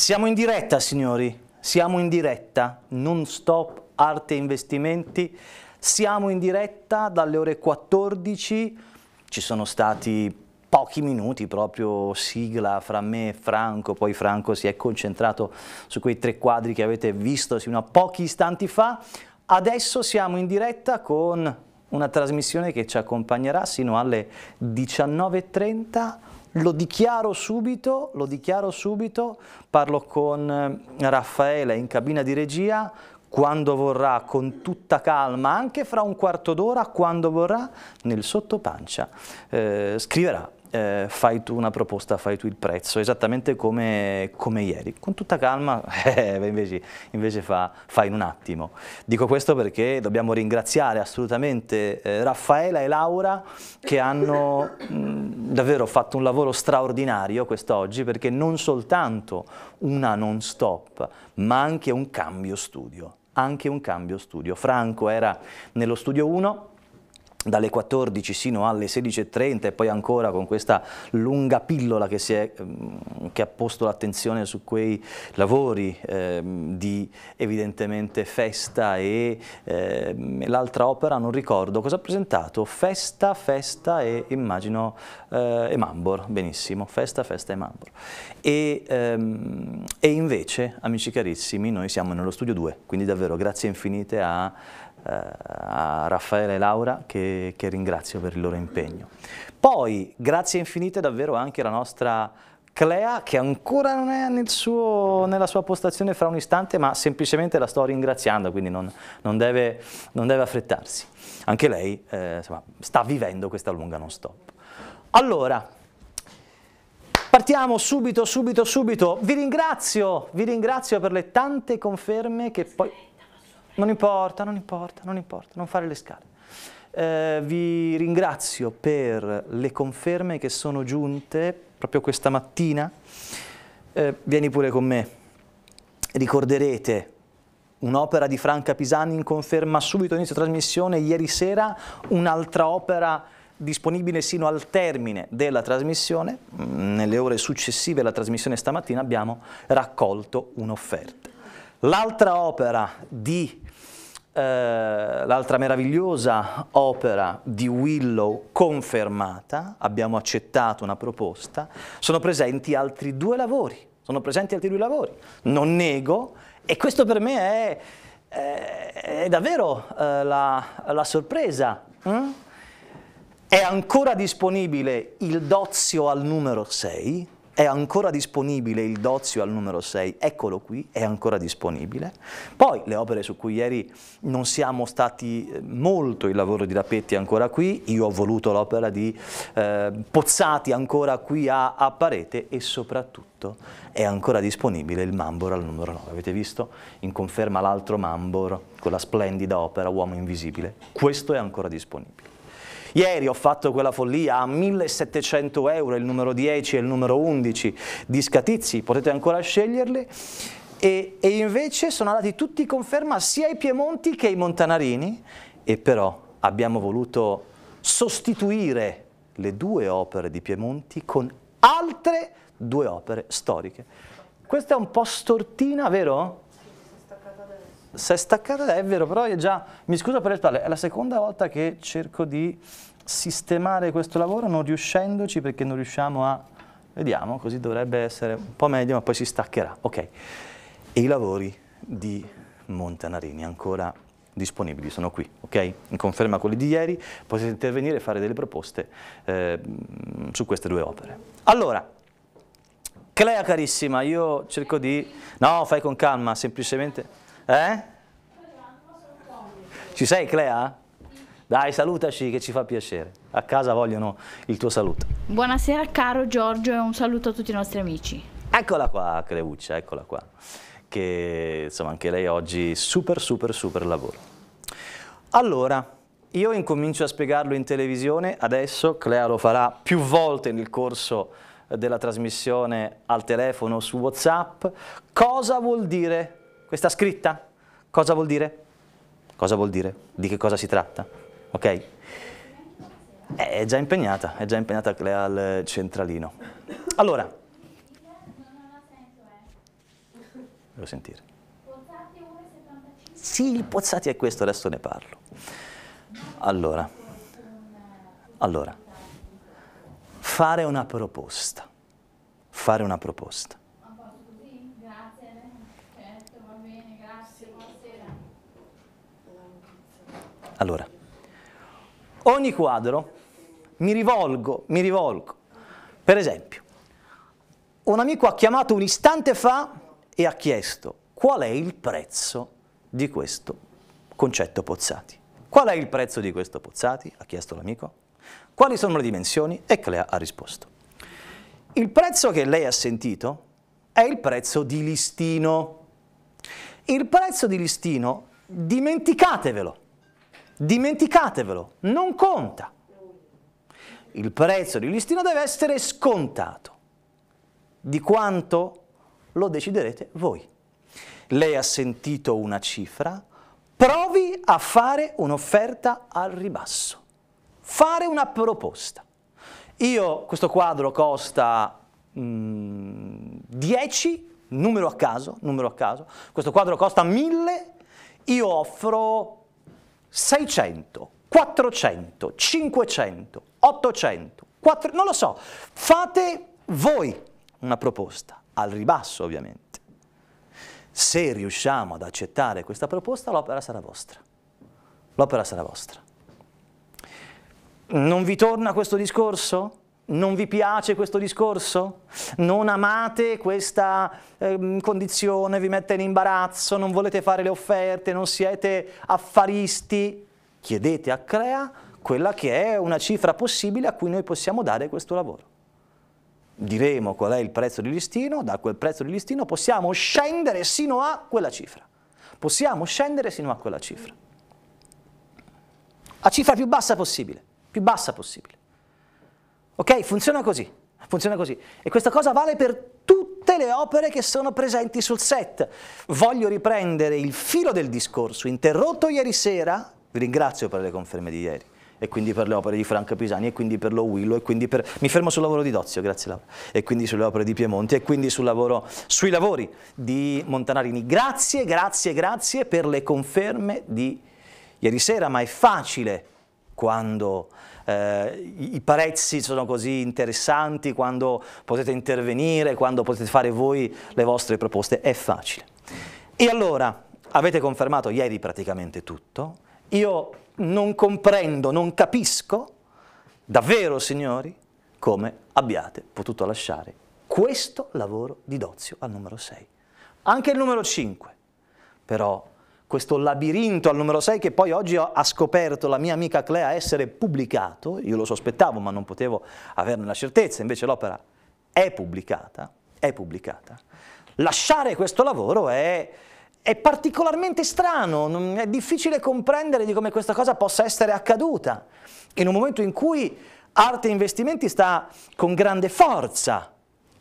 Siamo in diretta, signori, siamo in diretta, non stop arte e investimenti, siamo in diretta dalle ore 14, ci sono stati pochi minuti proprio sigla fra me e Franco, poi Franco si è concentrato su quei tre quadri che avete visto fino a pochi istanti fa, adesso siamo in diretta con una trasmissione che ci accompagnerà sino alle 19.30 lo dichiaro subito, lo dichiaro subito, parlo con eh, Raffaele in cabina di regia, quando vorrà, con tutta calma, anche fra un quarto d'ora, quando vorrà, nel sottopancia, eh, scriverà eh, fai tu una proposta, fai tu il prezzo, esattamente come, come ieri, con tutta calma, eh, invece, invece fa, fa, in un attimo. Dico questo perché dobbiamo ringraziare assolutamente eh, Raffaela e Laura che hanno mh, mm, davvero fatto un lavoro straordinario quest'oggi perché non soltanto una non stop, ma anche un cambio studio, anche un cambio studio. Franco era nello studio 1, dalle 14 sino alle 16.30 e poi ancora con questa lunga pillola che, è, mm, che ha posto l'attenzione su quei lavori eh, di evidentemente festa e eh, l'altra opera non ricordo cosa ha presentato, festa, festa e immagino eh, e Mambor, benissimo, festa, festa e Mambor. E, ehm, e invece amici carissimi noi siamo nello studio 2, quindi davvero grazie infinite a eh, a Raffaele e Laura che, che ringrazio per il loro impegno. Poi grazie infinite davvero anche alla nostra Clea che ancora non è nel suo, nella sua postazione fra un istante ma semplicemente la sto ringraziando quindi non, non, deve, non deve, affrettarsi. Anche lei eh, insomma, sta vivendo questa lunga non stop. Allora, Partiamo subito, subito, subito. Vi ringrazio, vi ringrazio per le tante conferme che poi... Non importa, non importa, non importa, non fare le scale. Eh, vi ringrazio per le conferme che sono giunte proprio questa mattina. Eh, vieni pure con me. Ricorderete un'opera di Franca Pisani in conferma subito inizio trasmissione ieri sera, un'altra opera disponibile sino al termine della trasmissione, mm, nelle ore successive alla trasmissione stamattina abbiamo raccolto un'offerta. L'altra opera di eh, l'altra meravigliosa opera di Willow confermata, abbiamo accettato una proposta, sono presenti altri due lavori, sono presenti altri due lavori, non nego, e questo per me è, è, è davvero eh, la, la, sorpresa. Mm? È ancora disponibile il dozio al numero 6, è ancora disponibile il dozio al numero 6, eccolo qui, è ancora disponibile. Poi le opere su cui ieri non siamo stati eh, molto, il lavoro di Rapetti è ancora qui, io ho voluto l'opera di eh, Pozzati ancora qui a, a Parete e soprattutto è ancora disponibile il Mambor al numero 9. Avete visto? In conferma l'altro Mambor, quella splendida opera Uomo Invisibile. Questo è ancora disponibile. Ieri ho fatto quella follia a 1700 euro, il numero 10 e il numero 11 di Scatizzi, potete ancora sceglierli. E, e invece sono andati tutti conferma sia i Piemonti che i Montanarini e però abbiamo voluto sostituire le due opere di Piemonti con altre due opere storiche. Questa è un po' stortina, vero? si è staccata, è vero, però è già, mi scuso per il spalle, è la seconda volta che cerco di sistemare questo lavoro non riuscendoci perché non riusciamo a, vediamo, così dovrebbe essere un po' meglio, ma poi si staccherà, ok. E i lavori di Montanarini ancora disponibili, sono qui, ok? In conferma quelli di ieri, potete intervenire e fare delle proposte eh, su queste due opere. Allora, Clea carissima, io cerco di... No, fai con calma, semplicemente... Eh? Ci sei Clea? Dai, salutaci che ci fa piacere. A casa vogliono il tuo saluto. Buonasera caro Giorgio e un saluto a tutti i nostri amici. Eccola qua Cleuccia, eccola qua. Che insomma anche lei oggi super super super lavoro. Allora, io incomincio a spiegarlo in televisione, adesso Clea lo farà più volte nel corso della trasmissione al telefono su Whatsapp. Cosa vuol dire questa scritta cosa vuol dire? Cosa vuol dire? Di che cosa si tratta? Ok? È già impegnata, è già impegnata al centralino. Allora, devo sentire. Sì, il Pozzati è questo, adesso ne parlo. Allora, allora, fare una proposta, fare una proposta. Allora, ogni quadro mi rivolgo, mi rivolgo. Per esempio, un amico ha chiamato un istante fa e ha chiesto qual è il prezzo di questo concetto Pozzati. Qual è il prezzo di questo Pozzati? ha chiesto l'amico. Quali sono le dimensioni? E Clea ha risposto. Il prezzo che lei ha sentito è il prezzo di listino. Il prezzo di listino, dimenticatevelo, Dimenticatevelo, non conta. Il prezzo di listino deve essere scontato. Di quanto lo deciderete voi. Lei ha sentito una cifra, provi a fare un'offerta al ribasso, fare una proposta. Io, questo quadro costa 10, mm, numero a caso, numero a caso, questo quadro costa 1000, io offro 600, 400, 500, 800, 4, non lo so, fate voi una proposta, al ribasso ovviamente. Se riusciamo ad accettare questa proposta, l'opera sarà vostra. L'opera sarà vostra. Non vi torna questo discorso? Non vi piace questo discorso? Non amate questa eh, condizione, vi mette in imbarazzo, non volete fare le offerte, non siete affaristi? Chiedete a Crea quella che è una cifra possibile a cui noi possiamo dare questo lavoro. Diremo qual è il prezzo di listino, da quel prezzo di listino possiamo scendere sino a quella cifra. Possiamo scendere sino a quella cifra. A cifra più bassa possibile, più bassa possibile. Ok? Funziona così. Funziona così. E questa cosa vale per tutte le opere che sono presenti sul set. Voglio riprendere il filo del discorso interrotto ieri sera. Vi ringrazio per le conferme di ieri e quindi per le opere di Franca Pisani e quindi per lo Willow e quindi per... mi fermo sul lavoro di Dozio, grazie Laura, e quindi sulle opere di Piemonte e quindi sul lavoro... sui lavori di Montanarini. Grazie, grazie, grazie per le conferme di ieri sera, ma è facile quando eh, i prezzi sono così interessanti, quando potete intervenire, quando potete fare voi le vostre proposte, è facile. E allora, avete confermato ieri praticamente tutto, io non comprendo, non capisco, davvero signori, come abbiate potuto lasciare questo lavoro di dozio al numero 6. Anche il numero 5, però questo labirinto al numero 6 che poi oggi ha scoperto la mia amica Clea essere pubblicato, io lo sospettavo ma non potevo averne la certezza, invece l'opera è pubblicata, è pubblicata. Lasciare questo lavoro è, è particolarmente strano, è difficile comprendere di come questa cosa possa essere accaduta, in un momento in cui Arte e Investimenti sta con grande forza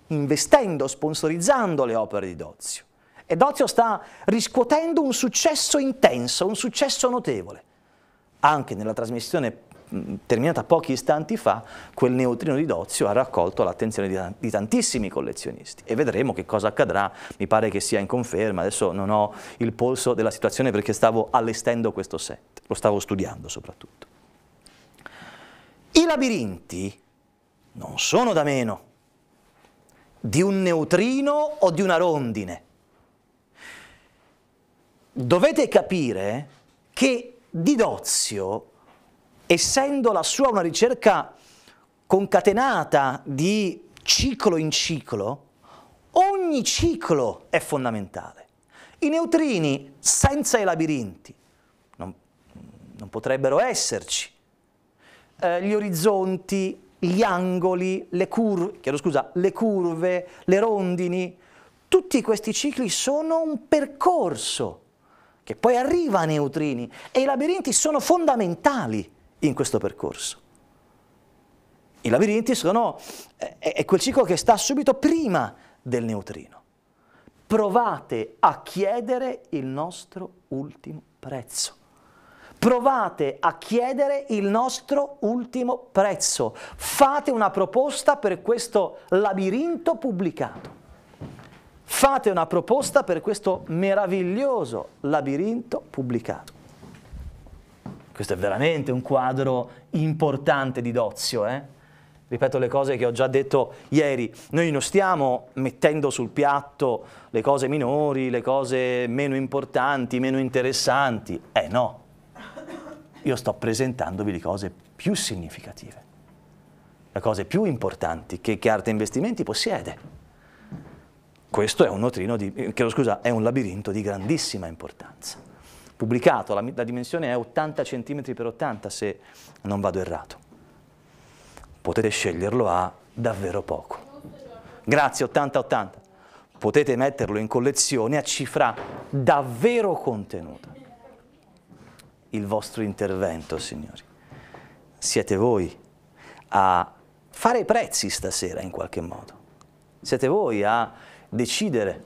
investendo, sponsorizzando le opere di Dozio. E Dozio sta riscuotendo un successo intenso, un successo notevole. Anche nella trasmissione mm, terminata pochi istanti fa, quel neutrino di Dozio ha raccolto l'attenzione di, tantissimi collezionisti e vedremo che cosa accadrà, mi pare che sia in conferma, adesso non ho il polso della situazione perché stavo allestendo questo set, lo stavo studiando soprattutto. I labirinti non sono da meno di un neutrino o di una rondine, dovete capire che Didozio, essendo la sua una ricerca concatenata di ciclo in ciclo, ogni ciclo è fondamentale. I neutrini senza i labirinti non, non potrebbero esserci. Eh, gli orizzonti, gli angoli, le curve, chiedo scusa, le curve, le rondini, tutti questi cicli sono un percorso che poi arriva a neutrini e i labirinti sono fondamentali in questo percorso. I labirinti sono è, è quel ciclo che sta subito prima del neutrino. Provate a chiedere il nostro ultimo prezzo. Provate a chiedere il nostro ultimo prezzo. Fate una proposta per questo labirinto pubblicato. Fate una proposta per questo meraviglioso labirinto pubblicato. Questo è veramente un quadro importante di Dozio, eh? ripeto le cose che ho già detto ieri, noi non stiamo mettendo sul piatto le cose minori, le cose meno importanti, meno interessanti, eh no, io sto presentandovi le cose più significative, le cose più importanti che, Carta Investimenti possiede. Questo è un, di, eh, scusa, è un labirinto di grandissima importanza. Pubblicato, la, la dimensione è 80 cm per 80 se non vado errato. Potete sceglierlo a davvero poco. Grazie 80-80. Potete metterlo in collezione a cifra davvero contenuta. Il vostro intervento, signori. Siete voi a fare i prezzi stasera in qualche modo. Siete voi a decidere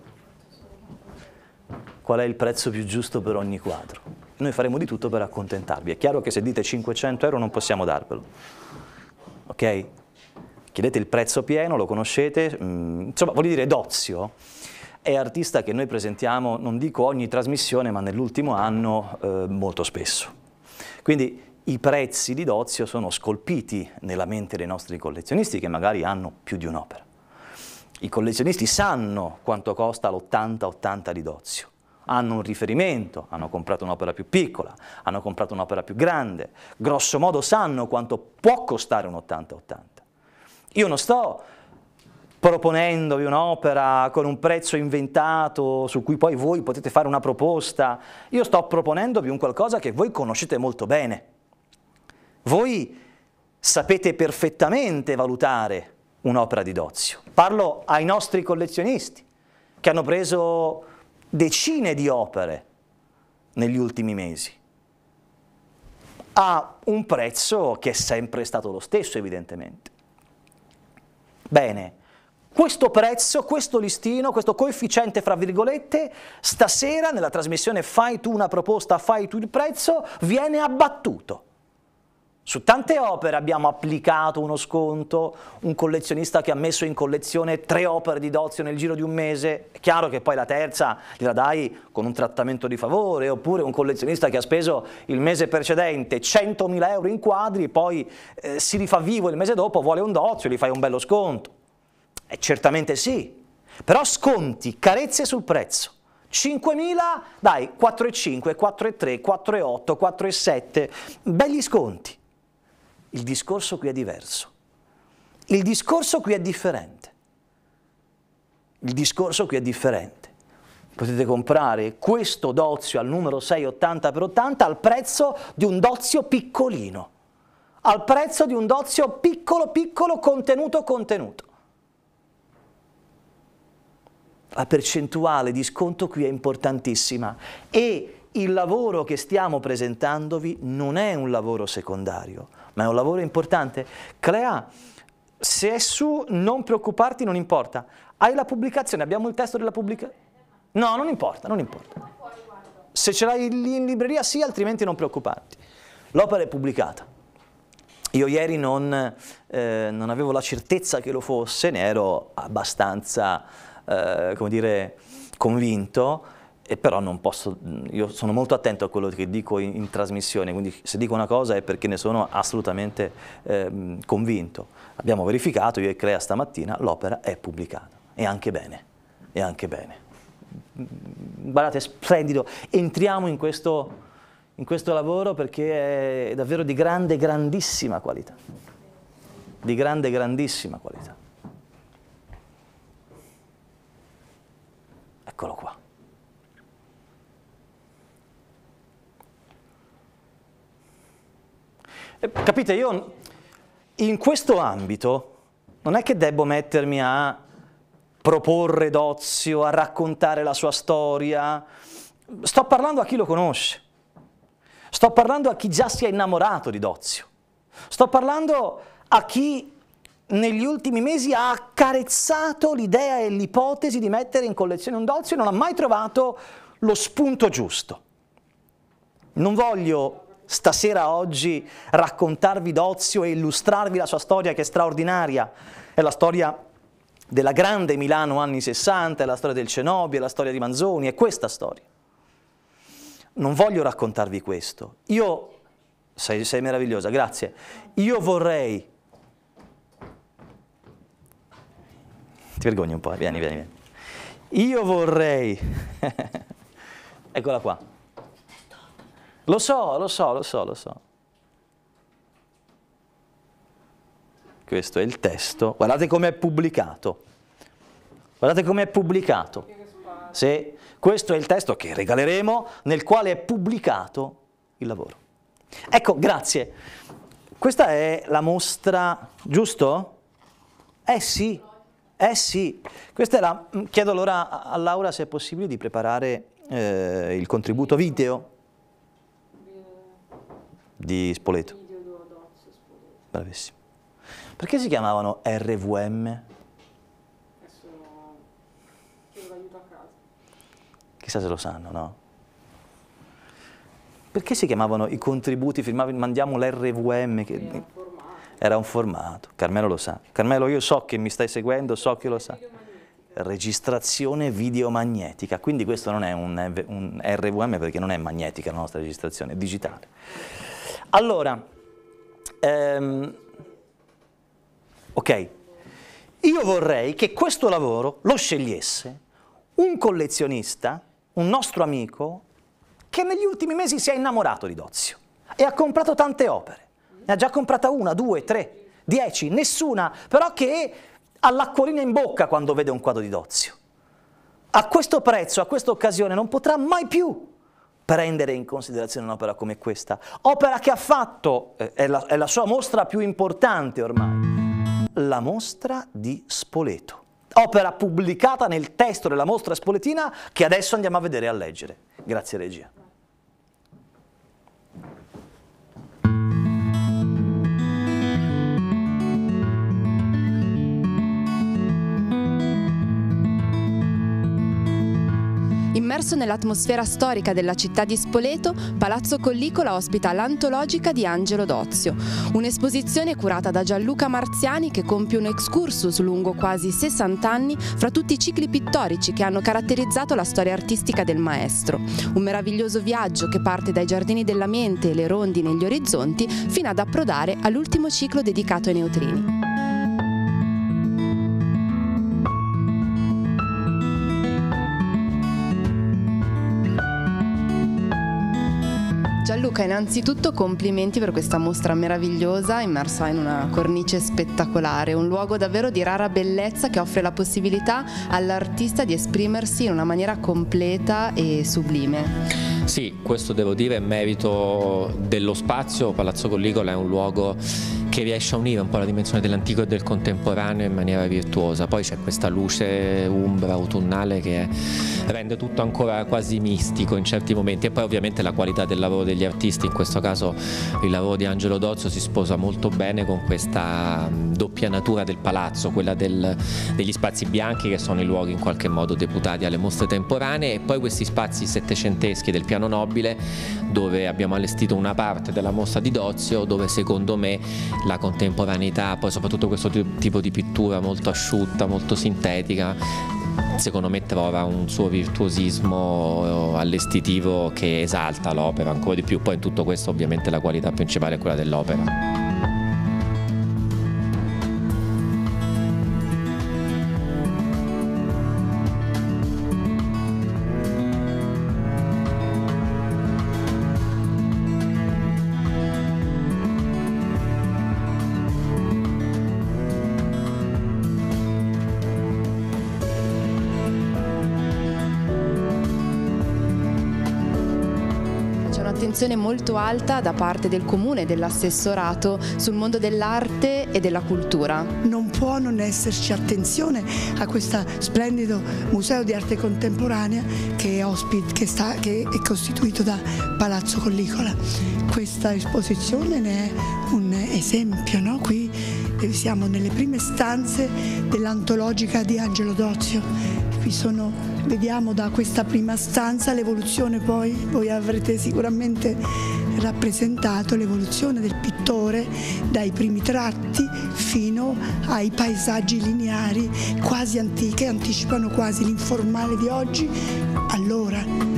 qual è il prezzo più giusto per ogni quadro. Noi faremo di tutto per accontentarvi. È chiaro che se dite 500 euro non possiamo darvelo. Ok? Chiedete il prezzo pieno, lo conoscete. Mm, insomma, voglio dire, Dozio è artista che noi presentiamo, non dico ogni trasmissione, ma nell'ultimo anno eh, molto spesso. Quindi i prezzi di Dozio sono scolpiti nella mente dei nostri collezionisti che magari hanno più di un'opera. I collezionisti sanno quanto costa l'80-80 di Dozio, hanno un riferimento, hanno comprato un'opera più piccola, hanno comprato un'opera più grande, grosso modo sanno quanto può costare un 80-80. Io non sto proponendovi un'opera con un prezzo inventato su cui poi voi potete fare una proposta, io sto proponendovi un qualcosa che voi conoscete molto bene. Voi sapete perfettamente valutare un'opera di Dozio. Parlo ai nostri collezionisti che hanno preso decine di opere negli ultimi mesi a un prezzo che è sempre stato lo stesso evidentemente. Bene, questo prezzo, questo listino, questo coefficiente fra virgolette, stasera nella trasmissione Fai tu una proposta, fai tu il prezzo, viene abbattuto. Su tante opere abbiamo applicato uno sconto, un collezionista che ha messo in collezione tre opere di Dozio nel giro di un mese, è chiaro che poi la terza gliela dai con un trattamento di favore, oppure un collezionista che ha speso il mese precedente 100.000 euro in quadri, poi eh, si rifà vivo il mese dopo, vuole un Dozio, gli fai un bello sconto. E eh, certamente sì, però sconti, carezze sul prezzo. 5.000, dai, 4,5, 4,3, 4,8, 4,7, belli sconti. Il discorso qui è diverso. Il discorso qui è differente. Il discorso qui è differente. Potete comprare questo dozio al numero 680x80 al prezzo di un dozio piccolino, al prezzo di un dozio piccolo piccolo contenuto contenuto. La percentuale di sconto qui è importantissima e il lavoro che stiamo presentandovi non è un lavoro secondario, ma è un lavoro importante. Crea, se è su, non preoccuparti, non importa. Hai la pubblicazione, abbiamo il testo della pubblicazione? No, non importa, non importa. Se ce l'hai lì in libreria, sì, altrimenti non preoccuparti. L'opera è pubblicata. Io ieri non, eh, non, avevo la certezza che lo fosse, ne ero abbastanza, eh, come dire, convinto, e però non posso, mm, io sono molto attento a quello che dico in, in trasmissione, quindi se dico una cosa è perché ne sono assolutamente eh, convinto. Abbiamo verificato, io e Crea stamattina, l'opera è pubblicata, e anche bene, e anche bene. Guardate, è splendido, entriamo in questo, in questo lavoro perché è davvero di grande, grandissima qualità, di grande, grandissima qualità. Eccolo qua. Capite, io in questo ambito non è che debbo mettermi a proporre Dozio, a raccontare la sua storia. Sto parlando a chi lo conosce. Sto parlando a chi già si è innamorato di Dozio. Sto parlando a chi negli ultimi mesi ha accarezzato l'idea e l'ipotesi di mettere in collezione un Dozio e non ha mai trovato lo spunto giusto. Non voglio stasera, oggi, raccontarvi d'Ozio e illustrarvi la sua storia che è straordinaria. È la storia della grande Milano anni 60, è la storia del Cenobi, è la storia di Manzoni, è questa storia. Non voglio raccontarvi questo. Io, sei, sei meravigliosa, grazie. Io vorrei... Ti vergogni un po', eh? vieni, vieni, vieni. Io vorrei... Eccola qua. Lo so, lo so, lo so, lo so. Questo è il testo. Guardate come è pubblicato. Guardate come è pubblicato. Sì. Questo è il testo che regaleremo nel quale è pubblicato il lavoro. Ecco, grazie. Questa è la mostra, giusto? Eh sì, eh sì. La, chiedo allora a Laura se è possibile di preparare eh, il contributo video di Spoleto. Bravissimo. Perché si chiamavano RVM? Chissà se lo sanno, no? Perché si chiamavano i contributi firmati? Mandiamo l'RVM. Che... Era un formato. Era un formato. Carmelo lo sa. Carmelo, io so che mi stai seguendo, so che lo sa. Registrazione videomagnetica. Quindi questo non è un, un RVM perché non è magnetica la nostra registrazione, è digitale. Allora, ehm, ok, io vorrei che questo lavoro lo scegliesse un collezionista, un nostro amico, che negli ultimi mesi si è innamorato di Dozio e ha comprato tante opere. Ne ha già comprata una, due, tre, dieci, nessuna, però che ha l'acquolina in bocca quando vede un quadro di Dozio. A questo prezzo, a questa occasione, non potrà mai più prendere in considerazione un'opera come questa. Opera che ha fatto, eh, è la, è la sua mostra più importante ormai, la mostra di Spoleto. Opera pubblicata nel testo della mostra spoletina che adesso andiamo a vedere e a leggere. Grazie regia. Immerso nell'atmosfera storica della città di Spoleto, Palazzo Collicola ospita l'antologica di Angelo Dozio, un'esposizione curata da Gianluca Marziani che compie un excursus lungo quasi 60 anni fra tutti i cicli pittorici che hanno caratterizzato la storia artistica del maestro. Un meraviglioso viaggio che parte dai giardini della mente e le rondini e gli orizzonti fino ad approdare all'ultimo ciclo dedicato ai neutrini. Gianluca, innanzitutto complimenti per questa mostra meravigliosa immersa in una cornice spettacolare, un luogo davvero di rara bellezza che offre la possibilità all'artista di esprimersi in una maniera completa e sublime. Sì, questo devo dire è merito dello spazio, Palazzo Colligola è un luogo che riesce a unire un po' la dimensione dell'antico e del contemporaneo in maniera virtuosa. Poi c'è questa luce umbra autunnale che rende tutto ancora quasi mistico in certi momenti e poi ovviamente la qualità del lavoro degli artisti, in questo caso il lavoro di Angelo Dozzo si sposa molto bene con questa mm, doppia natura del palazzo, quella del, degli spazi bianchi che sono i luoghi in qualche modo deputati alle mostre temporanee e poi questi spazi settecenteschi del piano nobile dove abbiamo allestito una parte della mostra di Dozio dove secondo me la contemporaneità, poi soprattutto questo tipo di pittura molto asciutta, molto sintetica, secondo me trova un suo virtuosismo eh, allestitivo che esalta l'opera ancora di più, poi in tutto questo ovviamente la qualità principale è quella dell'opera. attenzione molto alta da parte del comune e dell'assessorato sul mondo dell'arte e della cultura. Non può non esserci attenzione a questo splendido museo di arte contemporanea che è, ospite, che sta, che è costituito da Palazzo Collicola. Questa esposizione ne è un esempio, no? qui eh, siamo nelle prime stanze dell'antologica di Angelo Dozio, qui sono vediamo da questa prima stanza l'evoluzione poi, voi avrete sicuramente rappresentato l'evoluzione del pittore dai primi tratti fino ai paesaggi lineari quasi antichi, anticipano quasi l'informale di oggi allora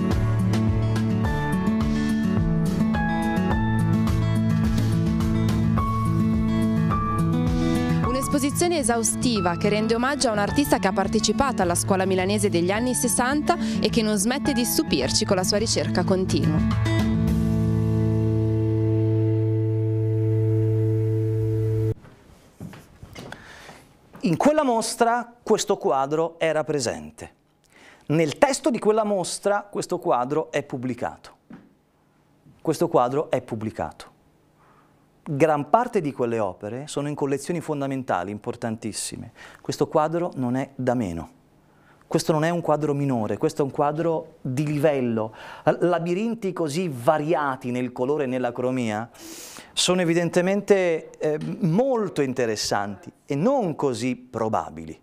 un'esposizione esaustiva che rende omaggio a un artista che ha partecipato alla scuola milanese degli anni 60 e che non smette di stupirci con la sua ricerca continua. In quella mostra questo quadro era presente. Nel testo di quella mostra questo quadro è pubblicato. Questo quadro è pubblicato gran parte di quelle opere sono in collezioni fondamentali, importantissime. Questo quadro non è da meno. Questo non è un quadro minore, questo è un quadro di livello. Labirinti così variati nel colore e nella cromia sono evidentemente eh, molto interessanti e non così probabili.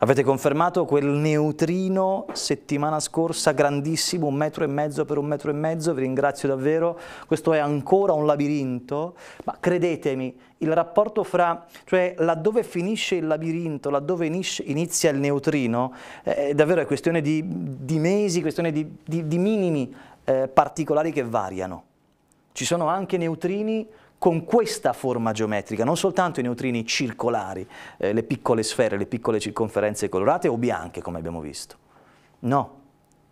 Avete confermato quel neutrino settimana scorsa grandissimo, un metro e mezzo per un metro e mezzo, vi ringrazio davvero. Questo è ancora un labirinto, ma credetemi, il rapporto fra, cioè laddove finisce il labirinto, laddove inizia il neutrino, eh, è davvero è questione di, di mesi, questione di, di, di minimi eh, particolari che variano. Ci sono anche neutrini con questa forma geometrica, non soltanto i neutrini circolari, eh, le piccole sfere, le piccole circonferenze colorate o bianche come abbiamo visto. No.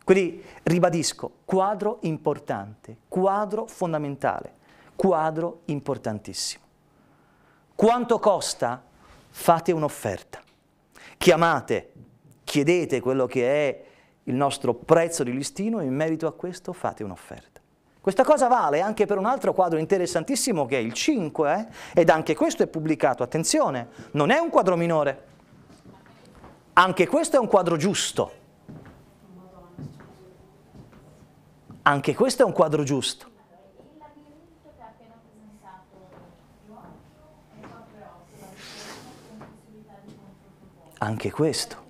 Quindi ribadisco, quadro importante, quadro fondamentale, quadro importantissimo. Quanto costa? Fate un'offerta. Chiamate, chiedete quello che è il nostro prezzo di listino e in merito a questo fate un'offerta. Questa cosa vale anche per un altro quadro interessantissimo che è il 5, eh? ed anche questo è pubblicato, attenzione, non è un quadro minore, anche questo è un quadro giusto, anche questo è un quadro giusto. Anche questo.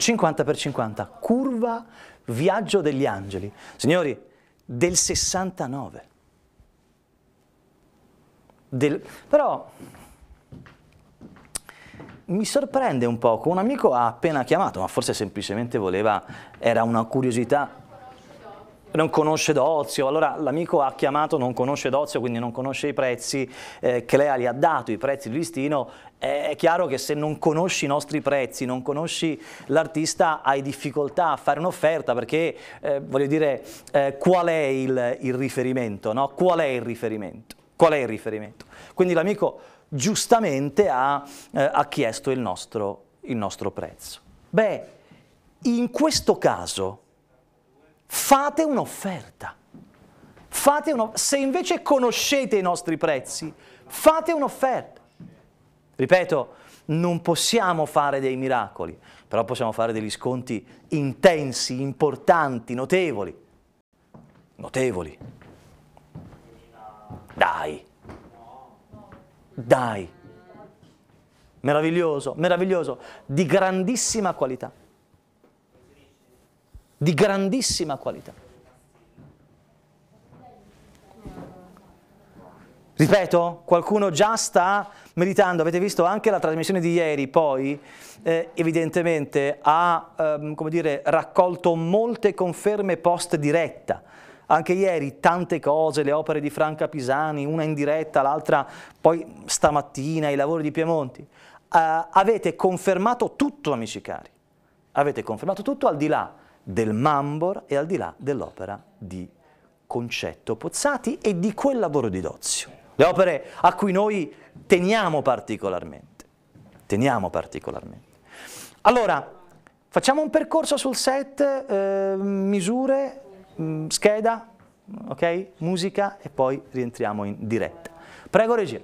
50 per 50, curva Viaggio degli Angeli, signori, del 69. Del, però mi sorprende un poco, un amico ha appena chiamato, ma forse semplicemente voleva, era una curiosità, non conosce Dozio, allora l'amico ha chiamato, non conosce Dozio, quindi non conosce i prezzi, eh, Clea gli ha dato i prezzi di listino è chiaro che se non conosci i nostri prezzi, non conosci l'artista, hai difficoltà a fare un'offerta perché, eh, voglio dire, eh, qual è il, il riferimento? No? Qual è il riferimento? Qual è il riferimento? Quindi l'amico giustamente ha, eh, ha chiesto il nostro, il nostro prezzo. Beh, in questo caso fate un'offerta. Fate un, se invece conoscete i nostri prezzi, fate un'offerta. Ripeto, non possiamo fare dei miracoli, però possiamo fare degli sconti intensi, importanti, notevoli. Notevoli. Dai. Dai. Meraviglioso, meraviglioso, di grandissima qualità. Di grandissima qualità. Ripeto, qualcuno già sta meditando, avete visto anche la trasmissione di ieri, poi eh, evidentemente ha ehm, dire, raccolto molte conferme post diretta. Anche ieri tante cose, le opere di Franca Pisani, una in diretta, l'altra poi stamattina, i lavori di Piemonti. Eh, avete confermato tutto, amici cari. Avete confermato tutto al di là del Mambor e al di là dell'opera di Concetto Pozzati e di quel lavoro di Dozio le opere a cui noi teniamo particolarmente. Teniamo particolarmente. Allora, facciamo un percorso sul set, eh, misure, mm, scheda, ok? Musica e poi rientriamo in diretta. Prego regia.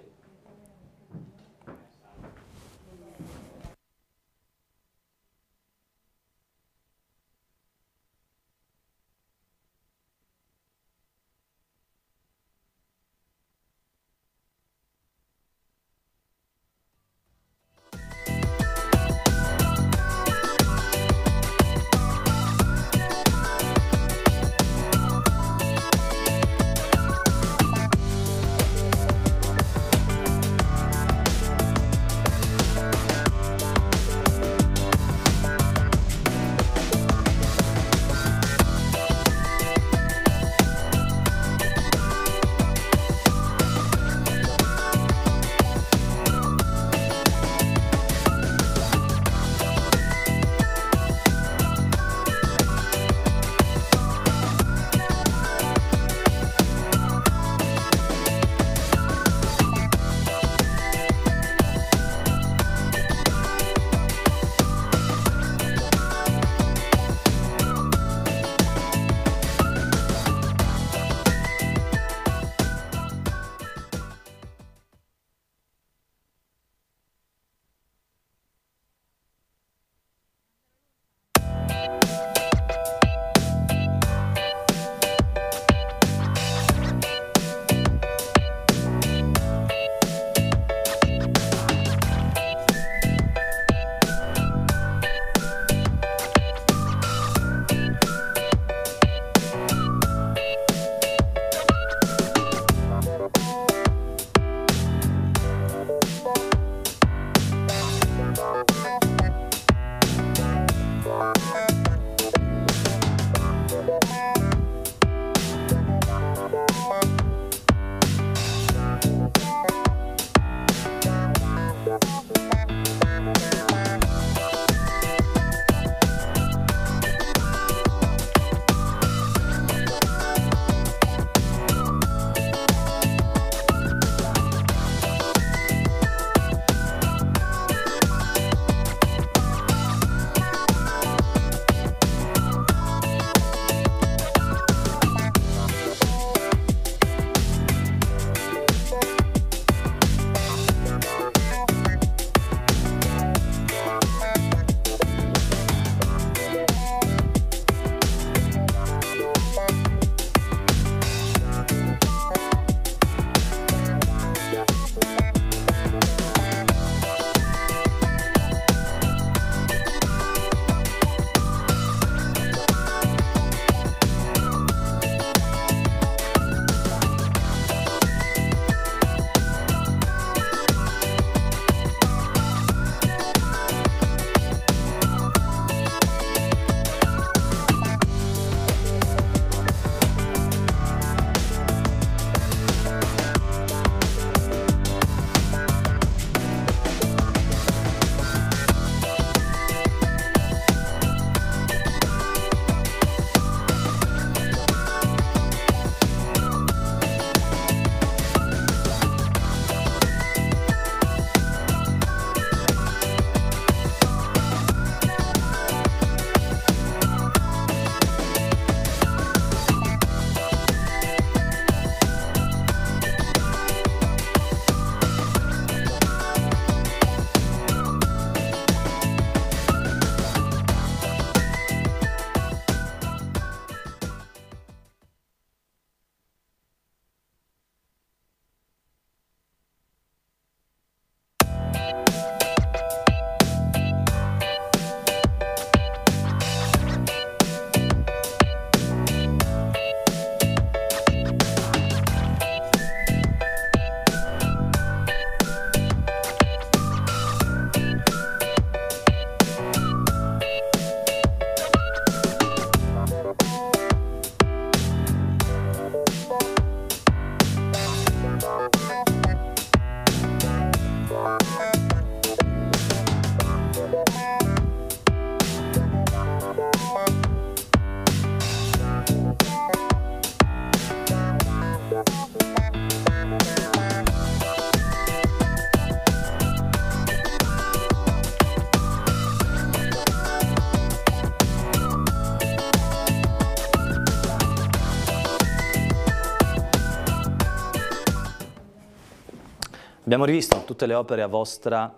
Abbiamo rivisto tutte le opere a vostra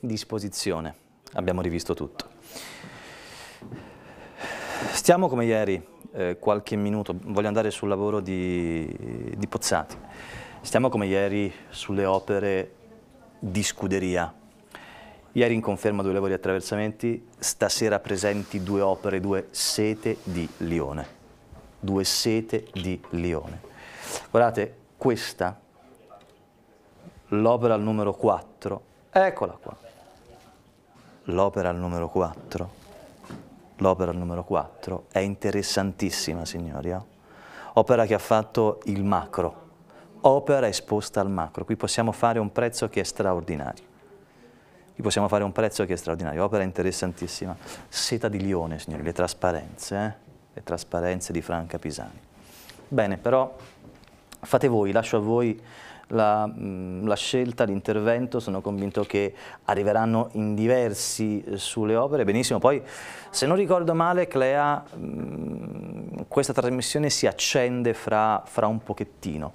disposizione, abbiamo rivisto tutto. Stiamo come ieri eh, qualche minuto, voglio andare sul lavoro di, di Pozzati, stiamo come ieri sulle opere di scuderia. Ieri in conferma due lavori di attraversamenti, stasera presenti due opere, due sete di Lione. Due sete di Lione. Guardate, questa l'opera al numero 4. Eccola qua. L'opera al numero 4. L'opera al numero 4 è interessantissima, signori. Eh? Opera che ha fatto il macro. Opera esposta al macro. Qui possiamo fare un prezzo che è straordinario. Qui possiamo fare un prezzo che è straordinario. Opera interessantissima. Seta di Lione, signori, le trasparenze. Eh? Le trasparenze di Franca Pisani. Bene, però fate voi, lascio a voi la, mm, la scelta, l'intervento, sono convinto che arriveranno in diversi eh, sulle opere, benissimo, poi se non ricordo male Clea mm, questa trasmissione si accende fra, fra un pochettino,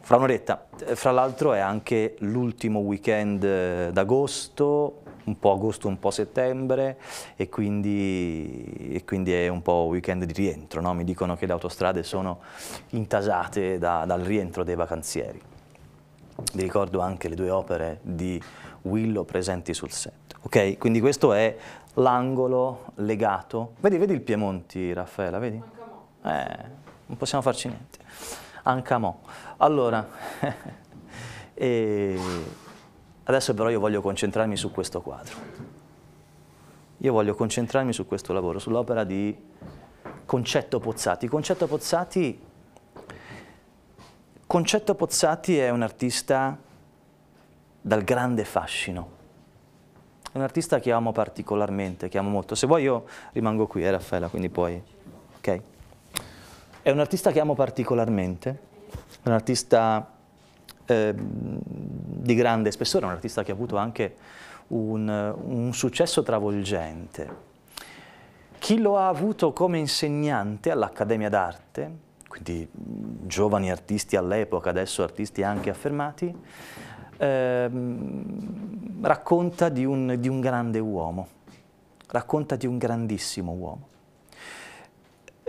fra un'oretta, eh, fra l'altro è anche l'ultimo weekend eh, d'agosto, un po' agosto, un po' settembre e quindi, e quindi, è un po' weekend di rientro, no? mi dicono che le autostrade sono intasate da, dal rientro dei vacanzieri vi ricordo anche le due opere di Willow presenti sul set. Ok, quindi questo è l'angolo legato. Vedi, vedi il Piemonti, Raffaella, vedi? Eh, non possiamo farci niente. Ancamò. Allora, e adesso però io voglio concentrarmi su questo quadro. Io voglio concentrarmi su questo lavoro, sull'opera di Concetto Pozzati. Concetto Pozzati Concetto Pozzati è un artista dal grande fascino. È un artista che amo particolarmente, che amo molto. Se vuoi io rimango qui, eh Raffaella, quindi puoi... Ok? È un artista che amo particolarmente, è un artista eh, di grande spessore, è un artista che ha avuto anche un, un successo travolgente. Chi lo ha avuto come insegnante all'Accademia d'Arte quindi giovani artisti all'epoca, adesso artisti anche affermati, ehm, racconta di un, di un grande uomo, racconta di un grandissimo uomo.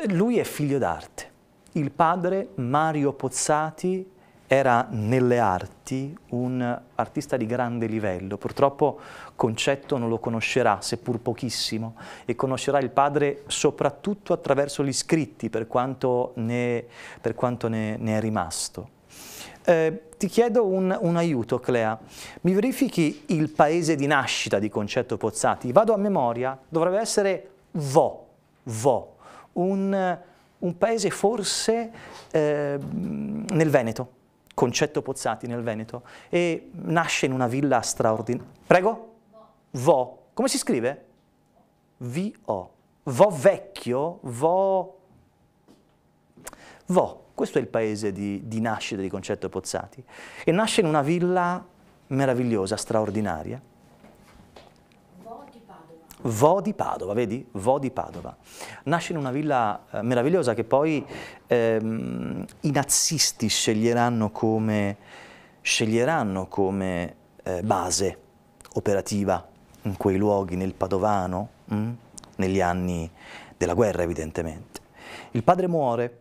Lui è figlio d'arte. Il padre, Mario Pozzati, era nelle arti un artista di grande livello, purtroppo Concetto non lo conoscerà, seppur pochissimo, e conoscerà il padre soprattutto attraverso gli scritti, per quanto ne, per quanto ne, ne è rimasto. Eh, ti chiedo un, un, aiuto, Clea. Mi verifichi il paese di nascita di Concetto Pozzati? Vado a memoria, dovrebbe essere Vo, Vo un, un paese forse eh, nel Veneto. Concetto Pozzati nel Veneto, e nasce in una villa straordinaria. Prego? Vo. Come si scrive? V-O. Vo vecchio, vo... Vo. Questo è il paese di, di nascita di Concetto Pozzati. E nasce in una villa meravigliosa, straordinaria, Vo di Padova, vedi? Vo di Padova. Nasce in una villa eh, meravigliosa che poi ehm, i nazisti sceglieranno come, sceglieranno come eh, base operativa in quei luoghi, nel Padovano, mh? Mm? negli anni della guerra evidentemente. Il padre muore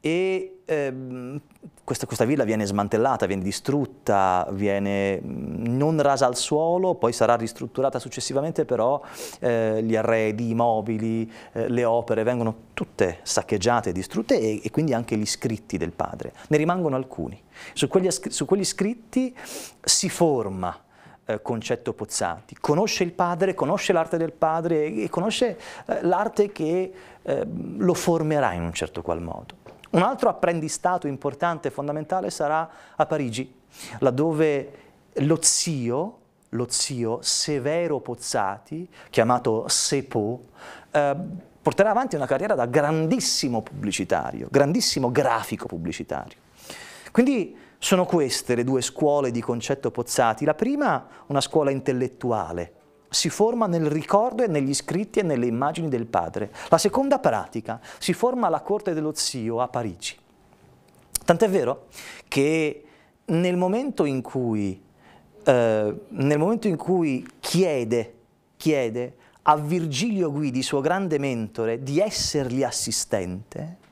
e ehm, questa, questa, villa viene smantellata, viene distrutta, viene mm, non rasa al suolo, poi sarà ristrutturata successivamente, però eh, gli arredi, i mobili, eh, le opere vengono tutte saccheggiate, distrutte e, e, quindi anche gli scritti del padre. Ne rimangono alcuni. Su quegli, su quegli scritti si forma eh, concetto Pozzanti. Conosce il padre, conosce l'arte del padre e conosce eh, l'arte che ehm, lo formerà in un certo qual modo. Un altro apprendistato importante e fondamentale sarà a Parigi, laddove lo zio, lo zio Severo Pozzati, chiamato Sepo, eh, porterà avanti una carriera da grandissimo pubblicitario, grandissimo grafico pubblicitario. Quindi sono queste le due scuole di concetto Pozzati. La prima, una scuola intellettuale, si forma nel ricordo e negli scritti e nelle immagini del padre. La seconda pratica si forma alla corte dello zio a Parigi. Tant'è vero che nel momento in cui, eh, nel momento in cui chiede, chiede a Virgilio Guidi, suo grande mentore, di essergli assistente,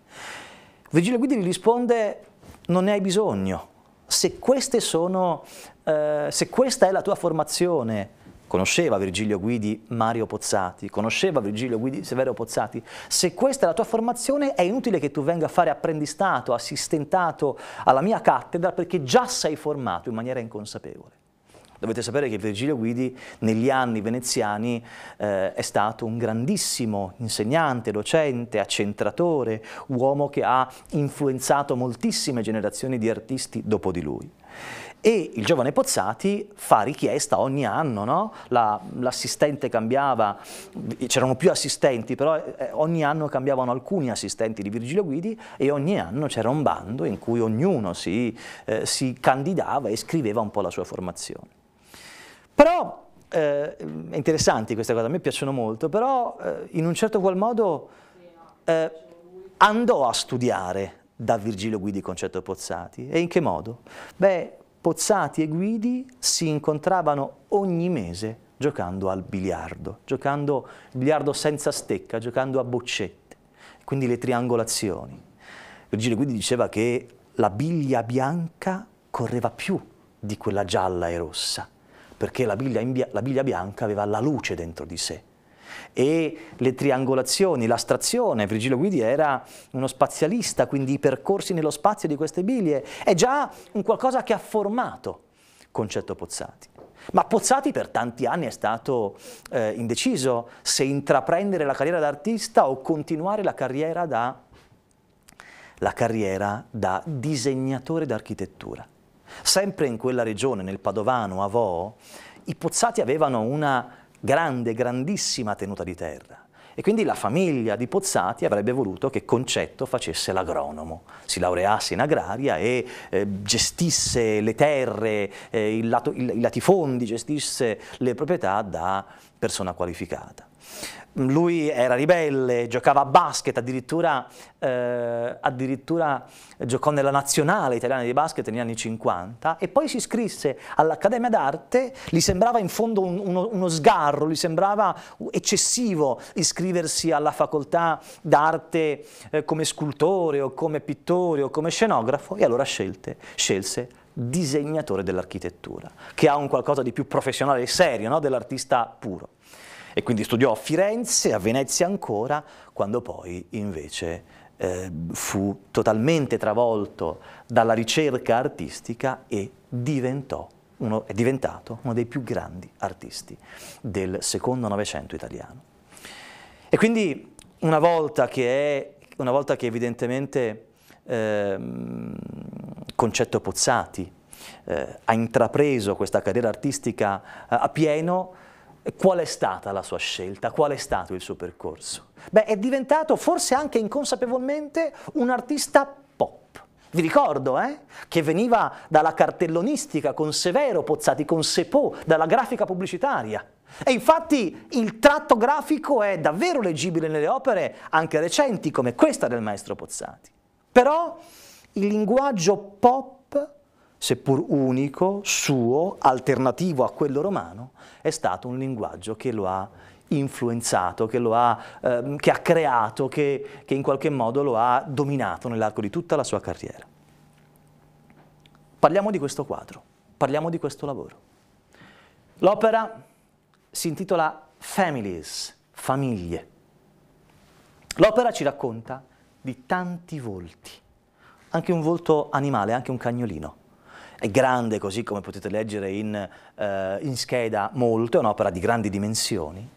Virgilio Guidi gli risponde non ne hai bisogno, se, sono, eh, se questa è la tua formazione, conosceva Virgilio Guidi Mario Pozzati, conosceva Virgilio Guidi Severo Pozzati. Se questa è la tua formazione è inutile che tu venga a fare apprendistato, assistentato alla mia cattedra perché già sei formato in maniera inconsapevole. Dovete sapere che Virgilio Guidi negli anni veneziani eh, è stato un grandissimo insegnante, docente, accentratore, uomo che ha influenzato moltissime generazioni di artisti dopo di lui e il giovane Pozzati fa richiesta ogni anno, no? l'assistente cambiava, c'erano più assistenti, però eh, ogni anno cambiavano alcuni assistenti di Virgilio Guidi e ogni anno c'era un bando in cui ognuno si, eh, si candidava e scriveva un po' la sua formazione. Però eh, interessanti queste cose, a me piacciono molto, però eh, in un certo qual modo eh, andò a studiare da Virgilio Guidi Concetto Pozzati. E in che modo? Beh, Pozzati e Guidi si incontravano ogni mese giocando al biliardo, giocando il biliardo senza stecca, giocando a boccette, quindi le triangolazioni. Virgilio Guidi diceva che la biglia bianca correva più di quella gialla e rossa, perché la biglia, la biglia bianca aveva la luce dentro di sé e le triangolazioni, l'astrazione. Virgilio Guidi era uno spazialista, quindi i percorsi nello spazio di queste biglie è già un qualcosa che ha formato concetto Pozzati. Ma Pozzati per tanti anni è stato eh, indeciso se intraprendere la carriera da artista o continuare la carriera da, la carriera da disegnatore d'architettura. Sempre in quella regione, nel Padovano, Avò, i Pozzati avevano una grande, grandissima tenuta di terra. E quindi la famiglia di Pozzati avrebbe voluto che Concetto facesse l'agronomo, si laureasse in agraria e eh, gestisse le terre, eh, i latifondi, gestisse le proprietà da persona qualificata lui era ribelle, giocava a basket, addirittura, eh, addirittura, giocò nella nazionale italiana di basket negli anni 50 e poi si iscrisse all'Accademia d'Arte, gli sembrava in fondo un, uno, uno, sgarro, gli sembrava eccessivo iscriversi alla facoltà d'arte eh, come scultore o come pittore o come scenografo e allora scelte, scelse disegnatore dell'architettura, che ha un qualcosa di più professionale e serio no? dell'artista puro e quindi studiò a Firenze, a Venezia ancora, quando poi invece eh, fu totalmente travolto dalla ricerca artistica e uno, è diventato uno dei più grandi artisti del secondo Novecento italiano. E quindi una volta che, è, una volta che evidentemente eh, Concetto Pozzati eh, ha intrapreso questa carriera artistica eh, a pieno, Qual è stata la sua scelta? Qual è stato il suo percorso? Beh, è diventato forse anche inconsapevolmente un artista pop. Vi ricordo, eh? Che veniva dalla cartellonistica con Severo Pozzati, con Sepò, dalla grafica pubblicitaria. E infatti il tratto grafico è davvero leggibile nelle opere anche recenti come questa del maestro Pozzati. Però il linguaggio pop seppur unico, suo, alternativo a quello romano, è stato un linguaggio che lo ha influenzato, che, ha, ehm, che ha, creato, che, che in qualche modo lo ha dominato nell'arco di tutta la sua carriera. Parliamo di questo quadro, parliamo di questo lavoro. L'opera si intitola Families, famiglie. L'opera ci racconta di tanti volti, anche un volto animale, anche un cagnolino è grande, così come potete leggere in, eh, in scheda molto, è un'opera di grandi dimensioni,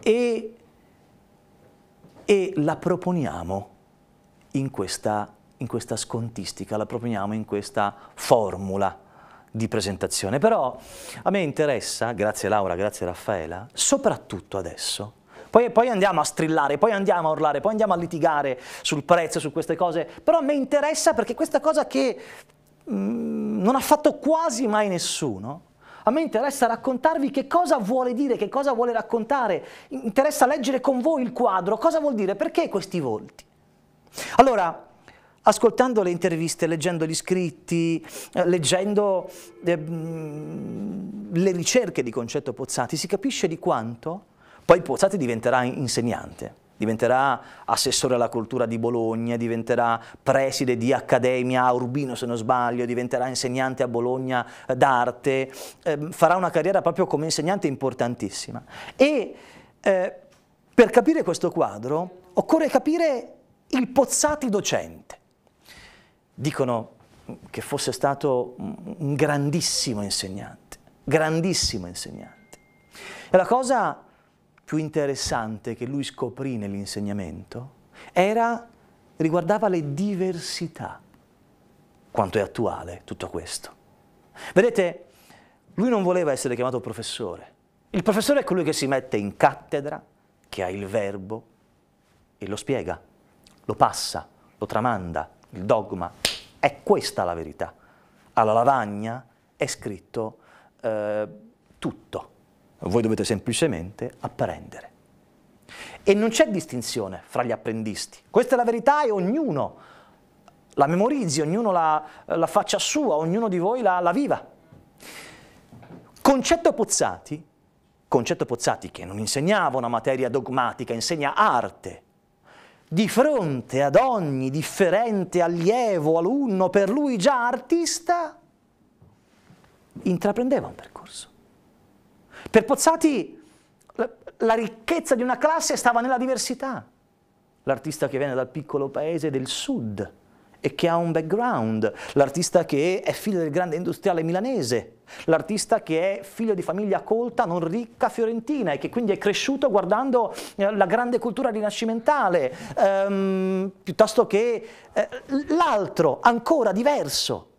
e, e la proponiamo in questa, in questa scontistica, la proponiamo in questa formula di presentazione. Però a me interessa, grazie Laura, grazie Raffaela, soprattutto adesso, poi, poi, andiamo a strillare, poi andiamo a urlare, poi andiamo a litigare sul prezzo, su queste cose, però a me interessa perché questa cosa che Mm, non ha fatto quasi mai nessuno, a me interessa raccontarvi che cosa vuole dire, che cosa vuole raccontare, interessa leggere con voi il quadro, cosa vuol dire, perché questi volti. Allora, ascoltando le interviste, leggendo gli scritti, eh, leggendo eh, mm, le ricerche di Concetto Pozzati, si capisce di quanto poi Pozzati diventerà insegnante diventerà assessore alla cultura di Bologna, diventerà preside di Accademia a Urbino se non sbaglio, diventerà insegnante a Bologna eh, d'arte, eh, farà una carriera proprio come insegnante importantissima. E eh, per capire questo quadro occorre capire il Pozzati docente. Dicono mm, che fosse stato un grandissimo insegnante, grandissimo insegnante. E la cosa più interessante che lui scoprì nell'insegnamento era, riguardava le diversità. Quanto è attuale tutto questo? Vedete, lui non voleva essere chiamato professore. Il professore è colui che si mette in cattedra, che ha il verbo e lo spiega, lo passa, lo tramanda, il dogma. È questa la verità. Alla lavagna è scritto eh, tutto voi dovete semplicemente apprendere. E non c'è distinzione fra gli apprendisti. Questa è la verità e ognuno la memorizzi, ognuno la, la faccia sua, ognuno di voi la, la viva. Concetto Pozzati, concetto Pozzati che non insegnava una materia dogmatica, insegna arte. Di fronte ad ogni differente allievo, alunno, per lui già artista, intraprendeva un percorso. Per Pozzati la ricchezza di una classe stava nella diversità. L'artista che viene dal piccolo paese del sud e che ha un background, l'artista che è figlio del grande industriale milanese, l'artista che è figlio di famiglia colta, non ricca, fiorentina e che quindi è cresciuto guardando eh, la grande cultura rinascimentale, ehm, piuttosto che eh, l'altro, ancora diverso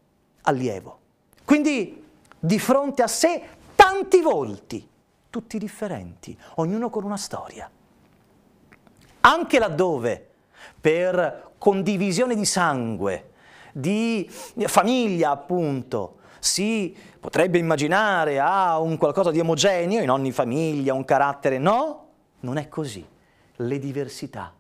allievo. Quindi di fronte a sé tanti volti, tutti differenti, ognuno con una storia. Anche laddove per condivisione di sangue, di famiglia appunto, si potrebbe immaginare ah, un qualcosa di omogeneo in ogni famiglia, un carattere, no, non è così. Le diversità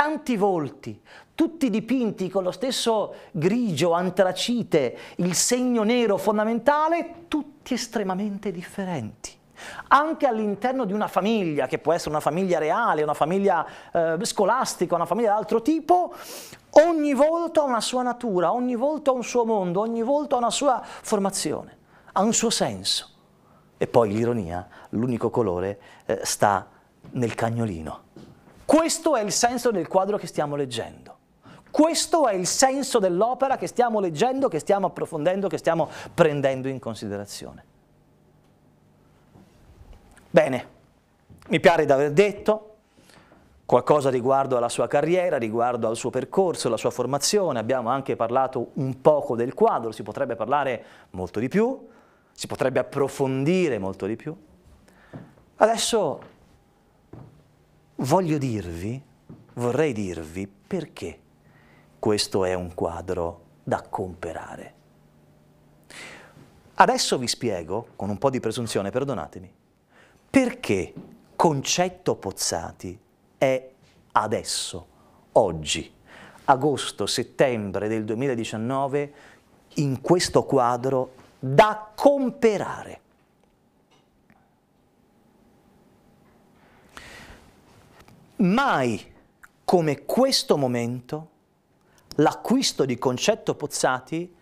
tanti volti, tutti dipinti con lo stesso grigio, antracite, il segno nero fondamentale, tutti estremamente differenti. Anche all'interno di una famiglia, che può essere una famiglia reale, una famiglia eh, scolastica, una famiglia d'altro tipo, ogni volto ha una sua natura, ogni volto ha un suo mondo, ogni volto ha una sua formazione, ha un suo senso. E poi l'ironia, l'unico colore eh, sta nel cagnolino. Questo è il senso del quadro che stiamo leggendo. Questo è il senso dell'opera che stiamo leggendo, che stiamo approfondendo, che stiamo prendendo in considerazione. Bene, mi pare di aver detto qualcosa riguardo alla sua carriera, riguardo al suo percorso, alla sua formazione, abbiamo anche parlato un poco del quadro, si potrebbe parlare molto di più, si potrebbe approfondire molto di più. Adesso Voglio dirvi, vorrei dirvi perché questo è un quadro da comperare. Adesso vi spiego, con un po' di presunzione, perdonatemi, perché concetto Pozzati è adesso, oggi, agosto-settembre del 2019, in questo quadro da comperare. Mai come questo momento l'acquisto di concetto Pozzati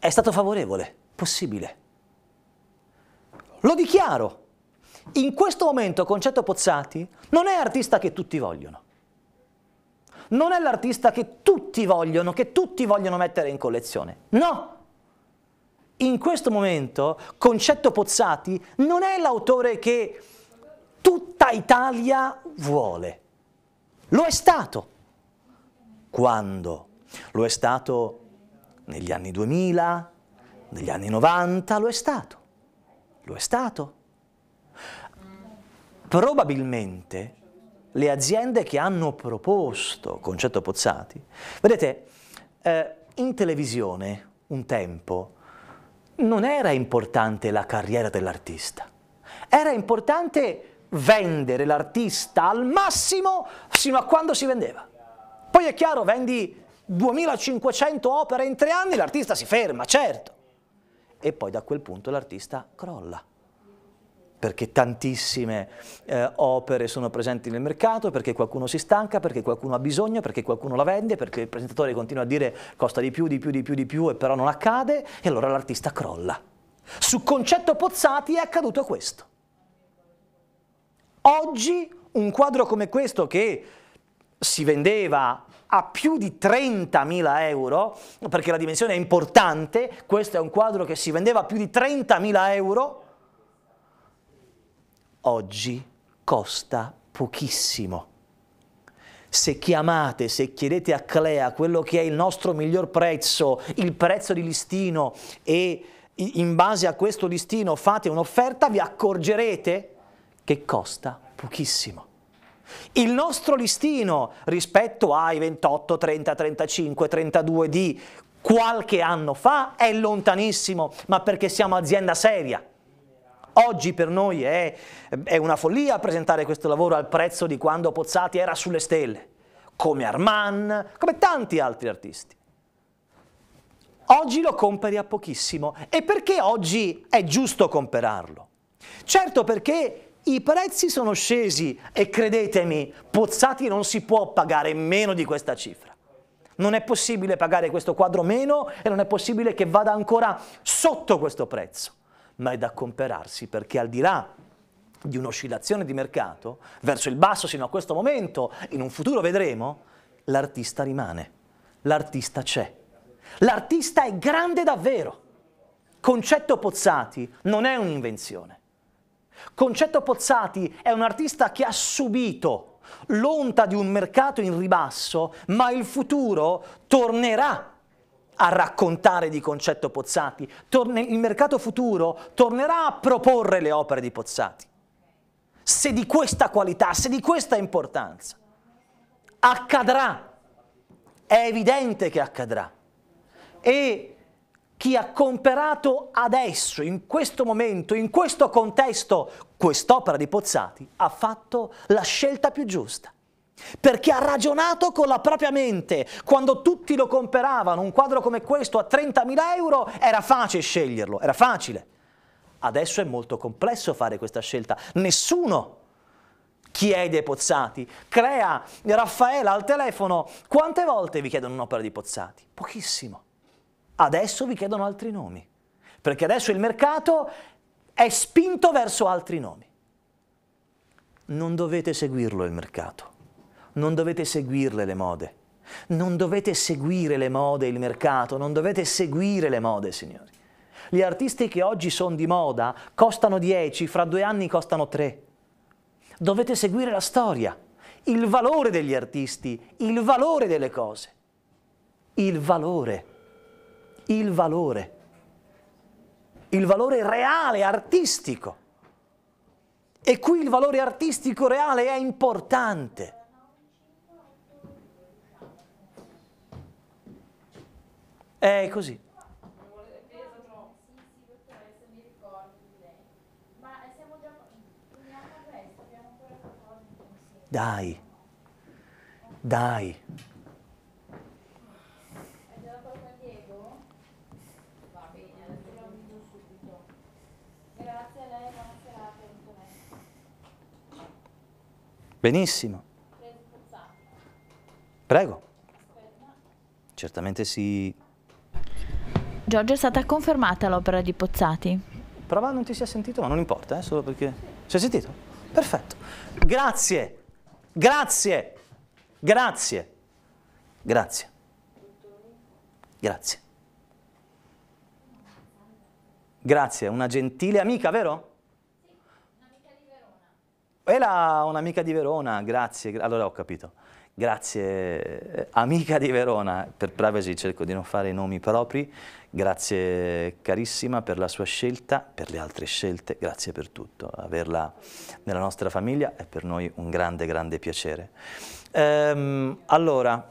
è stato favorevole, possibile. Lo dichiaro. In questo momento Concetto Pozzati non è l'artista che tutti vogliono. Non è l'artista che tutti vogliono, che tutti vogliono mettere in collezione. No! In questo momento Concetto Pozzati non è l'autore che tutta Italia vuole. Lo è stato. Quando? Lo è stato negli anni 2000, negli anni 90, lo è stato. Lo è stato. Probabilmente le aziende che hanno proposto concetto Pozzati, vedete, eh, in televisione un tempo non era importante la carriera dell'artista, era importante vendere l'artista al massimo fino a quando si vendeva. Poi è chiaro, vendi 2500 opere in tre anni, l'artista si ferma, certo. E poi da quel punto l'artista crolla perché tantissime eh, opere sono presenti nel mercato, perché qualcuno si stanca, perché qualcuno ha bisogno, perché qualcuno la vende, perché il presentatore continua a dire costa di più, di più, di più, di più e però non accade e allora l'artista crolla. Su concetto Pozzati è accaduto questo. Oggi un quadro come questo che si vendeva a più di 30.000 euro, perché la dimensione è importante, questo è un quadro che si vendeva a più di 30.000 euro, oggi costa pochissimo. Se chiamate, se chiedete a Clea quello che è il nostro miglior prezzo, il prezzo di listino e in base a questo listino fate un'offerta, vi accorgerete che costa pochissimo. Il nostro listino rispetto ai 28, 30, 35, 32 di qualche anno fa è lontanissimo, ma perché siamo azienda seria. Oggi per noi è, è una follia presentare questo lavoro al prezzo di quando Pozzati era sulle stelle, come Arman, come tanti altri artisti. Oggi lo compri a pochissimo. E perché oggi è giusto comprarlo? Certo perché i prezzi sono scesi e credetemi, Pozzati non si può pagare meno di questa cifra. Non è possibile pagare questo quadro meno e non è possibile che vada ancora sotto questo prezzo, ma è da comperarsi perché al di là di un'oscillazione di mercato, verso il basso sino a questo momento, in un futuro vedremo, l'artista rimane, l'artista c'è. L'artista è grande davvero. Concetto Pozzati non è un'invenzione. Concetto Pozzati è un artista che ha subito l'onta di un mercato in ribasso, ma il futuro tornerà a raccontare di Concetto Pozzati, Torne, il mercato futuro tornerà a proporre le opere di Pozzati, se di questa qualità, se di questa importanza. Accadrà, è evidente che accadrà. E chi ha comperato adesso, in questo momento, in questo contesto, quest'opera di Pozzati, ha fatto la scelta più giusta. Perché ha ragionato con la propria mente. Quando tutti lo comperavano, un quadro come questo a 30.000 euro, era facile sceglierlo, era facile. Adesso è molto complesso fare questa scelta. Nessuno chiede Pozzati. Crea Raffaella al telefono. Quante volte vi chiedono un'opera di Pozzati? Pochissimo. Adesso vi chiedono altri nomi, perché adesso il mercato è spinto verso altri nomi. Non dovete seguirlo il mercato, non dovete seguirle le mode, non dovete seguire le mode il mercato, non dovete seguire le mode, signori. Gli artisti che oggi sono di moda costano 10, fra due anni costano 3. Dovete seguire la storia, il valore degli artisti, il valore delle cose, il valore il valore, il valore reale, artistico. E qui il valore artistico reale è importante. È così. Dai, dai. Benissimo. Prego. Certamente sì. Giorgio è stata confermata l'opera di Pozzati. Prova non ti sia sentito, ma non importa, eh, solo perché... Si è sentito? Perfetto. Grazie, grazie, grazie, grazie, grazie. Grazie, una gentile amica, vero? Era un'amica di Verona, grazie, allora ho capito. Grazie, eh, amica di Verona, per privacy cerco di non fare i nomi propri, grazie carissima per la sua scelta, per le altre scelte, grazie per tutto. Averla nella nostra famiglia è per noi un grande, grande piacere. Ehm, allora,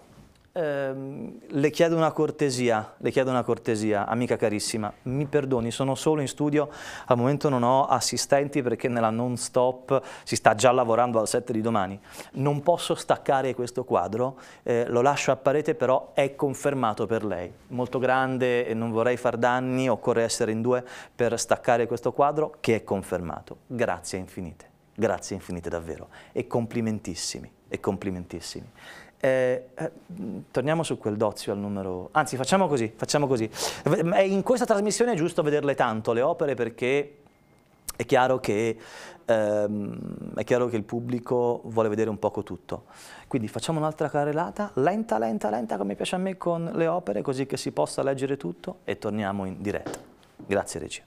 ehm, le chiedo una cortesia, le chiedo una cortesia, amica carissima, mi perdoni, sono solo in studio, al momento non ho assistenti perché nella non stop si sta già lavorando al set di domani, non posso staccare questo quadro, eh, lo lascio a parete però è confermato per lei, molto grande e non vorrei far danni, occorre essere in due per staccare questo quadro che è confermato, grazie infinite, grazie infinite davvero e complimentissimi, e complimentissimi. Eh, eh, torniamo su quel dozio al numero, anzi facciamo così, facciamo così. In questa trasmissione è giusto vederle tanto le opere perché è chiaro che, ehm, è chiaro che il pubblico vuole vedere un poco tutto. Quindi facciamo un'altra carrellata, lenta, lenta, lenta come piace a me con le opere, così che si possa leggere tutto e torniamo in diretta. Grazie regia.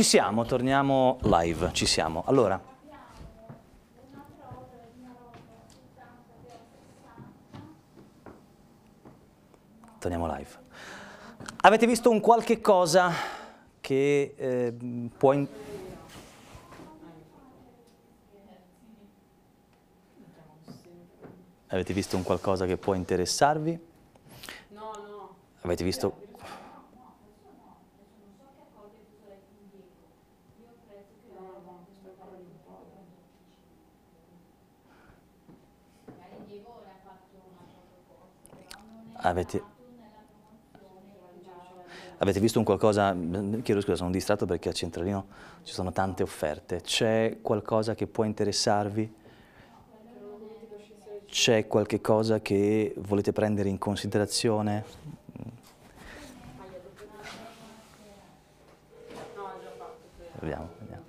Ci siamo, torniamo live, ci siamo. Allora. Torniamo live. Avete visto un qualche cosa che eh, può... In... Avete visto un qualcosa che può interessarvi? No, no. Avete visto... Avete, avete visto un qualcosa, chiedo scusa sono distratto perché a Centralino ci sono tante offerte, c'è qualcosa che può interessarvi? C'è qualche cosa che volete prendere in considerazione? Vediamo, vediamo.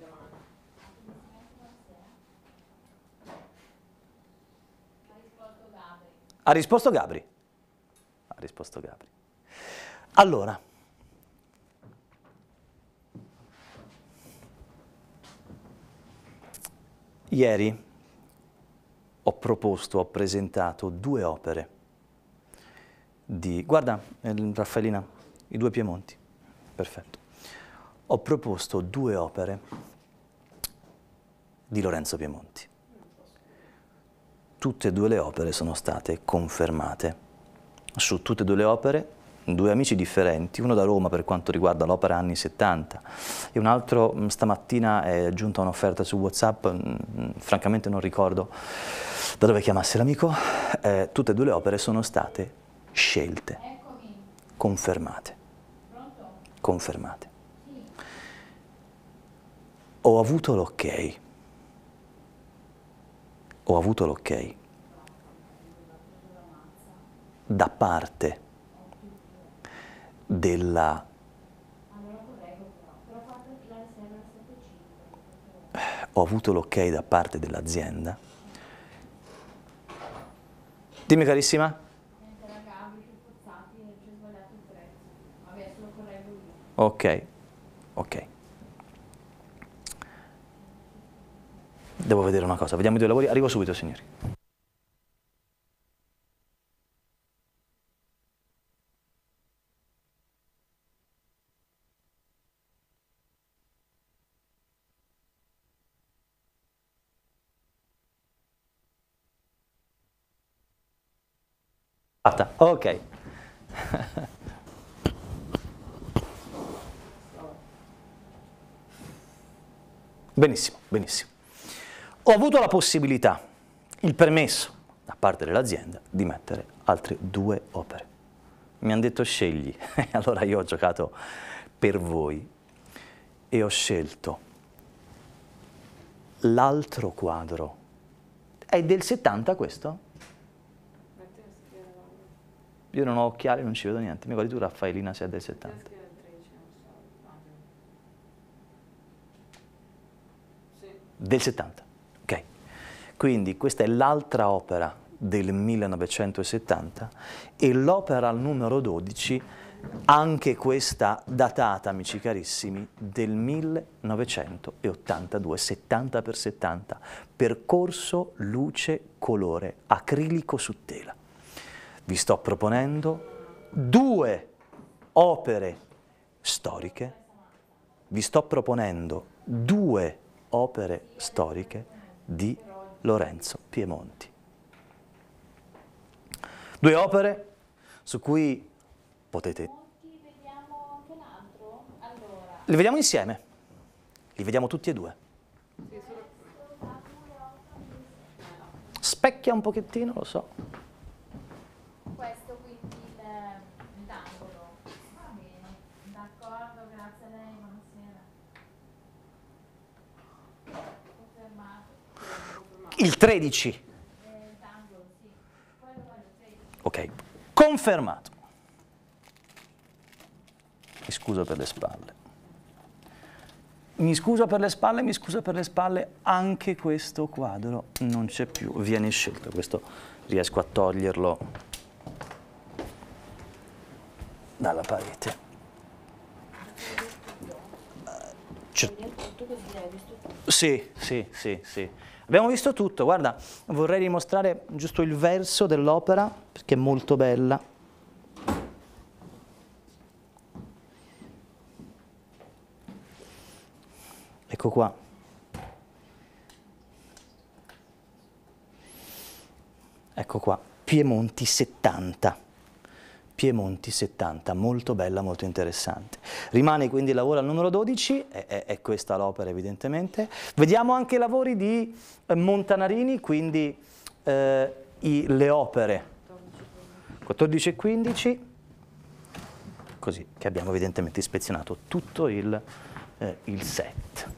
Ha risposto Gabri risposto Gabri. Allora, ieri ho proposto, ho presentato due opere di... Guarda, eh, Raffaellina, i due Piemonti, perfetto. Ho proposto due opere di Lorenzo Piemonti. Tutte e due le opere sono state confermate su tutte e due le opere due amici differenti, uno da Roma per quanto riguarda l'opera anni 70 e un altro stamattina è giunta un'offerta su Whatsapp, francamente non ricordo da dove chiamasse l'amico, eh, tutte e due le opere sono state scelte, confermate, confermate. Ho avuto l'ok, ho avuto l'ok. Okay da parte della... Ho avuto l'ok da parte dell'azienda. Dimmi carissima. Ok, ok. Devo vedere una cosa, vediamo i due lavori. Arrivo subito, signori. Ok. benissimo, benissimo. Ho avuto la possibilità, il permesso, da parte dell'azienda, di mettere altre due opere. Mi hanno detto scegli, allora io ho giocato per voi e ho scelto l'altro quadro. È del 70 questo? Io non ho occhiali, non ci vedo niente. Mi guardi tu Raffaellina sei del 70. Del 70, ok. Quindi questa è l'altra opera del 1970 e l'opera numero 12, anche questa datata, amici carissimi, del 1982, 70 x 70, percorso luce colore acrilico su tela vi sto proponendo due opere storiche, vi sto proponendo due opere storiche di Lorenzo Piemonti. Due opere su cui potete... Li vediamo insieme, li vediamo tutti e due. Specchia un pochettino, lo so. il 13. Ok, confermato. Mi scuso per le spalle. Mi scuso per le spalle, mi scuso per le spalle, anche questo quadro non c'è più, viene scelto, questo riesco a toglierlo dalla parete. Eh, c'è... Sì, sì, sì, sì. Abbiamo visto tutto, guarda, vorrei dimostrare giusto il verso dell'opera, perché è molto bella. Ecco qua. Ecco qua, Piemonti 70. Piemonti 70, molto bella, molto interessante. Rimane quindi il lavoro al numero 12, è, è, è questa l'opera evidentemente. Vediamo anche i lavori di eh, Montanarini, quindi eh, i, le opere 14 e 15, così che abbiamo evidentemente ispezionato tutto il, eh, il set.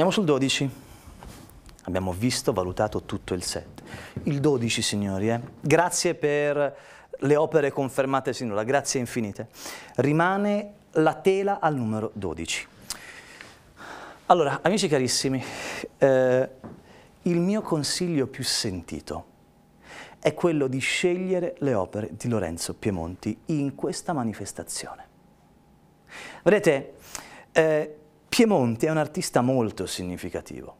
Andiamo sul 12. Abbiamo visto, valutato tutto il set. Il 12, signori, eh? grazie per le opere confermate sinora, grazie infinite. Rimane la tela al numero 12. Allora, amici carissimi, eh, il mio consiglio più sentito è quello di scegliere le opere di Lorenzo Piemonti in questa manifestazione. Vedete, eh, Piemonte è un artista molto significativo.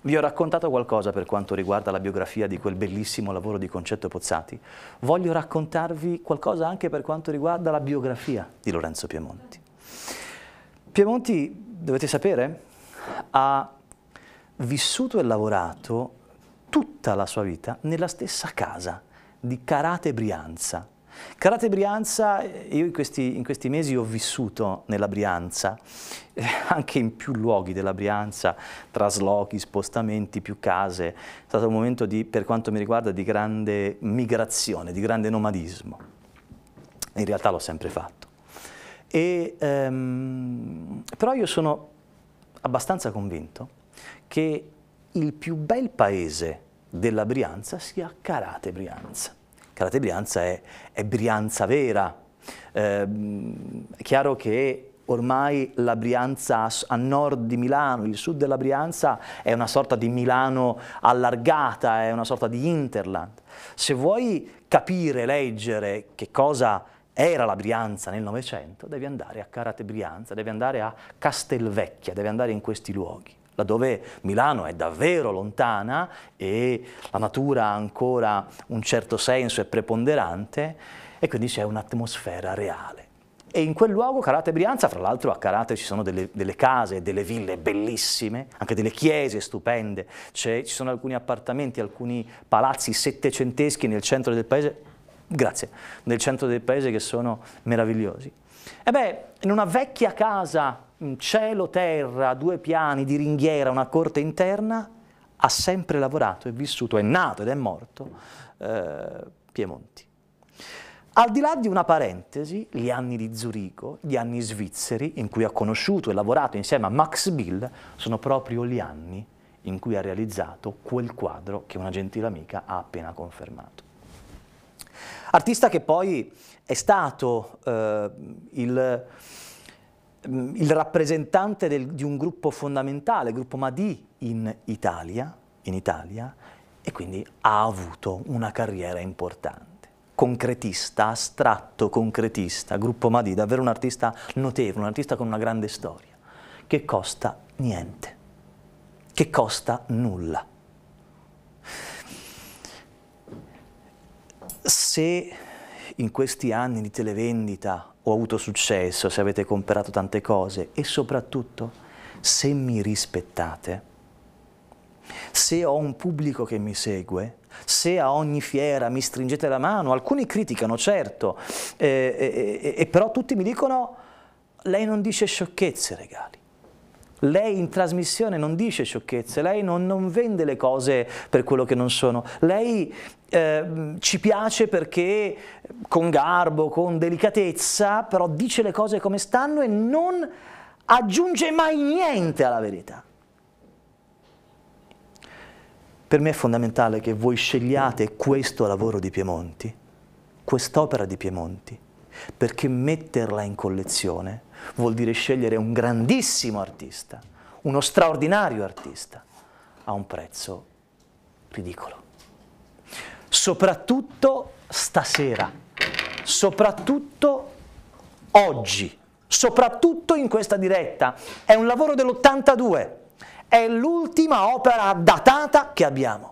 Vi ho raccontato qualcosa per quanto riguarda la biografia di quel bellissimo lavoro di Concetto Pozzati. Voglio raccontarvi qualcosa anche per quanto riguarda la biografia di Lorenzo Piemonti. Piemonti, dovete sapere, ha vissuto e lavorato tutta la sua vita nella stessa casa di Carate Brianza, Karate Brianza, eh, io in questi, in questi mesi ho vissuto nella Brianza, eh, anche in più luoghi della Brianza, traslochi, spostamenti, più case. È stato un momento, di, per quanto mi riguarda, di grande migrazione, di grande nomadismo. In realtà l'ho sempre fatto. E, ehm, però io sono abbastanza convinto che il più bel paese della Brianza sia Karate Brianza. Karate Brianza è, è Brianza vera. Eh, è chiaro che ormai la Brianza a nord di Milano, il sud della Brianza è una sorta di Milano allargata, è una sorta di Interland. Se vuoi capire, leggere che cosa era la Brianza nel Novecento, devi andare a Carate Brianza, devi andare a Castelvecchia, devi andare in questi luoghi laddove Milano è davvero lontana e la natura ha ancora un certo senso è preponderante e quindi c'è un'atmosfera reale. E in quel luogo, Carate Brianza, fra l'altro a Carate ci sono delle, delle case, delle ville bellissime, anche delle chiese stupende, ci sono alcuni appartamenti, alcuni palazzi settecenteschi nel centro del paese, grazie, nel centro del paese che sono meravigliosi. E beh, in una vecchia casa cielo, terra, due piani di ringhiera, una corte interna, ha sempre lavorato, e vissuto, è nato ed è morto eh, Piemonti. Al di là di una parentesi, gli anni di Zurigo, gli anni svizzeri, in cui ha conosciuto e lavorato insieme a Max Bill, sono proprio gli anni in cui ha realizzato quel quadro che una gentile amica ha appena confermato. Artista che poi è stato eh, il il rappresentante del, di un gruppo fondamentale, gruppo Madi in Italia, in Italia, e quindi ha avuto una carriera importante. Concretista, astratto concretista, gruppo Madi, davvero un artista notevole, un artista con una grande storia, che costa niente, che costa nulla. Se in questi anni di televendita ho avuto successo, se avete comprato tante cose e soprattutto se mi rispettate, se ho un pubblico che mi segue, se a ogni fiera mi stringete la mano, alcuni criticano certo, eh, eh, eh, eh però tutti mi dicono lei non dice sciocchezze regali. Lei in trasmissione non dice sciocchezze, lei non, non, vende le cose per quello che non sono, lei Ehm, ci piace perché con garbo, con delicatezza, però dice le cose come stanno e non aggiunge mai niente alla verità. Per me è fondamentale che voi scegliate questo lavoro di Piemonti, quest'opera di Piemonti, perché metterla in collezione vuol dire scegliere un grandissimo artista, uno straordinario artista, a un prezzo ridicolo soprattutto stasera, soprattutto oggi, soprattutto in questa diretta. È un lavoro dell'82, è l'ultima opera datata che abbiamo.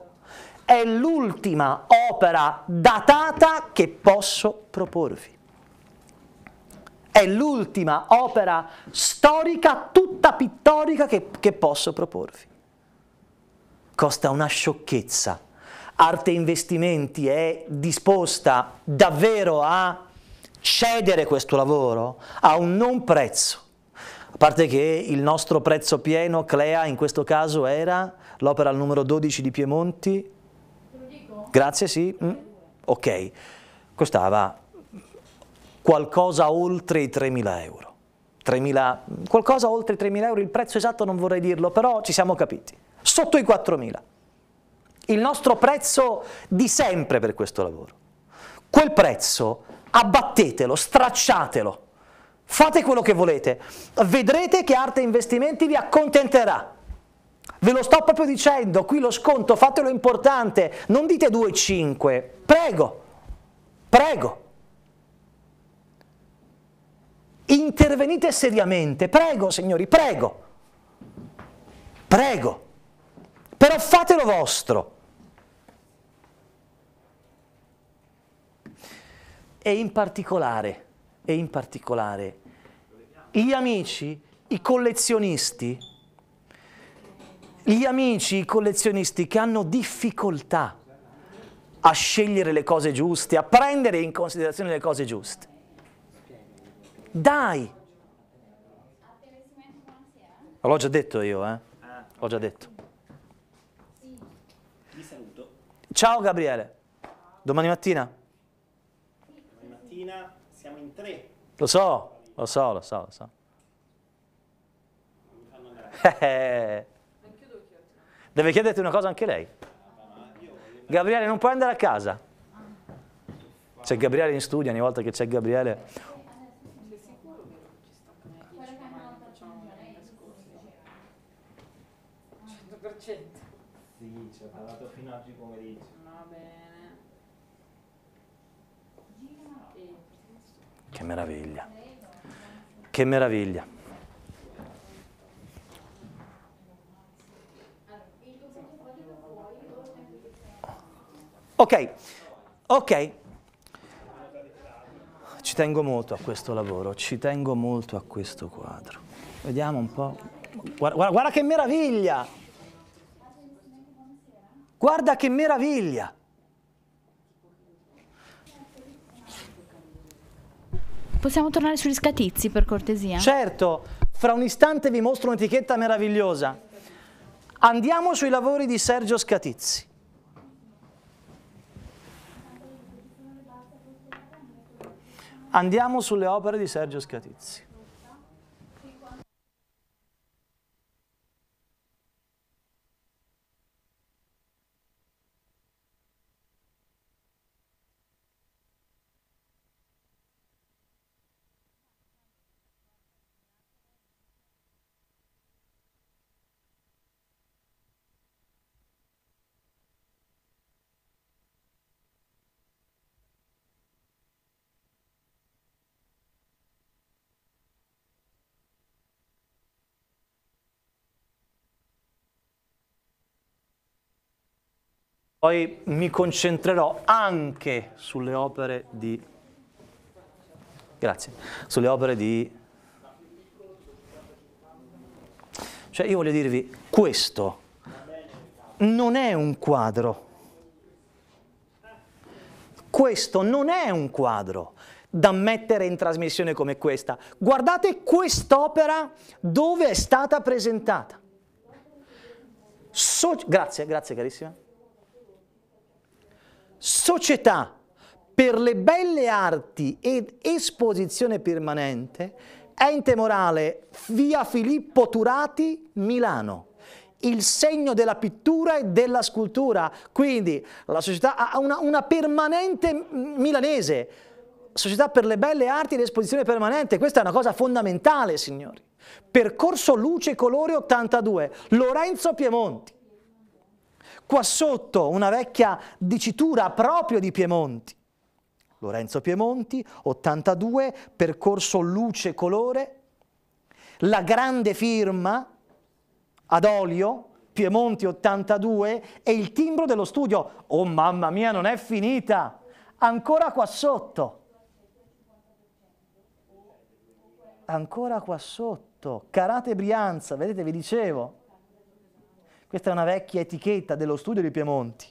È l'ultima opera datata che posso proporvi. È l'ultima opera storica, tutta pittorica, che, che posso proporvi. Costa una sciocchezza Arte Investimenti è disposta davvero a cedere questo lavoro a un non prezzo, a parte che il nostro prezzo pieno, Clea in questo caso era l'opera numero 12 di Piemonti, grazie sì, mm. ok, costava qualcosa oltre i 3.000 euro. 3.000, qualcosa oltre i 3.000 euro, il prezzo esatto non vorrei dirlo, però ci siamo capiti, sotto i 4.000 il nostro prezzo di sempre per questo lavoro. Quel prezzo abbattetelo, stracciatelo, fate quello che volete, vedrete che Arte Investimenti vi accontenterà. Ve lo sto proprio dicendo, qui lo sconto, fatelo importante, non dite 2,5, prego, prego. Intervenite seriamente, prego signori, prego, prego, però fatelo vostro. e in particolare, e in particolare gli amici, i collezionisti, gli amici, i collezionisti che hanno difficoltà a scegliere le cose giuste, a prendere in considerazione le cose giuste. Dai! L'ho già detto io, eh? L'ho già detto. Ciao Gabriele, domani mattina mattina siamo in tre. Lo so, lo so, lo so, lo so. Deve chiederti una cosa anche lei. Gabriele, non puoi andare a casa. C'è Gabriele in studio, ogni volta che c'è Gabriele... Sì, ci ha parlato fino a oggi pomeriggio. Che meraviglia. Che meraviglia. Ok, ok. Ci tengo molto a questo lavoro, ci tengo molto a questo quadro. Vediamo un po'. Guarda, guarda, guarda che meraviglia! Guarda che meraviglia! Possiamo tornare sugli scatizi per cortesia? Certo, fra un istante vi mostro un'etichetta meravigliosa. Andiamo sui lavori di Sergio Scatizzi. Andiamo sulle opere di Sergio Scatizzi. Poi mi concentrerò anche sulle opere di... Grazie. Sulle opere di... Cioè io voglio dirvi, questo non è un quadro. Questo non è un quadro da mettere in trasmissione come questa. Guardate quest'opera dove è stata presentata. So grazie, grazie carissima società per le belle arti ed esposizione permanente, ente morale via Filippo Turati, Milano. Il segno della pittura e della scultura, quindi la società ha una, una permanente milanese, società per le belle arti ed esposizione permanente, questa è una cosa fondamentale signori. Percorso Luce Colore 82, Lorenzo Piemonti. Qua sotto una vecchia dicitura proprio di Piemonti. Lorenzo Piemonti, 82, percorso luce colore, la grande firma ad olio, Piemonti 82, e il timbro dello studio. Oh mamma mia, non è finita! Ancora qua sotto. Ancora qua sotto. Carate Brianza, vedete, vi dicevo. Questa è una vecchia etichetta dello studio di Piemonti.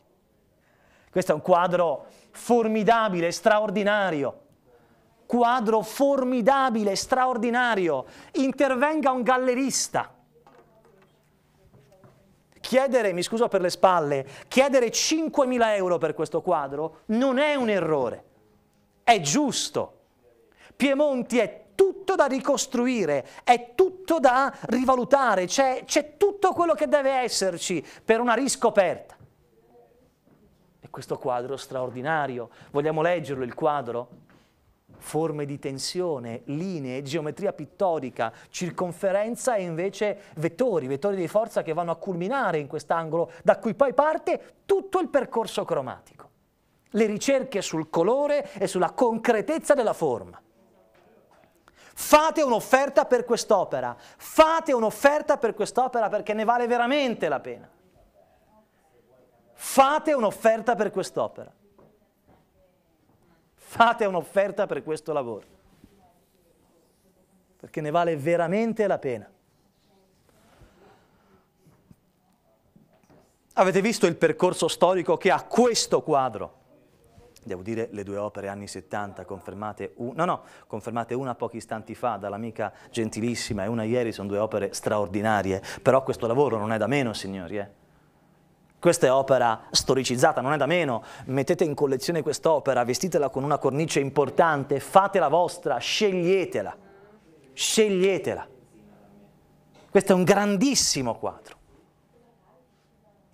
Questo è un quadro formidabile, straordinario. Quadro formidabile, straordinario. Intervenga un gallerista. Chiedere, mi scuso per le spalle, chiedere 5.000 euro per questo quadro non è un errore, è giusto. Piemonti è tutto da ricostruire, è tutto da rivalutare, c'è, c'è tutto quello che deve esserci per una riscoperta. E questo quadro straordinario, vogliamo leggerlo il quadro? forme di tensione, linee, geometria pittorica, circonferenza e invece vettori, vettori di forza che vanno a culminare in quest'angolo da cui poi parte tutto il percorso cromatico. Le ricerche sul colore e sulla concretezza della forma. Fate un'offerta per quest'opera, fate un'offerta per quest'opera perché ne vale veramente la pena. Fate un'offerta per quest'opera. Fate un'offerta per questo lavoro, perché ne vale veramente la pena. Avete visto il percorso storico che ha questo quadro? devo dire le due opere anni 70 confermate, un, no, no, confermate una pochi istanti fa dall'amica gentilissima e una ieri sono due opere straordinarie, però questo lavoro non è da meno signori. Eh? Questa è opera storicizzata, non è da meno. Mettete in collezione quest'opera, vestitela con una cornice importante, fatela vostra, sceglietela. Sceglietela. Questo è un grandissimo quadro.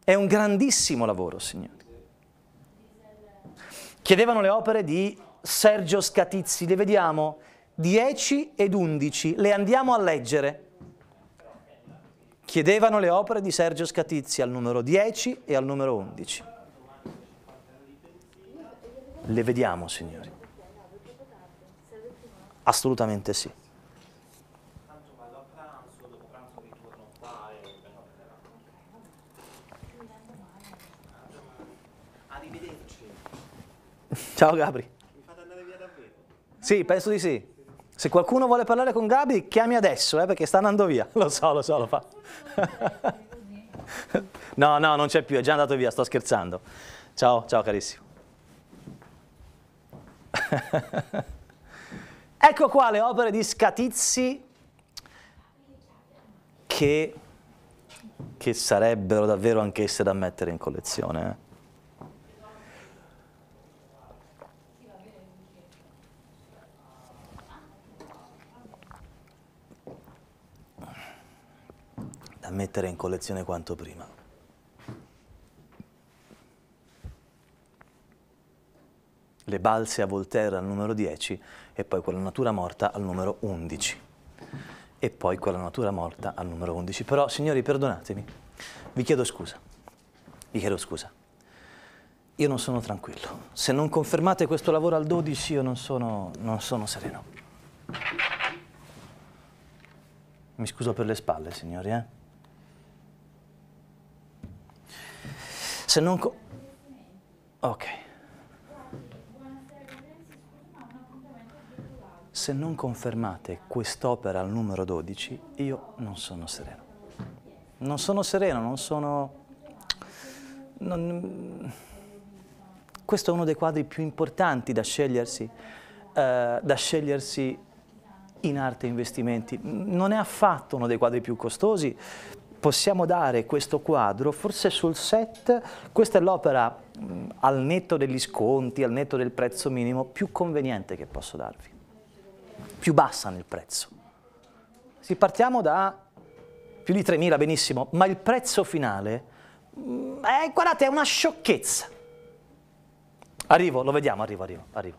È un grandissimo lavoro, Signore. Chiedevano le opere di Sergio Scatizzi, le vediamo, 10 ed 11, le andiamo a leggere. Chiedevano le opere di Sergio Scatizzi al numero 10 e al numero 11. Le vediamo, signori. Assolutamente sì. Ciao Gabri. Mi fate andare via davvero? Sì, penso di sì. Se qualcuno vuole parlare con Gabri, chiami adesso, eh, perché sta andando via. Lo so, lo so, lo fa. no, no, non c'è più, è già andato via, sto scherzando. Ciao, ciao carissimo. ecco qua le opere di Scatizzi che, che sarebbero davvero anch'esse da mettere in collezione. Eh. mettere in collezione quanto prima. Le balze a Voltaire al numero 10 e poi quella natura morta al numero 11. E poi quella natura morta al numero 11. Però, signori, perdonatemi, vi chiedo scusa. Vi chiedo scusa. Io non sono tranquillo. Se non confermate questo lavoro al 12 io non sono, non sono sereno. Mi scuso per le spalle, signori, eh? se non... ok. Se non confermate quest'opera al numero 12, io non sono sereno. Non sono sereno, non sono... Non... Questo è uno dei quadri più importanti da scegliersi, eh, da scegliersi in arte e investimenti. Non è affatto uno dei quadri più costosi, possiamo dare questo quadro, forse sul set, questa è l'opera mm, al netto degli sconti, al netto del prezzo minimo, più conveniente che posso darvi, più bassa nel prezzo. Se partiamo da più di 3.000, benissimo, ma il prezzo finale, mm, eh, guardate, è una sciocchezza. Arrivo, lo vediamo, arrivo, arrivo, arrivo.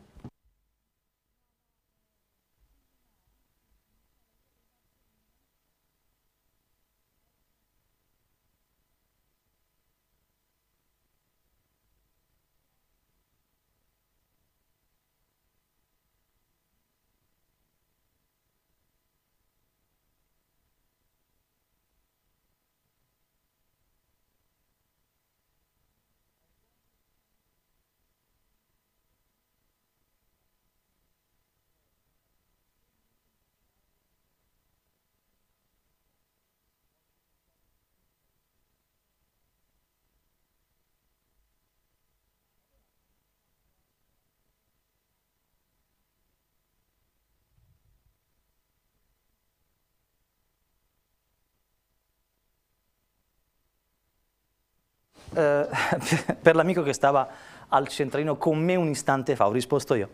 eh, per l'amico che stava al centrino con me un istante fa, ho risposto io,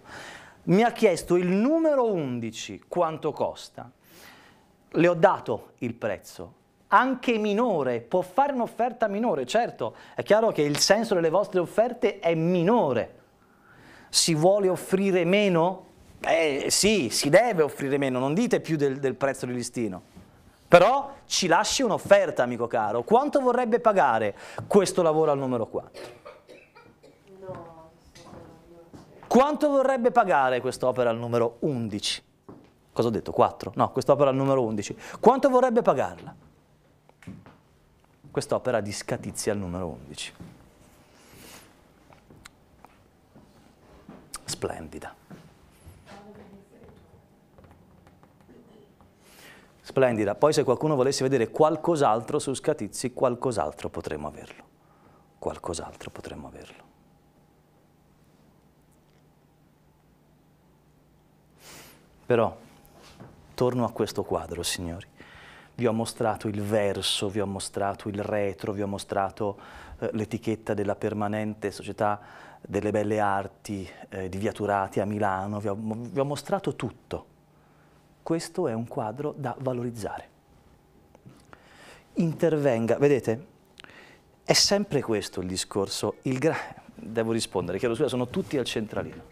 mi ha chiesto il numero 11 quanto costa. Le ho dato il prezzo, anche minore, può fare un'offerta minore, certo, è chiaro che il senso delle vostre offerte è minore. Si vuole offrire meno? Eh sì, si deve offrire meno, non dite più del, del prezzo di listino. Però ci lasci un'offerta, amico caro. Quanto vorrebbe pagare questo lavoro al numero 4? Quanto vorrebbe pagare quest'opera al numero 11? Cosa ho detto? 4? No, quest'opera al numero 11. Quanto vorrebbe pagarla? Quest'opera di Scatizia al numero 11. Splendida. Splendida. Poi se qualcuno volesse vedere qualcos'altro su Scatizzi, qualcos'altro potremmo averlo. Qualcos'altro potremmo averlo. Però torno a questo quadro, signori. Vi ho mostrato il verso, vi ho mostrato il retro, vi ho mostrato eh, l'etichetta della permanente società delle belle arti eh, di Viaturati a Milano, vi ho, vi ho mostrato tutto questo è un quadro da valorizzare. Intervenga, vedete, è sempre questo il discorso, il devo rispondere, chiedo scusa, sono tutti al centralino.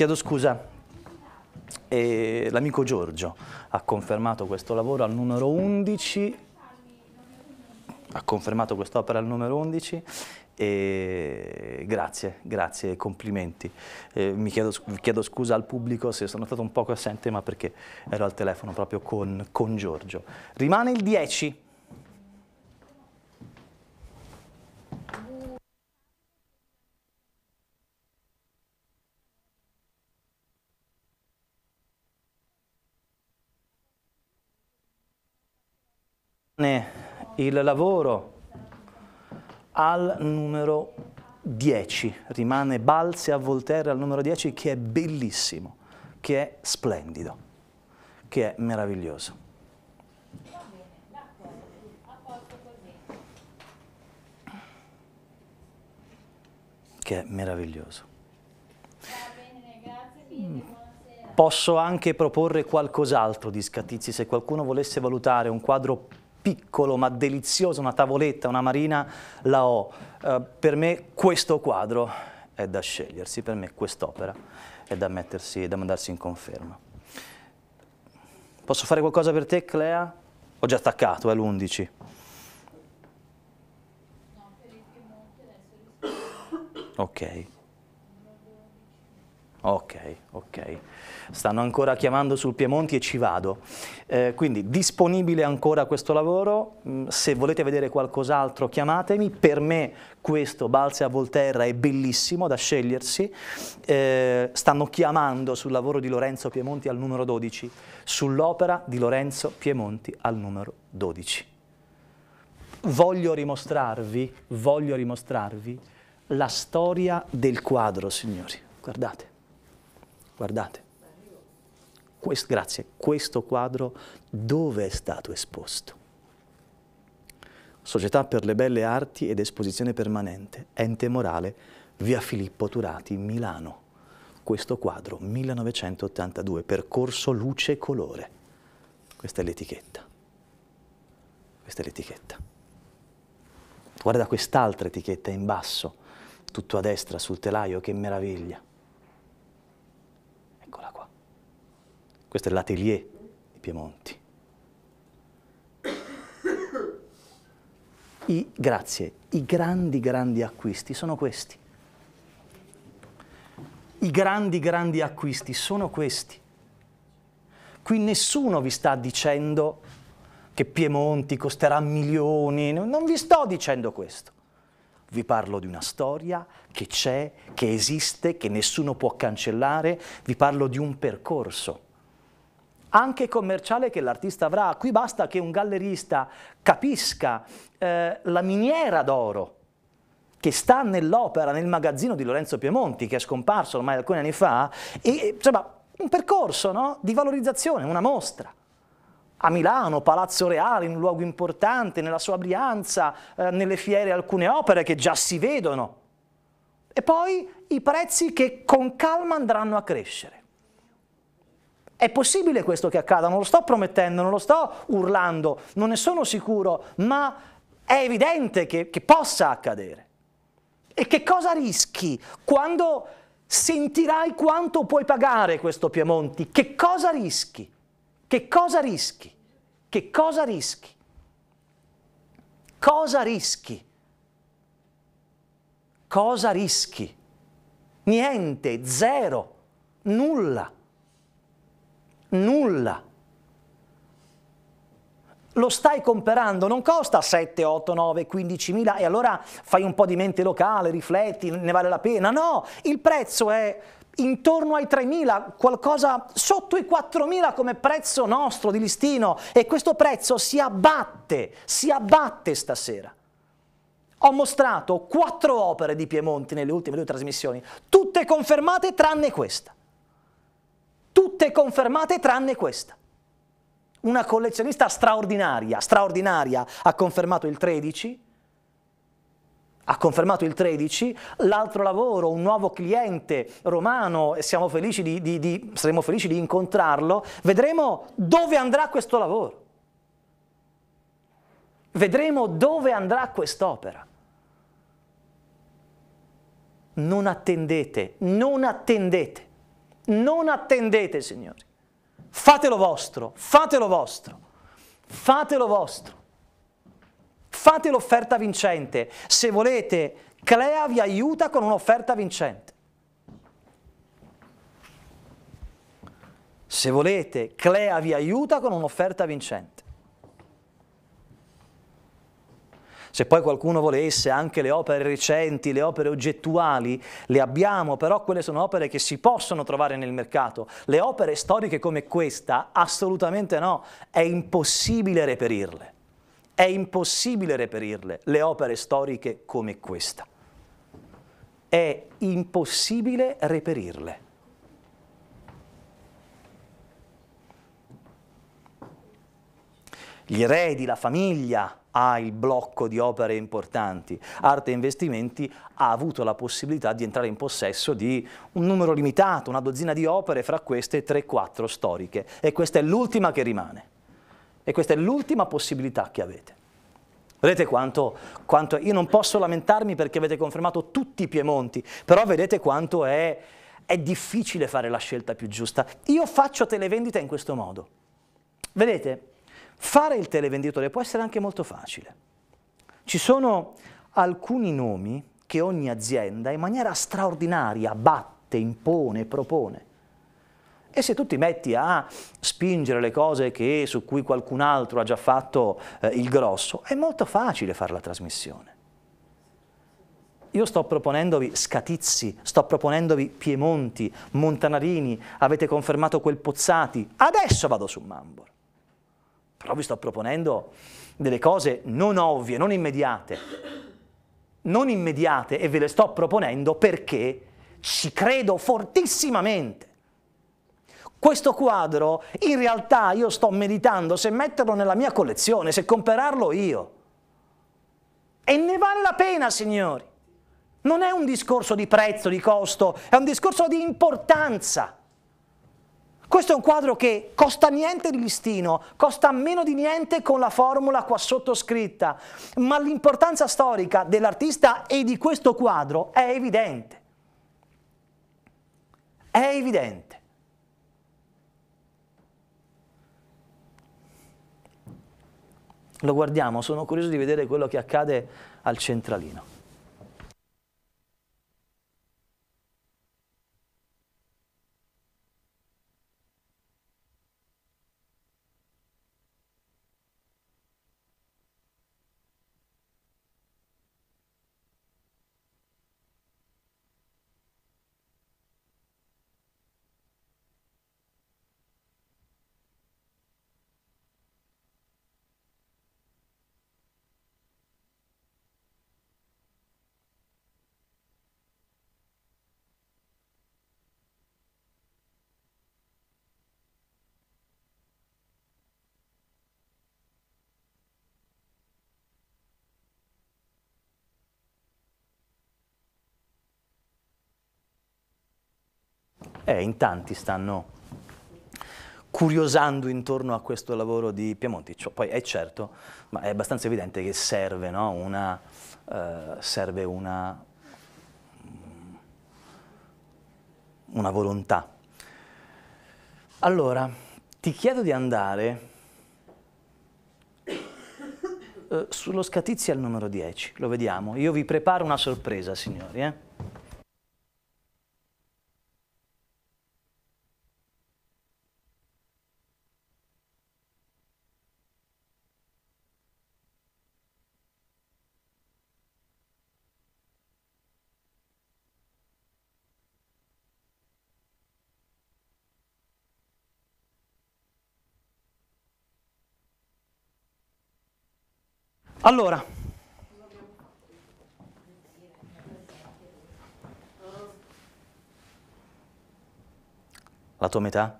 Chiedo scusa, e l'amico Giorgio ha confermato questo lavoro al numero 11, ha confermato quest'opera al numero 11 e grazie, grazie, complimenti. Eh, mi chiedo, chiedo, scusa al pubblico se sono stato un poco assente ma perché ero al telefono proprio con, con Giorgio. Rimane il 10. il lavoro al numero 10, rimane Balzi a Voltaire al numero 10 che è bellissimo, che è splendido, che è meraviglioso. Che è meraviglioso. Posso anche proporre qualcos'altro di Scatizzi, se qualcuno volesse valutare un quadro piccolo ma delizioso, una tavoletta, una marina, la ho. Eh, per me questo quadro è da scegliersi, per me quest'opera è da, mettersi, da mandarsi in conferma. Posso fare qualcosa per te, Clea? Ho già attaccato, è l'11. No, ok. Ok, ok. Stanno ancora chiamando sul Piemonti e ci vado. Eh, quindi disponibile ancora questo lavoro, mm, se volete vedere qualcos'altro chiamatemi, per me questo Balze a Volterra è bellissimo da scegliersi, eh, stanno chiamando sul lavoro di Lorenzo Piemonti al numero 12, sull'opera di Lorenzo Piemonti al numero 12. Voglio rimostrarvi, voglio rimostrarvi la storia del quadro, signori, guardate. Guardate, questo, grazie, questo quadro dove è stato esposto? Società per le Belle Arti ed Esposizione Permanente, ente morale, via Filippo Turati, Milano. Questo quadro, 1982, percorso luce e colore. Questa è l'etichetta. Questa è l'etichetta. Guarda quest'altra etichetta in basso, tutto a destra sul telaio, che meraviglia. Questo è l'atelier di Piemonti. I, grazie, i grandi, grandi acquisti sono questi. I grandi, grandi acquisti sono questi. Qui nessuno vi sta dicendo che Piemonti costerà milioni, non vi sto dicendo questo. Vi parlo di una storia che c'è, che esiste, che nessuno può cancellare, vi parlo di un percorso anche commerciale che l'artista avrà. Qui basta che un gallerista capisca eh, la miniera d'oro che sta nell'opera, nel magazzino di Lorenzo Piemonti, che è scomparso ormai alcuni anni fa, e insomma, un percorso no? di valorizzazione, una mostra. A Milano, Palazzo Reale, in un luogo importante, nella sua Brianza, eh, nelle fiere alcune opere che già si vedono. E poi i prezzi che con calma andranno a crescere. È possibile questo che accada, non lo sto promettendo, non lo sto urlando, non ne sono sicuro, ma è evidente che, che possa accadere. E che cosa rischi quando sentirai quanto puoi pagare questo Piemonti? Che cosa rischi? Che cosa rischi? Che cosa rischi? Cosa rischi? Cosa rischi? Niente, zero, nulla. Nulla. Lo stai comprando, non costa 7, 8, 9, 15 mila e allora fai un po' di mente locale, rifletti, ne vale la pena. No, il prezzo è intorno ai 3.000, qualcosa sotto i 4.000 come prezzo nostro di listino e questo prezzo si abbatte, si abbatte stasera. Ho mostrato quattro opere di Piemonte nelle ultime due trasmissioni, tutte confermate tranne questa tutte confermate tranne questa. Una collezionista straordinaria, straordinaria, ha confermato il 13, ha confermato il 13, l'altro lavoro, un nuovo cliente romano, siamo felici di, di, di, saremo felici di incontrarlo, vedremo dove andrà questo lavoro, vedremo dove andrà quest'opera. Non attendete, non attendete non attendete, signori. Fatelo vostro, fatelo vostro, fatelo vostro. Fate l'offerta vincente. Se volete, Clea vi aiuta con un'offerta vincente. Se volete, Clea vi aiuta con un'offerta vincente. Se poi qualcuno volesse anche le opere recenti, le opere oggettuali, le abbiamo, però quelle sono opere che si possono trovare nel mercato. Le opere storiche come questa, assolutamente no, è impossibile reperirle. È impossibile reperirle, le opere storiche come questa. È impossibile reperirle. Gli eredi, la famiglia, ha il blocco di opere importanti. Arte e Investimenti ha avuto la possibilità di entrare in possesso di un numero limitato, una dozzina di opere, fra queste 3-4 storiche. E questa è l'ultima che rimane. E questa è l'ultima possibilità che avete. Vedete quanto, quanto, Io non posso lamentarmi perché avete confermato tutti i Piemonti, però vedete quanto è, è difficile fare la scelta più giusta. Io faccio televendita in questo modo. Vedete, Fare il televenditore può essere anche molto facile. Ci sono alcuni nomi che ogni azienda in maniera straordinaria batte, impone, propone. E se tu ti metti a spingere le cose che, su cui qualcun altro ha già fatto eh, il grosso, è molto facile fare la trasmissione. Io sto proponendovi Scatizzi, sto proponendovi Piemonti, Montanarini, avete confermato quel Pozzati, adesso vado su Mambor. Però vi sto proponendo delle cose non ovvie, non immediate. Non immediate e ve le sto proponendo perché ci credo fortissimamente. Questo quadro in realtà io sto meditando se metterlo nella mia collezione, se comprarlo io. E ne vale la pena, signori. Non è un discorso di prezzo, di costo, è un discorso di importanza. Questo è un quadro che costa niente di listino, costa meno di niente con la formula qua sottoscritta, ma l'importanza storica dell'artista e di questo quadro è evidente. È evidente. Lo guardiamo, sono curioso di vedere quello che accade al centralino. Eh, in tanti stanno curiosando intorno a questo lavoro di Piemonticcio. Poi è certo, ma è abbastanza evidente che serve, no? una, eh, serve una, mm, una volontà. Allora, ti chiedo di andare eh, sullo Scatizia al numero 10, lo vediamo. Io vi preparo una sorpresa, signori. Eh? Allora, la tua metà?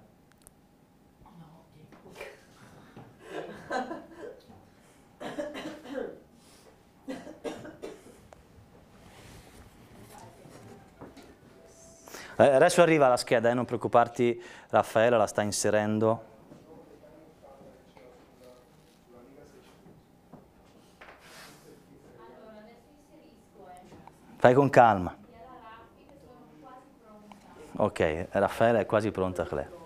Eh, adesso arriva la scheda, eh, non preoccuparti, Raffaella la sta inserendo. Fai con calma. Ok, Raffaella è quasi pronta, a Cleo.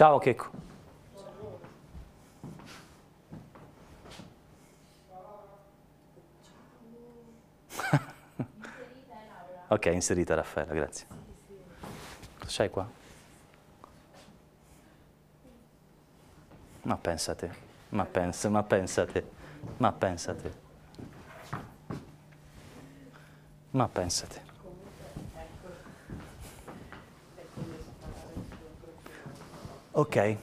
Ciao Checco. ok, inserita Raffaella, grazie. Cosa c'hai qua? Ma pensate, ma pensa, ma pensate, ma pensate. Ma pensate. Ok.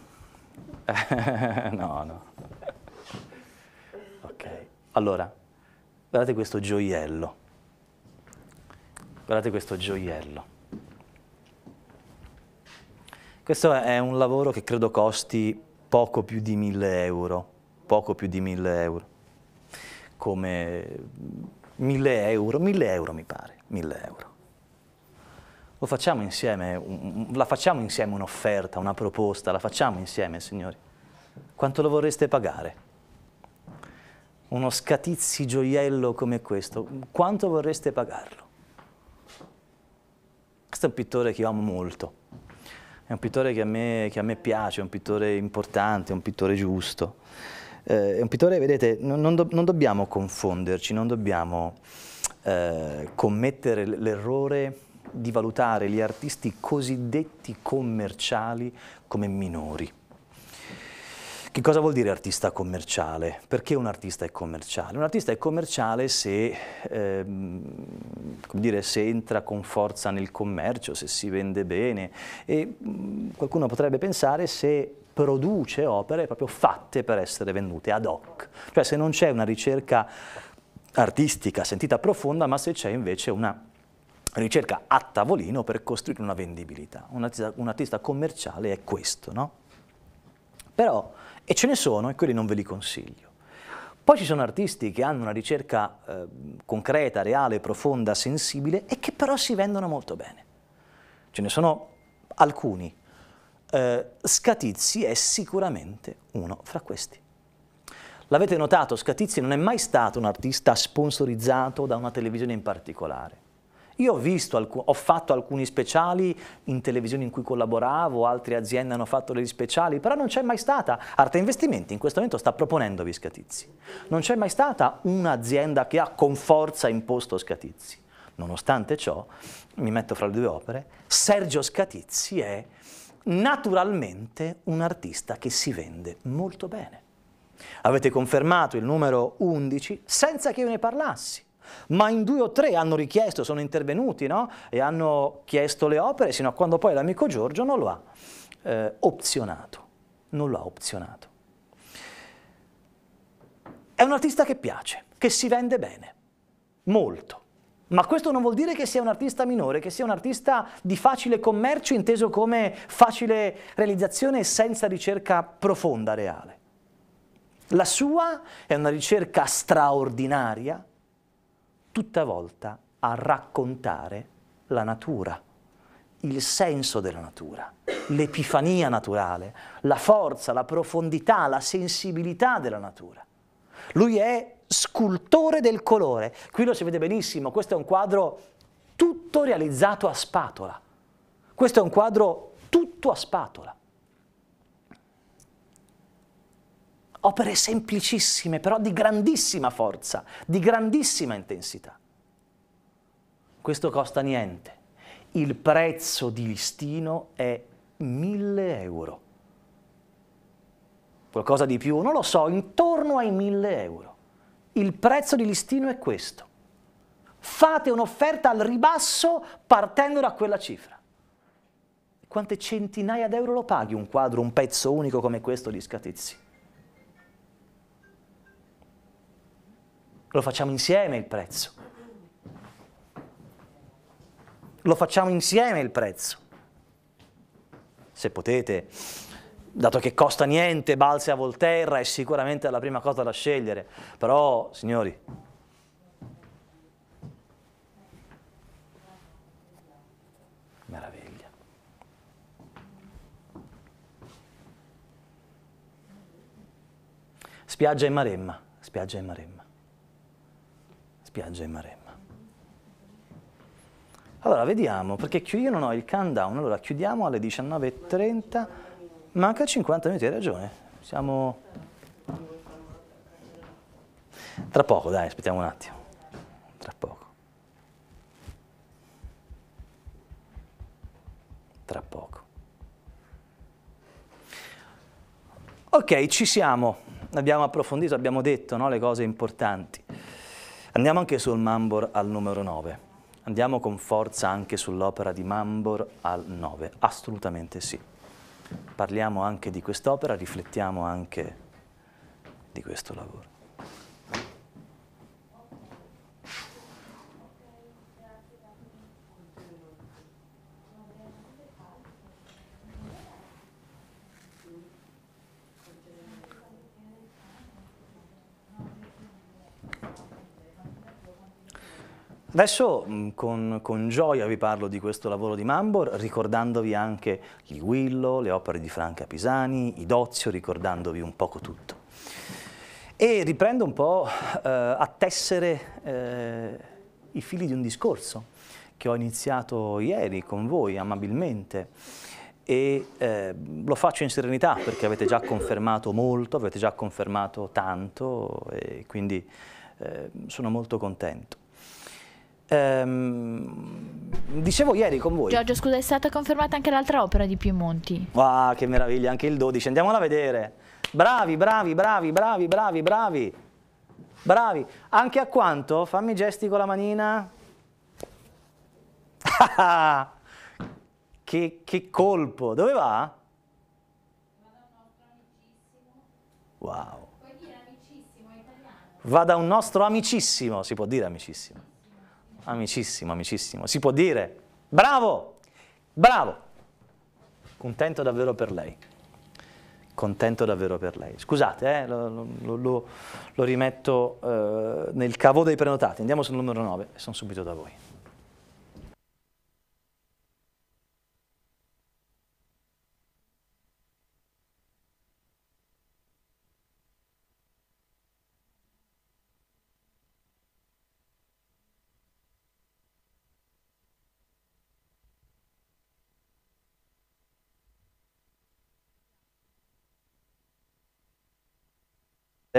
no, no. Ok. Allora, guardate questo gioiello. Guardate questo gioiello. Questo è un lavoro che credo costi poco più di 1000 euro, poco più di 1000 euro, come 1000 euro, 1000 euro mi pare, 1000 euro facciamo insieme, la facciamo insieme un'offerta, una proposta, la facciamo insieme, signori. Quanto lo vorreste pagare? Uno scatizzi gioiello come questo, quanto vorreste pagarlo? Questo è un pittore che io amo molto, è un pittore che a me, che a me piace, è un pittore importante, è un pittore giusto. Eh, è un pittore, vedete, non, non, do, non dobbiamo confonderci, non dobbiamo eh, commettere l'errore di valutare gli artisti cosiddetti commerciali come minori. Che cosa vuol dire artista commerciale? Perché un artista è commerciale? Un artista è commerciale se, ehm, dire, se entra con forza nel commercio, se si vende bene e mh, qualcuno potrebbe pensare se produce opere proprio fatte per essere vendute ad hoc, cioè se non c'è una ricerca artistica sentita profonda ma se c'è invece una ricerca a tavolino per costruire una vendibilità. Un artista, un artista commerciale è questo, no? Però, e ce ne sono, e quelli non ve li consiglio. Poi ci sono artisti che hanno una ricerca eh, concreta, reale, profonda, sensibile e che però si vendono molto bene. Ce ne sono alcuni. Eh, Scatizzi è sicuramente uno fra questi. L'avete notato, Scatizzi non è mai stato un artista sponsorizzato da una televisione in particolare. Io ho, visto, ho fatto alcuni speciali in televisione in cui collaboravo, altre aziende hanno fatto degli speciali, però non c'è mai stata, Arte Investimenti in questo momento sta proponendo Viscatizzi, non c'è mai stata un'azienda che ha con forza imposto Scatizzi. Nonostante ciò, mi metto fra le due opere, Sergio Scatizzi è naturalmente un artista che si vende molto bene. Avete confermato il numero 11 senza che io ne parlassi ma in due o tre hanno richiesto, sono intervenuti no? e hanno chiesto le opere sino a quando poi l'amico Giorgio non lo ha eh, opzionato, non lo ha opzionato. È un artista che piace, che si vende bene, molto. Ma questo non vuol dire che sia un artista minore, che sia un artista di facile commercio inteso come facile realizzazione senza ricerca profonda reale. La sua è una ricerca straordinaria, tutta volta a raccontare la natura, il senso della natura, l'epifania naturale, la forza, la profondità, la sensibilità della natura. Lui è scultore del colore. Qui lo si vede benissimo, questo è un quadro tutto realizzato a spatola. Questo è un quadro tutto a spatola. opere semplicissime, però di grandissima forza, di grandissima intensità. Questo costa niente. Il prezzo di listino è 1000 euro. Qualcosa di più, non lo so, intorno ai 1000 euro. Il prezzo di listino è questo. Fate un'offerta al ribasso partendo da quella cifra quante centinaia d'euro lo paghi un quadro, un pezzo unico come questo di Scatizzi? Lo facciamo insieme il prezzo. Lo facciamo insieme il prezzo. Se potete, dato che costa niente, Balze a Volterra è sicuramente la prima cosa da scegliere. Però, signori, meraviglia. Spiaggia in Maremma, spiaggia in Maremma spiaggia in Maremma. Allora, vediamo, perché io non ho il countdown, allora chiudiamo alle 19.30, manca 50 minuti, hai ragione, siamo... Tra poco, dai, aspettiamo un attimo, tra poco. Tra poco. Ok, ci siamo, abbiamo approfondito, abbiamo detto no, le cose importanti. Andiamo anche sul Mambor al numero 9. Andiamo con forza anche sull'opera di Mambor al 9. Assolutamente sì. Parliamo anche di quest'opera, riflettiamo anche di questo lavoro. Adesso mm, con, con, gioia vi parlo di questo lavoro di Mambor, ricordandovi anche gli Willow, le opere di Franca Pisani, i Dozio, ricordandovi un poco tutto. E riprendo un po' eh, a tessere eh, i fili di un discorso che ho iniziato ieri con voi amabilmente e eh, lo faccio in serenità perché avete già confermato molto, avete già confermato tanto e quindi eh, sono molto contento. Ehm, dicevo ieri con voi. Giorgio, scusa, è stata confermata anche l'altra opera di Piemonti. Ah, che meraviglia, anche il 12. Andiamola a vedere. Bravi, bravi, bravi, bravi, bravi, bravi. Bravi. Anche a quanto? Fammi gesti con la manina. che, che colpo. Dove va? Wow. Va da un nostro amicissimo, si può dire amicissimo amicissimo, amicissimo. Si può dire, bravo, bravo. Contento davvero per lei. Contento davvero per lei. Scusate, eh, lo, lo, lo, lo, rimetto eh, nel cavo dei prenotati. Andiamo sul numero 9 e sono subito da voi.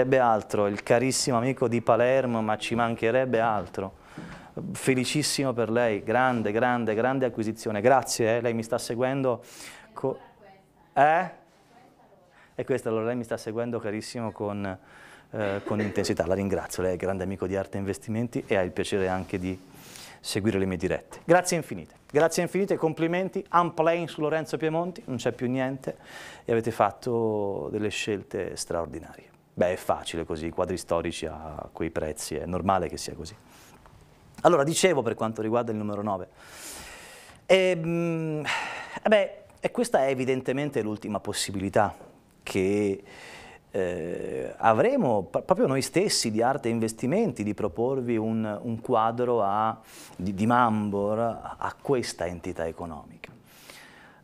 mancherebbe altro, il carissimo amico di Palermo, ma ci mancherebbe altro. Felicissimo per lei, grande, grande, grande acquisizione. Grazie, eh? lei mi sta seguendo. eh? E questa allora lei mi sta seguendo carissimo con, eh, con intensità. La ringrazio, lei è grande amico di Arte Investimenti e ha il piacere anche di seguire le mie dirette. Grazie infinite, grazie infinite, complimenti, unplaying su Lorenzo Piemonti, non c'è più niente e avete fatto delle scelte straordinarie. Beh, è facile così, i quadri storici a quei prezzi, è normale che sia così. Allora, dicevo per quanto riguarda il numero 9. E, mh, beh, e questa è evidentemente l'ultima possibilità che eh, avremo proprio noi stessi di arte e investimenti di proporvi un, un quadro a, di, di Mambor a questa entità economica.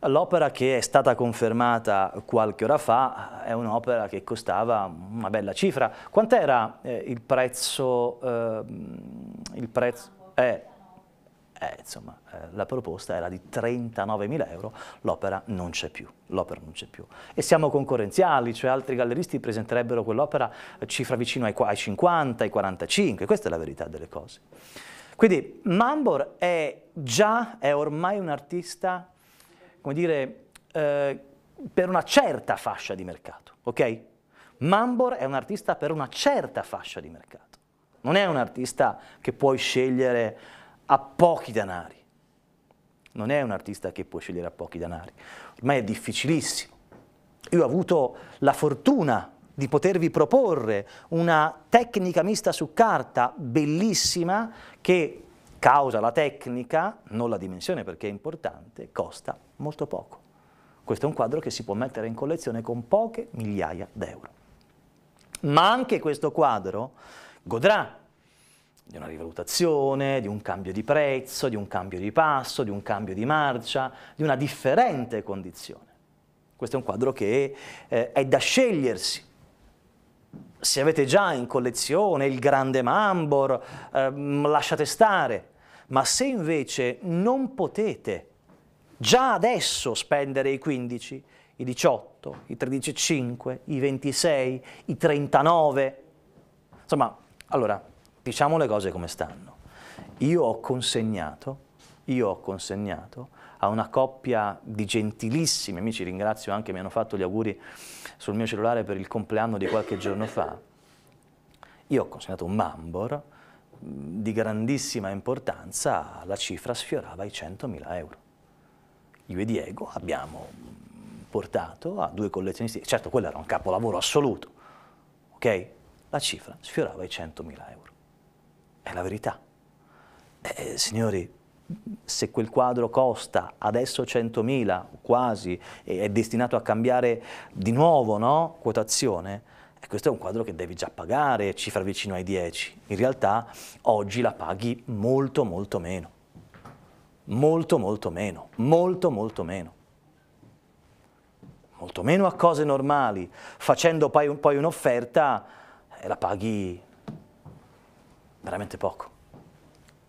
L'opera che è stata confermata qualche ora fa è un'opera che costava una bella cifra. Quant'era eh, il prezzo? Ehm, eh, il prezzo eh, insomma, eh, la proposta era di 39.000 euro, l'opera non c'è più, l'opera non c'è più. E siamo concorrenziali, cioè altri galleristi presenterebbero quell'opera eh, cifra vicino ai, ai 50, ai 45, questa è la verità delle cose. Quindi Mambor è già, è ormai un artista come dire, eh, per una certa fascia di mercato, ok? Mambor è un artista per una certa fascia di mercato. Non è un artista che puoi scegliere a pochi denari. Non è un artista che puoi scegliere a pochi denari. Ormai è difficilissimo. Io ho avuto la fortuna di potervi proporre una tecnica mista su carta bellissima che causa la tecnica, non la dimensione perché è importante, costa molto poco. Questo è un quadro che si può mettere in collezione con poche migliaia d'euro. Ma anche questo quadro godrà di una rivalutazione, di un cambio di prezzo, di un cambio di passo, di un cambio di marcia, di una differente condizione. Questo è un quadro che eh, è da scegliersi. Se avete già in collezione il grande Mambor, eh, lasciate stare. Ma se invece non potete già adesso spendere i 15, i 18, i 13,5, i 26, i 39, insomma, allora, diciamo le cose come stanno. Io ho consegnato, io ho consegnato a una coppia di gentilissimi amici, ringrazio anche, mi hanno fatto gli auguri sul mio cellulare per il compleanno di qualche giorno fa, io ho consegnato un Mambor di grandissima importanza la cifra sfiorava i 100.000 euro. Io e Diego abbiamo portato a due collezionisti, certo quello era un capolavoro assoluto, ok? La cifra sfiorava i 100.000 euro. È la verità. Eh, signori, se quel quadro costa adesso 100.000 quasi, e è destinato a cambiare di nuovo no? quotazione, e questo è un quadro che devi già pagare, cifra vicino ai 10. In realtà oggi la paghi molto molto meno. Molto molto meno. Molto molto meno. Molto meno a cose normali. Facendo poi, un, poi un'offerta eh, la paghi veramente poco.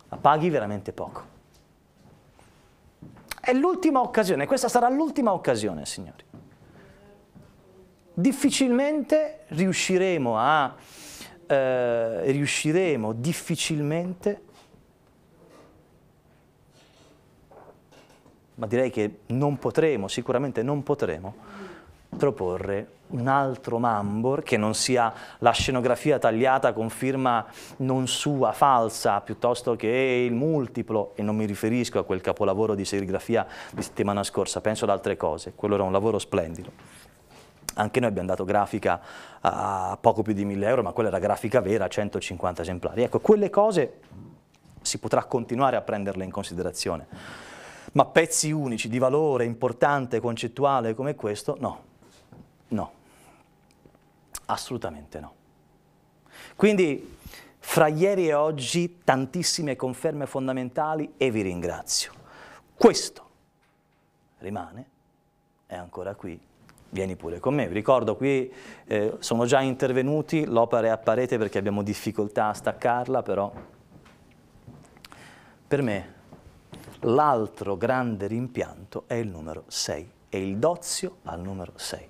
La paghi veramente poco. È l'ultima occasione, questa sarà l'ultima occasione, signori difficilmente riusciremo a, eh, riusciremo difficilmente, ma direi che non potremo, sicuramente non potremo, proporre un altro Mambor che non sia la scenografia tagliata con firma non sua, falsa, piuttosto che il multiplo, e non mi riferisco a quel capolavoro di serigrafia di settimana scorsa, penso ad altre cose, quello era un lavoro splendido. Anche noi abbiamo dato grafica a poco più di 1000 euro, ma quella era grafica vera, 150 esemplari. Ecco, quelle cose si potrà continuare a prenderle in considerazione, ma pezzi unici di valore importante, concettuale come questo, no, no, assolutamente no. Quindi fra ieri e oggi tantissime conferme fondamentali e vi ringrazio. Questo rimane, è ancora qui vieni pure con me. Vi ricordo qui eh, sono già intervenuti, l'opera è a parete perché abbiamo difficoltà a staccarla, però per me l'altro grande rimpianto è il numero 6, è il dozio al numero 6.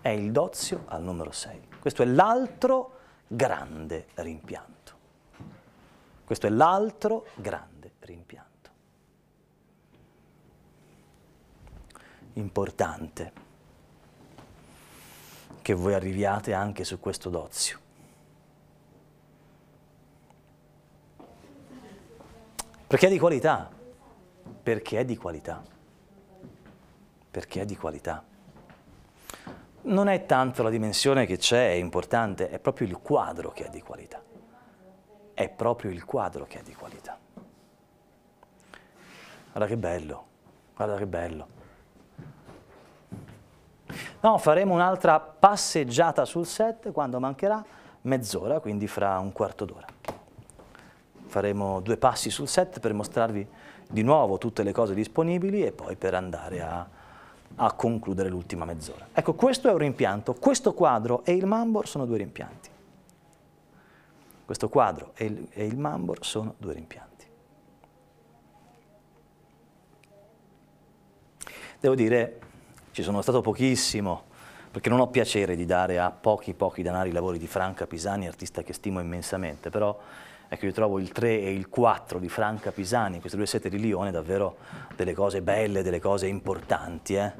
È il dozio al numero 6. Questo è l'altro grande rimpianto. Questo è l'altro grande rimpianto. importante che voi arriviate anche su questo dozio. Perché è di qualità? Perché è di qualità. Perché è di qualità. Non è tanto la dimensione che c'è, è importante, è proprio il quadro che è di qualità. È proprio il quadro che è di qualità. Guarda che bello, guarda che bello. No, faremo un'altra passeggiata sul set quando mancherà mezz'ora, quindi fra un quarto d'ora. Faremo due passi sul set per mostrarvi di nuovo tutte le cose disponibili e poi per andare a, a concludere l'ultima mezz'ora. Ecco, questo è un rimpianto. Questo quadro e il Mambor sono due rimpianti. Questo quadro e il, e il Mambor sono due rimpianti. Devo dire, ci sono stato pochissimo, perché non ho piacere di dare a pochi pochi danari i lavori di Franca Pisani, artista che stimo immensamente, però ecco io trovo il 3 e il 4 di Franca Pisani, queste due sette di Lione, davvero delle cose belle, delle cose importanti, eh?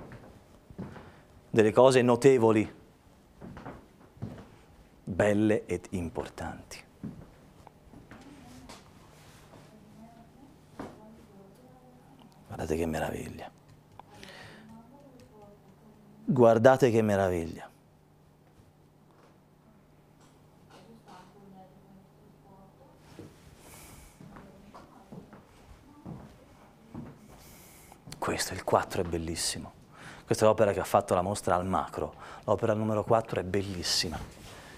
delle cose notevoli, belle ed importanti. Guardate che meraviglia. Guardate che meraviglia. Questo, il 4 è bellissimo. Questa è l'opera che ha fatto la mostra al macro. L'opera numero 4 è bellissima.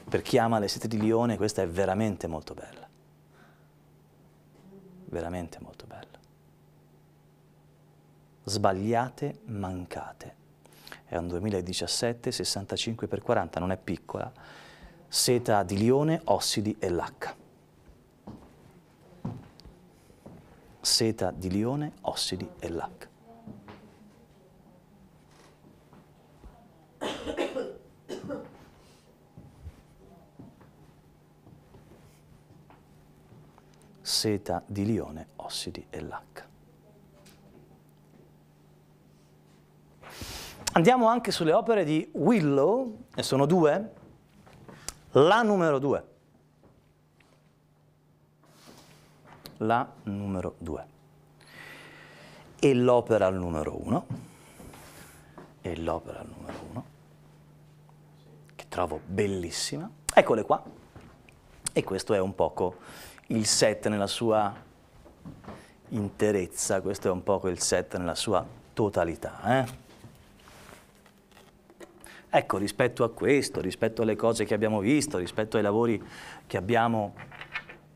Per chi ama le sete di Lione questa è veramente molto bella. Veramente molto bella. Sbagliate, mancate è un 2017 65x40, non è piccola, seta di lione, ossidi e lacca. Seta di lione, ossidi e lacca. Seta di lione, ossidi e lacca. Andiamo anche sulle opere di Willow, e sono due, la numero due. La numero due. E l'opera al numero uno. E l'opera al numero uno, che trovo bellissima. Eccole qua. E questo è un poco il set nella sua interezza, questo è un poco il set nella sua totalità. Eh? Ecco, rispetto a questo, rispetto alle cose che abbiamo visto, rispetto ai lavori che abbiamo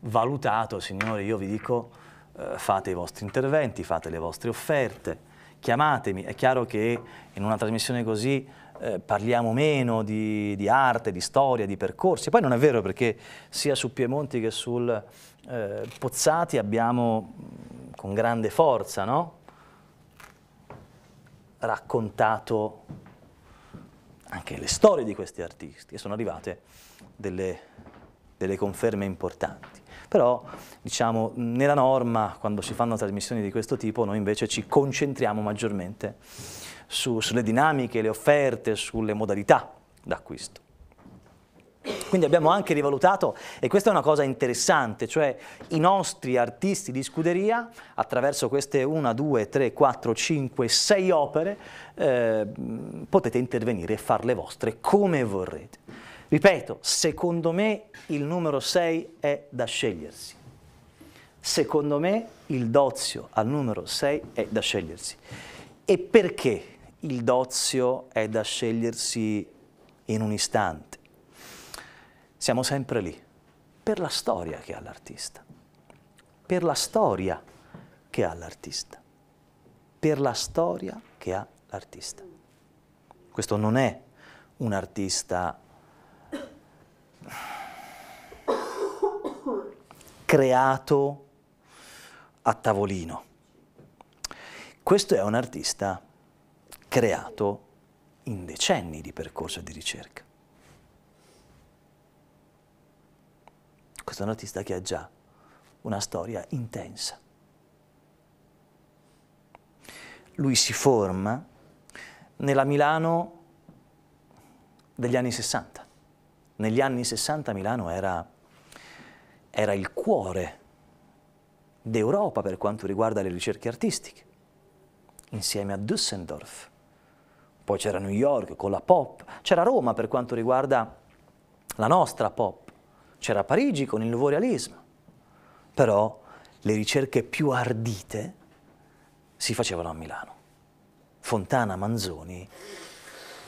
valutato, signori, io vi dico eh, fate i vostri interventi, fate le vostre offerte, chiamatemi. È chiaro che in una trasmissione così eh, parliamo meno di, di, arte, di storia, di percorsi. Poi non è vero perché sia su Piemonti che sul eh, Pozzati abbiamo mm, con grande forza no? raccontato anche le storie di questi artisti e sono arrivate delle, delle conferme importanti. Però, diciamo, nella norma, quando si fanno trasmissioni di questo tipo, noi invece ci concentriamo maggiormente su, sulle dinamiche, le offerte, sulle modalità d'acquisto. Quindi abbiamo anche rivalutato, e questa è una cosa interessante, cioè i nostri artisti di scuderia, attraverso queste 1, 2, 3, 4, 5, 6 opere, eh, potete intervenire e fare le vostre come vorrete. Ripeto, secondo me il numero 6 è da scegliersi. Secondo me il dozio al numero 6 è da scegliersi. E perché il dozio è da scegliersi in un istante? Siamo sempre lì, per la storia che ha l'artista, per la storia che ha l'artista, per la storia che ha l'artista. Questo non è un artista creato a tavolino. Questo è un artista creato in decenni di percorso e di ricerca. questo è un artista che ha già una storia intensa. Lui si forma nella Milano degli anni 60. Negli anni 60 Milano era, era il cuore d'Europa per quanto riguarda le ricerche artistiche, insieme a Düsseldorf. Poi c'era New York con la pop, c'era Roma per quanto riguarda la nostra pop. C'era Parigi con il nuovo realismo, però le ricerche più ardite si facevano a Milano. Fontana, Manzoni,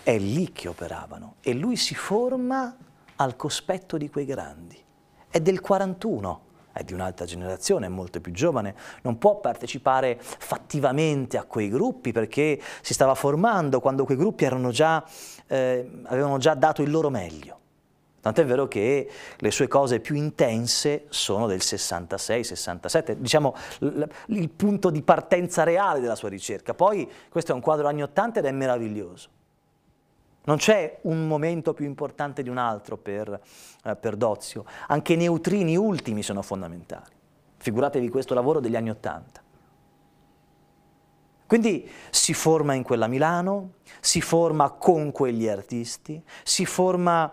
è lì che operavano e lui si forma al cospetto di quei grandi. È del 41, è di un'altra generazione, è molto più giovane, non può partecipare fattivamente a quei gruppi perché si stava formando quando quei gruppi già, eh, avevano già dato il loro meglio. Tant'è vero che le sue cose più intense sono del 66-67, diciamo il punto di partenza reale della sua ricerca. Poi questo è un quadro anni 80 ed è meraviglioso. Non c'è un momento più importante di un altro per, eh, per Dozio. Anche i neutrini ultimi sono fondamentali. Figuratevi questo lavoro degli anni Ottanta. Quindi si forma in quella Milano, si forma con quegli artisti, si forma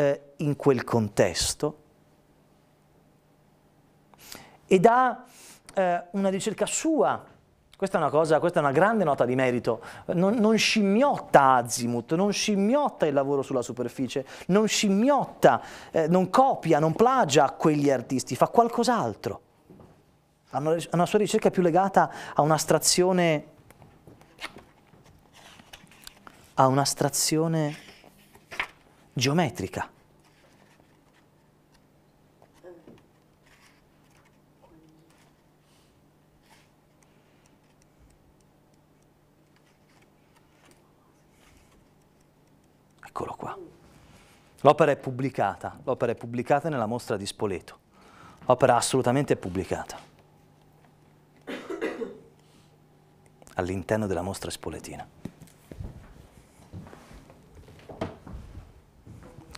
eh, in quel contesto ed ha eh, una ricerca sua. Questa è una cosa, questa è una grande nota di merito. Non, non scimmiotta Azimuth, non scimmiotta il lavoro sulla superficie, non scimmiotta, eh, non copia, non plagia quegli artisti, fa qualcos'altro. Ha una, una sua ricerca più legata a un'astrazione a un'astrazione geometrica. Eccolo qua. L'opera è pubblicata, l'opera è pubblicata nella mostra di Spoleto, l'opera assolutamente pubblicata, all'interno della mostra spoletina.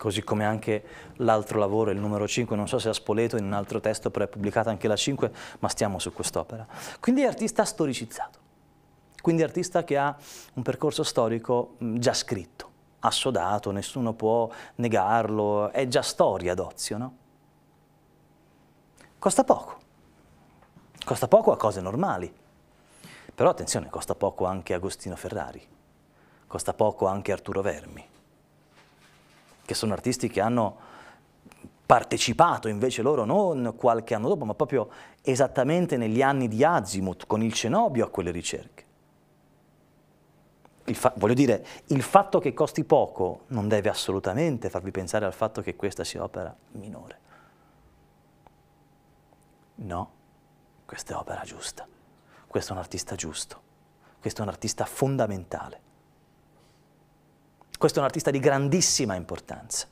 così come anche l'altro lavoro, il numero 5, non so se a Spoleto in un altro testo però è pubblicata anche la 5, ma stiamo su quest'opera. Quindi è artista storicizzato, quindi è artista che ha un percorso storico già scritto, assodato, nessuno può negarlo, è già storia d'ozio, no? Costa poco, costa poco a cose normali, però attenzione, costa poco anche Agostino Ferrari, costa poco anche Arturo Vermi, che sono artisti che hanno partecipato invece loro non qualche anno dopo, ma proprio esattamente negli anni di Azimuth, con il Cenobio a quelle ricerche. voglio dire, il fatto che costi poco non deve assolutamente farvi pensare al fatto che questa sia opera minore. No, questa è opera giusta, questo è un artista giusto, questo è un artista fondamentale. Questo è un artista di grandissima importanza.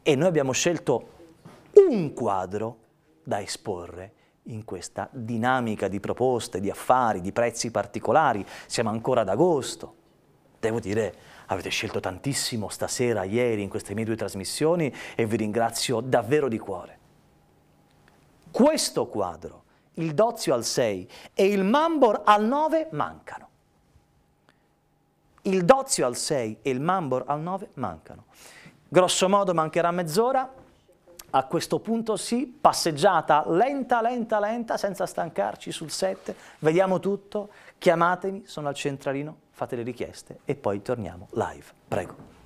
E noi abbiamo scelto un quadro da esporre in questa dinamica di proposte, di affari, di prezzi particolari. Siamo ancora ad agosto. Devo dire, avete scelto tantissimo stasera, ieri, in queste mie due trasmissioni e vi ringrazio davvero di cuore. Questo quadro, il Dozio al 6 e il Mambor al 9 mancano il dozio al 6 e il mambor al 9 mancano. Grosso modo mancherà mezz'ora, a questo punto sì, passeggiata lenta, lenta, lenta, senza stancarci sul 7, vediamo tutto, chiamatemi, sono al centralino, fate le richieste e poi torniamo live. Prego.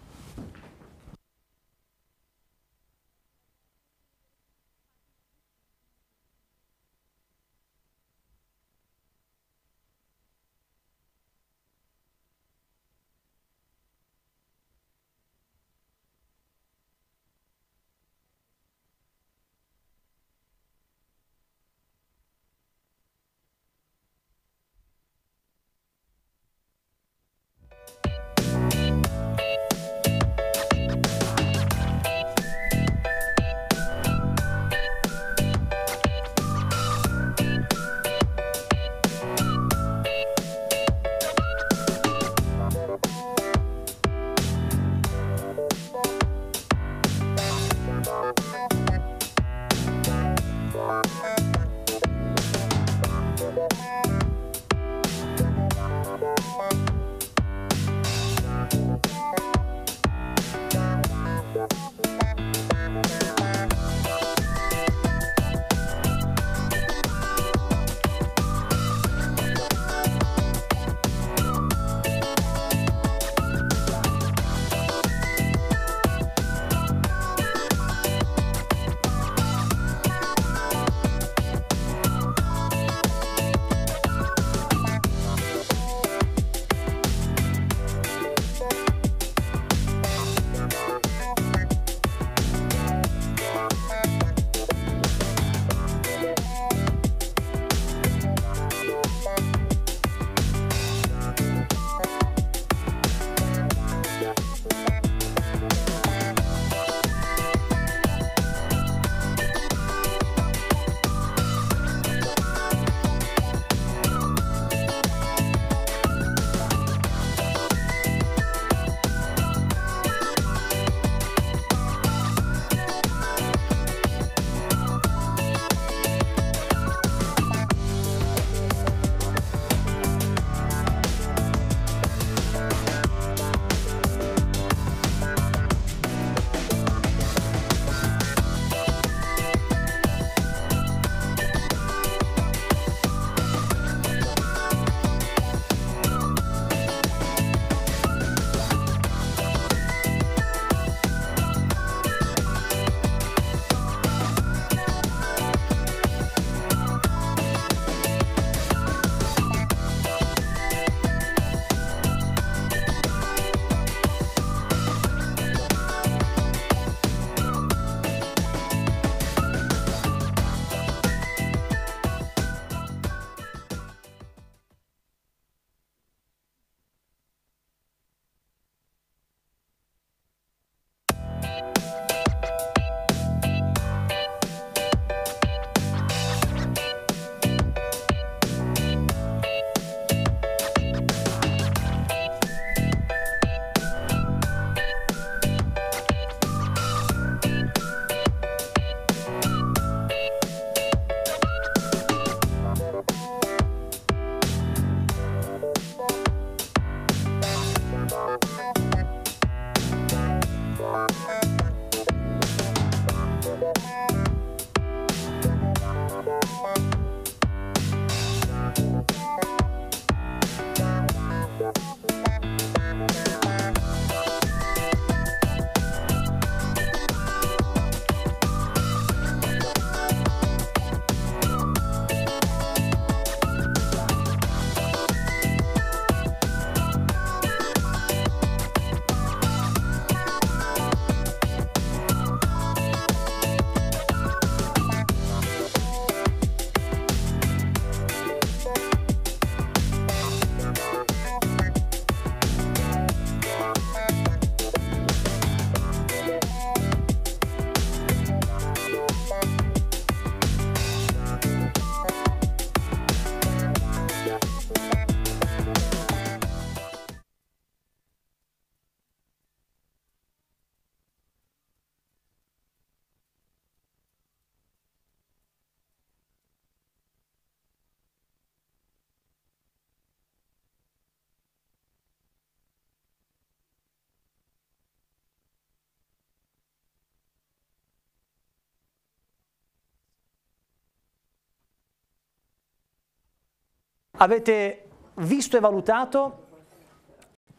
Avete visto e valutato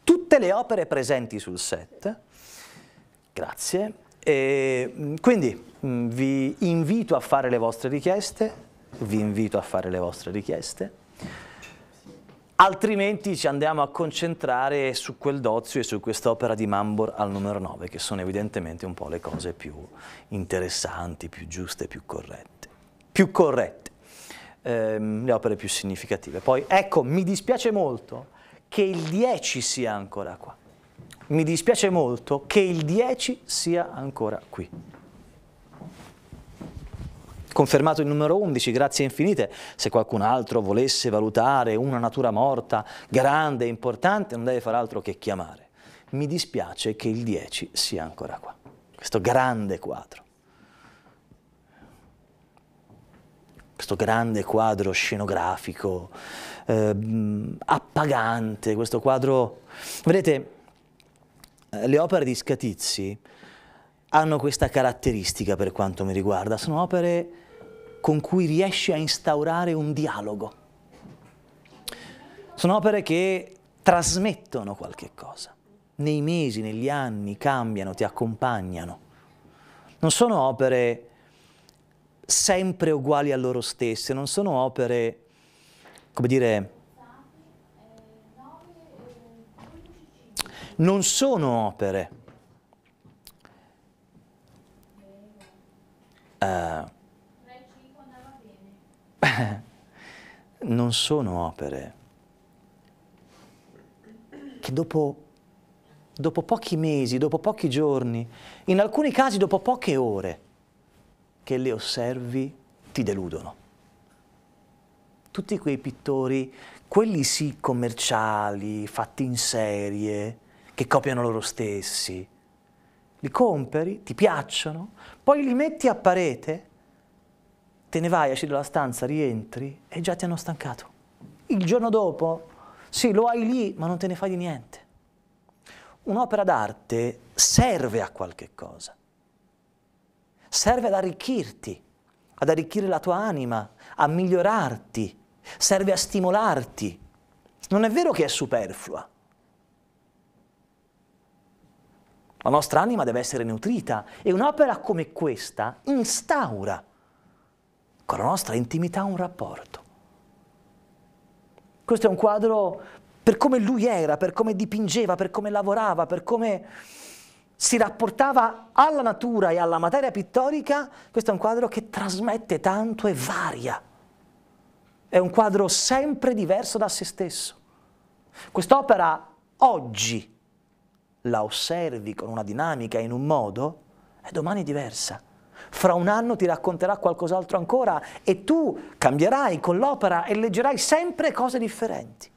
tutte le opere presenti sul set. Grazie. E mm, quindi mm, vi invito a fare le vostre richieste, vi invito a fare le vostre richieste, altrimenti ci andiamo a concentrare su quel dozio e su quest'opera di Mambor al numero 9, che sono evidentemente un po' le cose più interessanti, più giuste, più corrette. Più corrette ehm, le opere più significative. Poi, ecco, mi dispiace molto che il 10 sia ancora qua. Mi dispiace molto che il 10 sia ancora qui confermato il numero 11, grazie infinite. Se qualcun altro volesse valutare una natura morta grande e importante, non deve far altro che chiamare. Mi dispiace che il 10 sia ancora qua. Questo grande quadro. questo grande quadro scenografico, eh, appagante, questo quadro... Vedete, eh, le opere di Scatizzi hanno questa caratteristica per quanto mi riguarda, sono opere con cui riesce a instaurare un dialogo. Sono opere che trasmettono qualche cosa, nei mesi, negli anni cambiano, ti accompagnano. Non sono opere sempre uguali a loro stesse, non sono opere, come dire, non sono opere uh, non sono opere che dopo, dopo pochi mesi, dopo pochi giorni, in alcuni casi dopo poche ore, che le osservi ti deludono. Tutti quei pittori, quelli sì commerciali, fatti in serie, che copiano loro stessi, li compri, ti piacciono, poi li metti a parete, te ne vai, esci dalla stanza, rientri e già ti hanno stancato. Il giorno dopo, sì, lo hai lì, ma non te ne fai di niente. Un'opera d'arte serve a qualche cosa serve ad arricchirti, ad arricchire la tua anima, a migliorarti, serve a stimolarti. Non è vero che è superflua. La nostra anima deve essere nutrita e un'opera come questa instaura con la nostra intimità un rapporto. Questo è un quadro per come lui era, per come dipingeva, per come lavorava, per come si rapportava alla natura e alla materia pittorica, questo è un quadro che trasmette tanto e varia. È un quadro sempre diverso da se stesso. Quest'opera oggi la osservi con una dinamica in un modo e domani è diversa. Fra un anno ti racconterà qualcos'altro ancora e tu cambierai con l'opera e leggerai sempre cose differenti.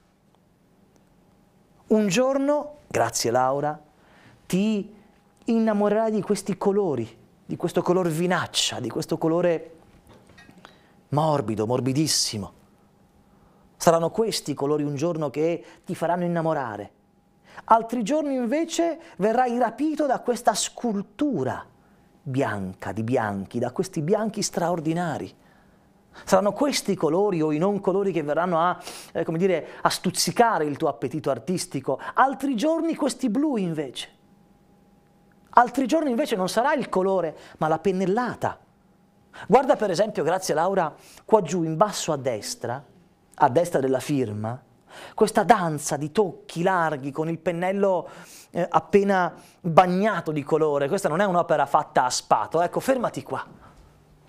Un giorno, grazie Laura, ti innamorerai di questi colori, di questo color vinaccia, di questo colore morbido, morbidissimo. Saranno questi i colori un giorno che ti faranno innamorare. Altri giorni invece verrai rapito da questa scultura bianca di bianchi, da questi bianchi straordinari. Saranno questi i colori o i non colori che verranno a, eh, dire, a stuzzicare il tuo appetito artistico. Altri giorni questi blu invece. Altri giorni invece non sarà il colore, ma la pennellata. Guarda per esempio, grazie Laura, qua giù in basso a destra, a destra della firma, questa danza di tocchi larghi con il pennello eh, appena bagnato di colore. Questa non è un'opera fatta a spato, ecco, fermati qua.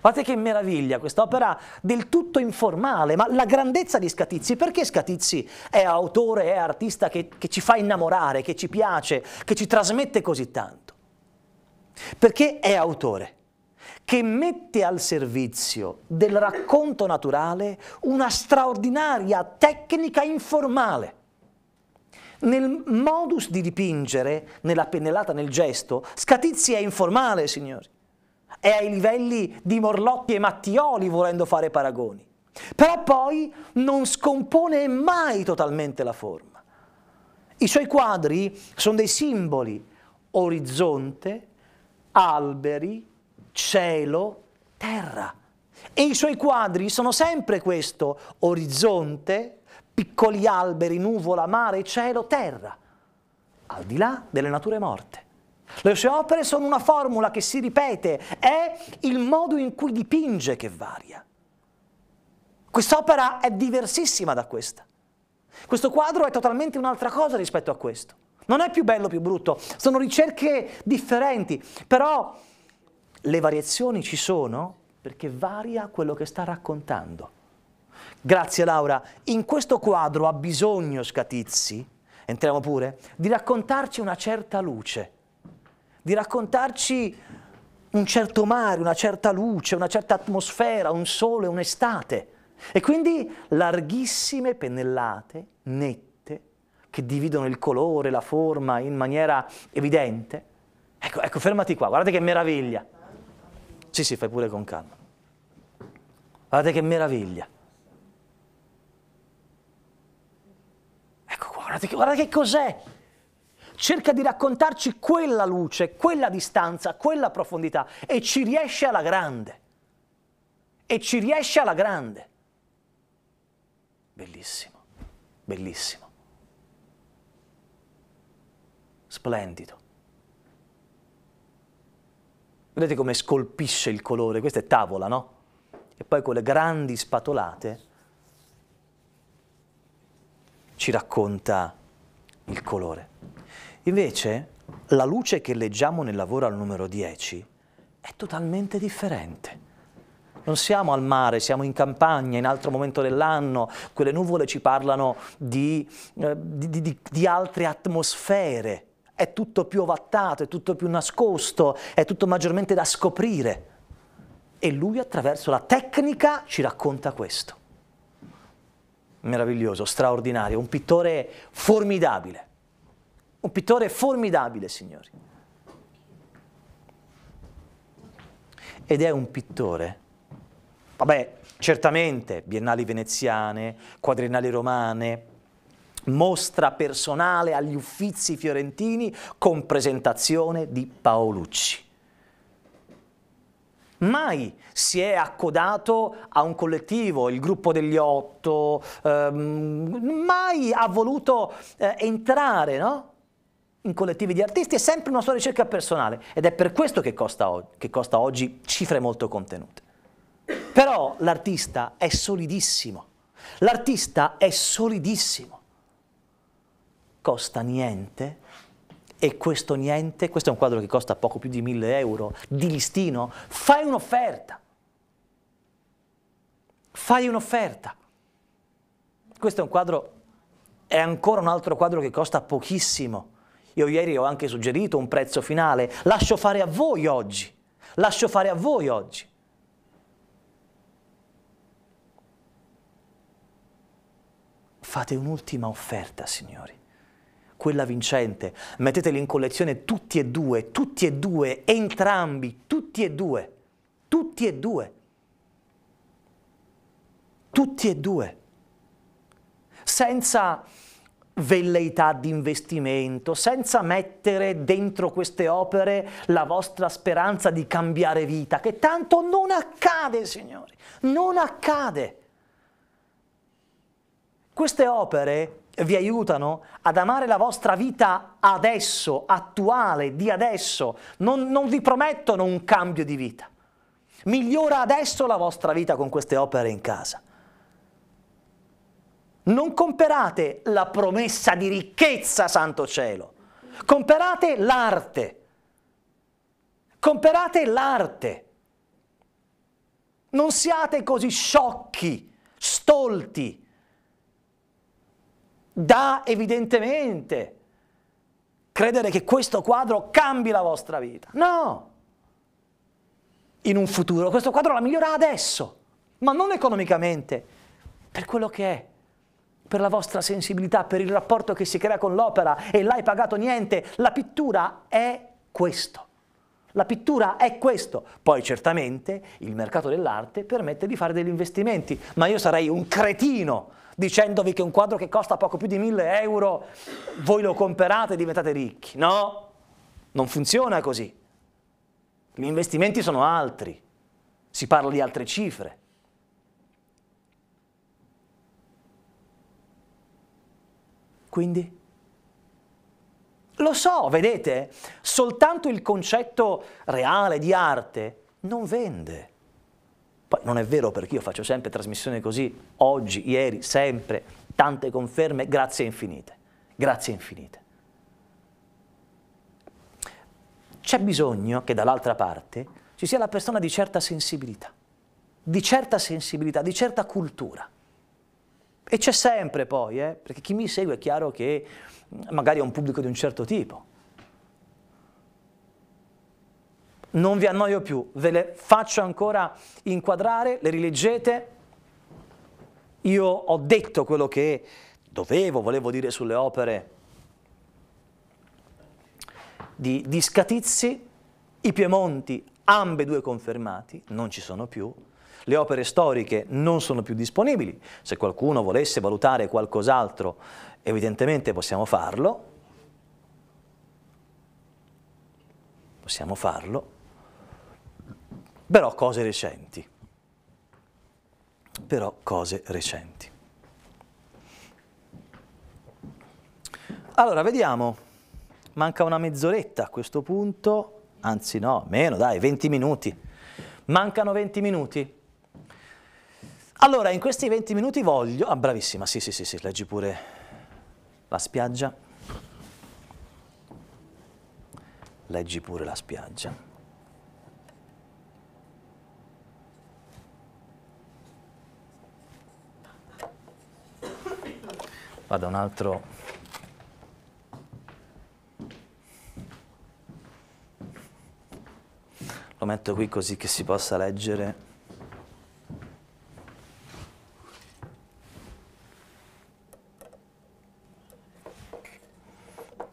Guardate che meraviglia quest'opera del tutto informale, ma la grandezza di Scatizzi, perché Scatizzi è autore, è artista che, che ci fa innamorare, che ci piace, che ci trasmette così tanto? perché è autore che mette al servizio del racconto naturale una straordinaria tecnica informale. Nel modus di dipingere, nella pennellata, nel gesto, Scatizzi è informale, signori. È ai livelli di Morlotti e Mattioli, volendo fare paragoni. Però poi non scompone mai totalmente la forma. I suoi quadri sono dei simboli, orizzonte, alberi, cielo, terra. E i suoi quadri sono sempre questo, orizzonte, piccoli alberi, nuvola, mare, cielo, terra, al di là delle nature morte. Le sue opere sono una formula che si ripete, è il modo in cui dipinge che varia. Quest'opera è diversissima da questa. Questo quadro è totalmente un'altra cosa rispetto a questo. Non è più bello, più brutto, sono ricerche differenti, però le variazioni ci sono perché varia quello che sta raccontando. Grazie Laura, in questo quadro ha bisogno Scatizzi, entriamo pure, di raccontarci una certa luce, di raccontarci un certo mare, una certa luce, una certa atmosfera, un sole, un'estate. E quindi larghissime pennellate nette che dividono il colore, la forma in maniera evidente. Ecco, ecco, fermati qua, guardate che meraviglia. Sì, sì, fai pure con calma. Guardate che meraviglia. Ecco qua, guardate che, guardate che cos'è. Cerca di raccontarci quella luce, quella distanza, quella profondità e ci riesce alla grande. E ci riesce alla grande. Bellissimo, bellissimo splendido. Vedete come scolpisce il colore, questa è tavola, no? E poi con le grandi spatolate ci racconta il colore. Invece la luce che leggiamo nel lavoro al numero 10 è totalmente differente. Non siamo al mare, siamo in campagna, in altro momento dell'anno, quelle nuvole ci parlano di, eh, di, di, di altre atmosfere è tutto più ovattato, è tutto più nascosto, è tutto maggiormente da scoprire. E lui attraverso la tecnica ci racconta questo. Meraviglioso, straordinario, un pittore formidabile. Un pittore formidabile, signori. Ed è un pittore, vabbè, certamente, biennali veneziane, quadriennali romane, mostra personale agli uffizi fiorentini con presentazione di Paolucci. Mai si è accodato a un collettivo, il gruppo degli otto, ehm, mai ha voluto eh, entrare no? in collettivi di artisti, è sempre una sua ricerca personale ed è per questo che costa, che costa oggi cifre molto contenute. Però l'artista è solidissimo, l'artista è solidissimo costa niente e questo niente, questo è un quadro che costa poco più di 1000 euro, di listino, fai un'offerta. Fai un'offerta. Questo è un quadro, è ancora un altro quadro che costa pochissimo. Io ieri ho anche suggerito un prezzo finale, lascio fare a voi oggi, lascio fare a voi oggi. Fate un'ultima offerta, signori quella vincente. Metteteli in collezione tutti e due, tutti e due, entrambi, tutti e due, tutti e due. Tutti e due. Senza velleità di investimento, senza mettere dentro queste opere la vostra speranza di cambiare vita, che tanto non accade, signori, non accade. Queste opere vi aiutano ad amare la vostra vita adesso, attuale, di adesso. Non, non vi promettono un cambio di vita. Migliora adesso la vostra vita con queste opere in casa. Non comperate la promessa di ricchezza, santo cielo. Comperate l'arte. Comperate l'arte. Non siate così sciocchi, stolti, da evidentemente credere che questo quadro cambi la vostra vita. No! In un futuro, questo quadro la migliora adesso, ma non economicamente, per quello che è, per la vostra sensibilità, per il rapporto che si crea con l'opera e l'hai pagato niente. La pittura è questo. La pittura è questo. Poi certamente il mercato dell'arte permette di fare degli investimenti, ma io sarei un cretino dicendovi che un quadro che costa poco più di 1000 euro voi lo comperate e diventate ricchi. No, non funziona così. Gli investimenti sono altri, si parla di altre cifre. Quindi? Lo so, vedete, soltanto il concetto reale di arte non vende. Poi non è vero perché io faccio sempre trasmissioni così, oggi, ieri, sempre, tante conferme, grazie infinite, grazie infinite. C'è bisogno che dall'altra parte ci sia la persona di certa sensibilità, di certa sensibilità, di certa cultura. E c'è sempre poi, eh? perché chi mi segue è chiaro che mm, magari è un pubblico di un certo tipo, non vi annoio più, ve le faccio ancora inquadrare, le rileggete. Io ho detto quello che dovevo, volevo dire sulle opere di, di Scatizzi, i Piemonti ambedue confermati, non ci sono più, le opere storiche non sono più disponibili, se qualcuno volesse valutare qualcos'altro evidentemente possiamo farlo, possiamo farlo, però cose recenti. Però cose recenti. Allora, vediamo, manca una mezz'oretta a questo punto, anzi no, meno dai, 20 minuti. Mancano 20 minuti. Allora, in questi 20 minuti voglio... Ah, bravissima, sì, sì, sì, sì, leggi pure la spiaggia. Leggi pure la spiaggia. Vado un altro... Lo metto qui così che si possa leggere.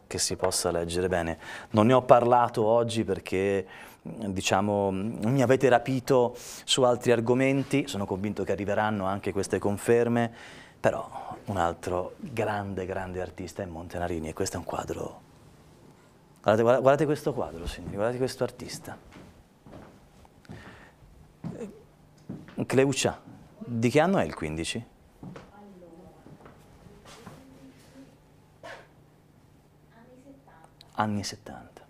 che si possa leggere bene. Non ne ho parlato oggi perché diciamo, mi avete rapito su altri argomenti, sono convinto che arriveranno anche queste conferme però un altro grande, grande artista è Montenarini e questo è un quadro... Guardate, guardate questo quadro, signori, guardate questo artista. Cleuccia, di che anno è il 15? Anni 70.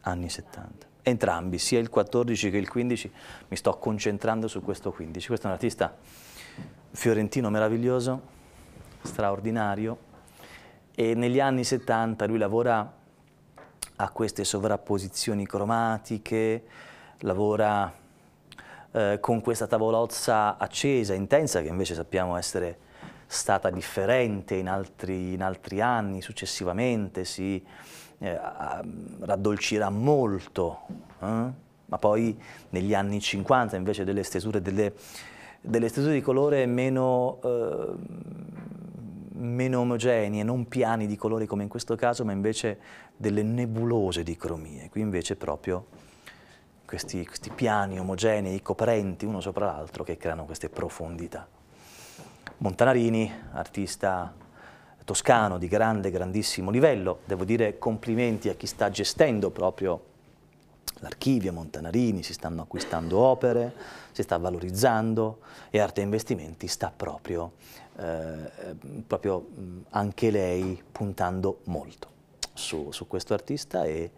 Anni 70. Entrambi, sia il 14 che il 15, mi sto concentrando su questo 15. Questo è un artista fiorentino meraviglioso, straordinario, e negli anni 70 lui lavora a queste sovrapposizioni cromatiche, lavora eh, con questa tavolozza accesa, intensa, che invece sappiamo essere stata differente in altri, in altri anni, successivamente si eh, raddolcirà molto, eh? ma poi negli anni 50 invece delle stesure delle delle strutture di colore meno, eh, meno omogenee, non piani di colori come in questo caso, ma invece delle nebulose di cromie. Qui invece proprio questi, questi piani omogenei, coprenti uno sopra l'altro, che creano queste profondità. Montanarini, artista toscano di grande, grandissimo livello, devo dire complimenti a chi sta gestendo proprio l'archivio, Montanarini, si stanno acquistando opere, si sta valorizzando e Arte Investimenti sta proprio, eh, proprio mm, anche lei puntando molto su, su questo artista e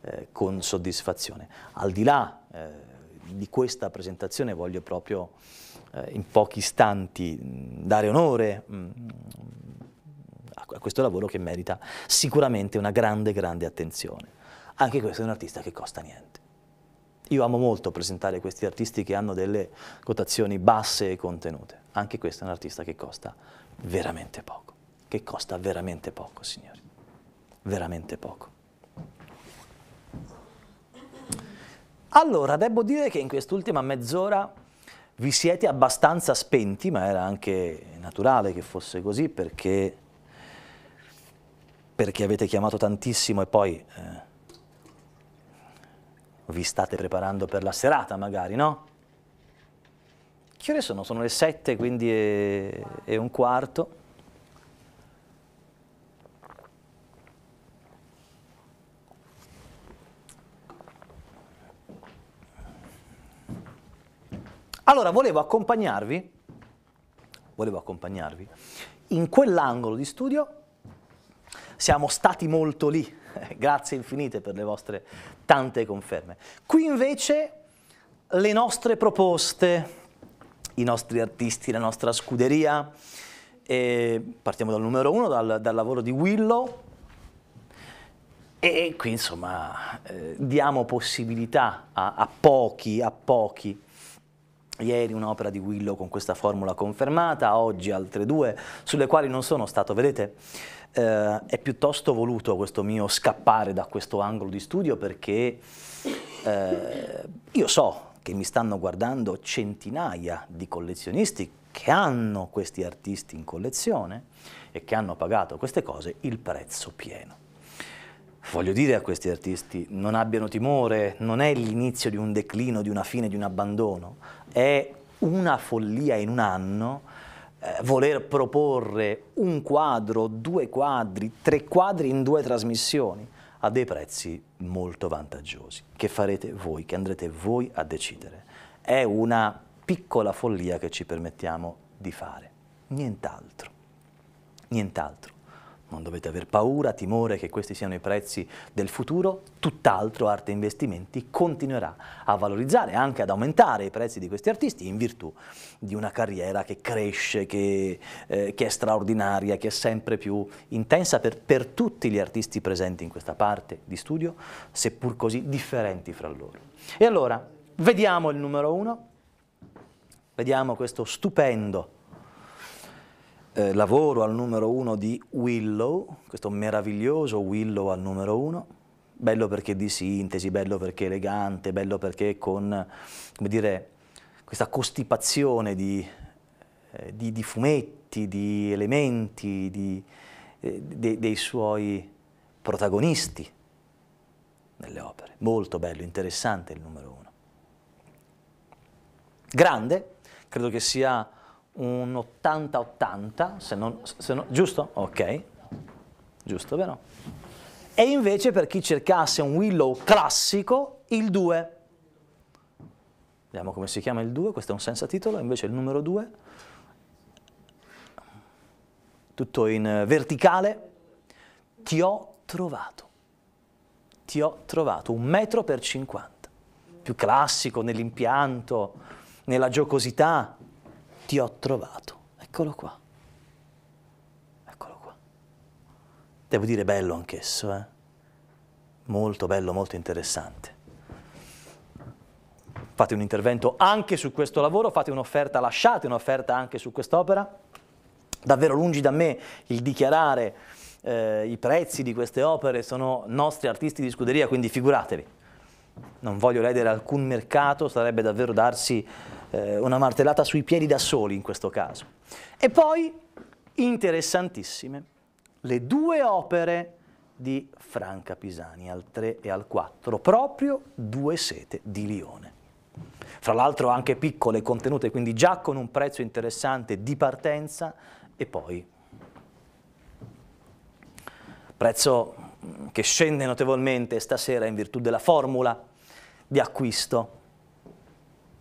eh, con soddisfazione. Al di là eh, di questa presentazione voglio proprio eh, in pochi istanti mm, dare onore mh, mm, a questo lavoro che merita sicuramente una grande, grande attenzione. Anche questo è un artista che costa niente. Io amo molto presentare questi artisti che hanno delle quotazioni basse e contenute. Anche questo è un artista che costa veramente poco. Che costa veramente poco, signori. Veramente poco. Allora, devo dire che in quest'ultima mezz'ora vi siete abbastanza spenti, ma era anche naturale che fosse così perché, perché avete chiamato tantissimo e poi... Eh, vi state preparando per la serata magari, no? Che ore sono? Sono le sette, quindi è, è un quarto. Allora, volevo accompagnarvi, volevo accompagnarvi in quell'angolo di studio siamo stati molto lì, grazie infinite per le vostre tante conferme. Qui invece le nostre proposte, i nostri artisti, la nostra scuderia. E partiamo dal numero uno, dal, dal lavoro di Willow. E qui insomma eh, diamo possibilità a, a, pochi, a pochi. Ieri un'opera di Willow con questa formula confermata, oggi altre due sulle quali non sono stato, vedete, eh, è piuttosto voluto questo mio scappare da questo angolo di studio perché eh, io so che mi stanno guardando centinaia di collezionisti che hanno questi artisti in collezione e che hanno pagato queste cose il prezzo pieno. Voglio dire a questi artisti, non abbiano timore, non è l'inizio di un declino, di una fine, di un abbandono, è una follia in un anno eh, voler proporre un quadro, due quadri, tre quadri in due trasmissioni a dei prezzi molto vantaggiosi, che farete voi, che andrete voi a decidere. È una piccola follia che ci permettiamo di fare, nient'altro, nient'altro. Non dovete aver paura, timore che questi siano i prezzi del futuro, tutt'altro Arte Investimenti continuerà a valorizzare, anche ad aumentare i prezzi di questi artisti in virtù di una carriera che cresce, che, eh, che è straordinaria, che è sempre più intensa per, per tutti gli artisti presenti in questa parte di studio, seppur così differenti fra loro. E allora, vediamo il numero uno, vediamo questo stupendo eh, lavoro al numero uno di Willow, questo meraviglioso Willow al numero uno, bello perché di sintesi, bello perché elegante, bello perché con, come dire, questa costipazione di, eh, di, di fumetti, di elementi, di, eh, de, dei suoi protagonisti nelle opere. Molto bello, interessante il numero uno. Grande, credo che sia un 80-80, se non, se non, giusto? Ok, giusto vero? E invece per chi cercasse un Willow classico, il 2. Vediamo come si chiama il 2, questo è un senza titolo, invece il numero 2, tutto in eh, verticale, ti ho trovato, ti ho trovato, un metro per 50, più classico nell'impianto, nella giocosità, ti ho trovato. Eccolo qua. Eccolo qua. Devo dire bello anch'esso, eh? Molto bello, molto interessante. Fate un intervento anche su questo lavoro, fate un'offerta, lasciate un'offerta anche su quest'opera. Davvero lungi da me il dichiarare eh, i prezzi di queste opere, sono nostri artisti di scuderia, quindi figuratevi. Non voglio ledere alcun mercato, sarebbe davvero darsi eh, una martellata sui piedi da soli in questo caso. E poi, interessantissime, le due opere di Franca Pisani al 3 e al 4, proprio due sete di Lione. Fra l'altro anche piccole e contenute, quindi già con un prezzo interessante di partenza e poi prezzo che scende notevolmente stasera in virtù della formula di acquisto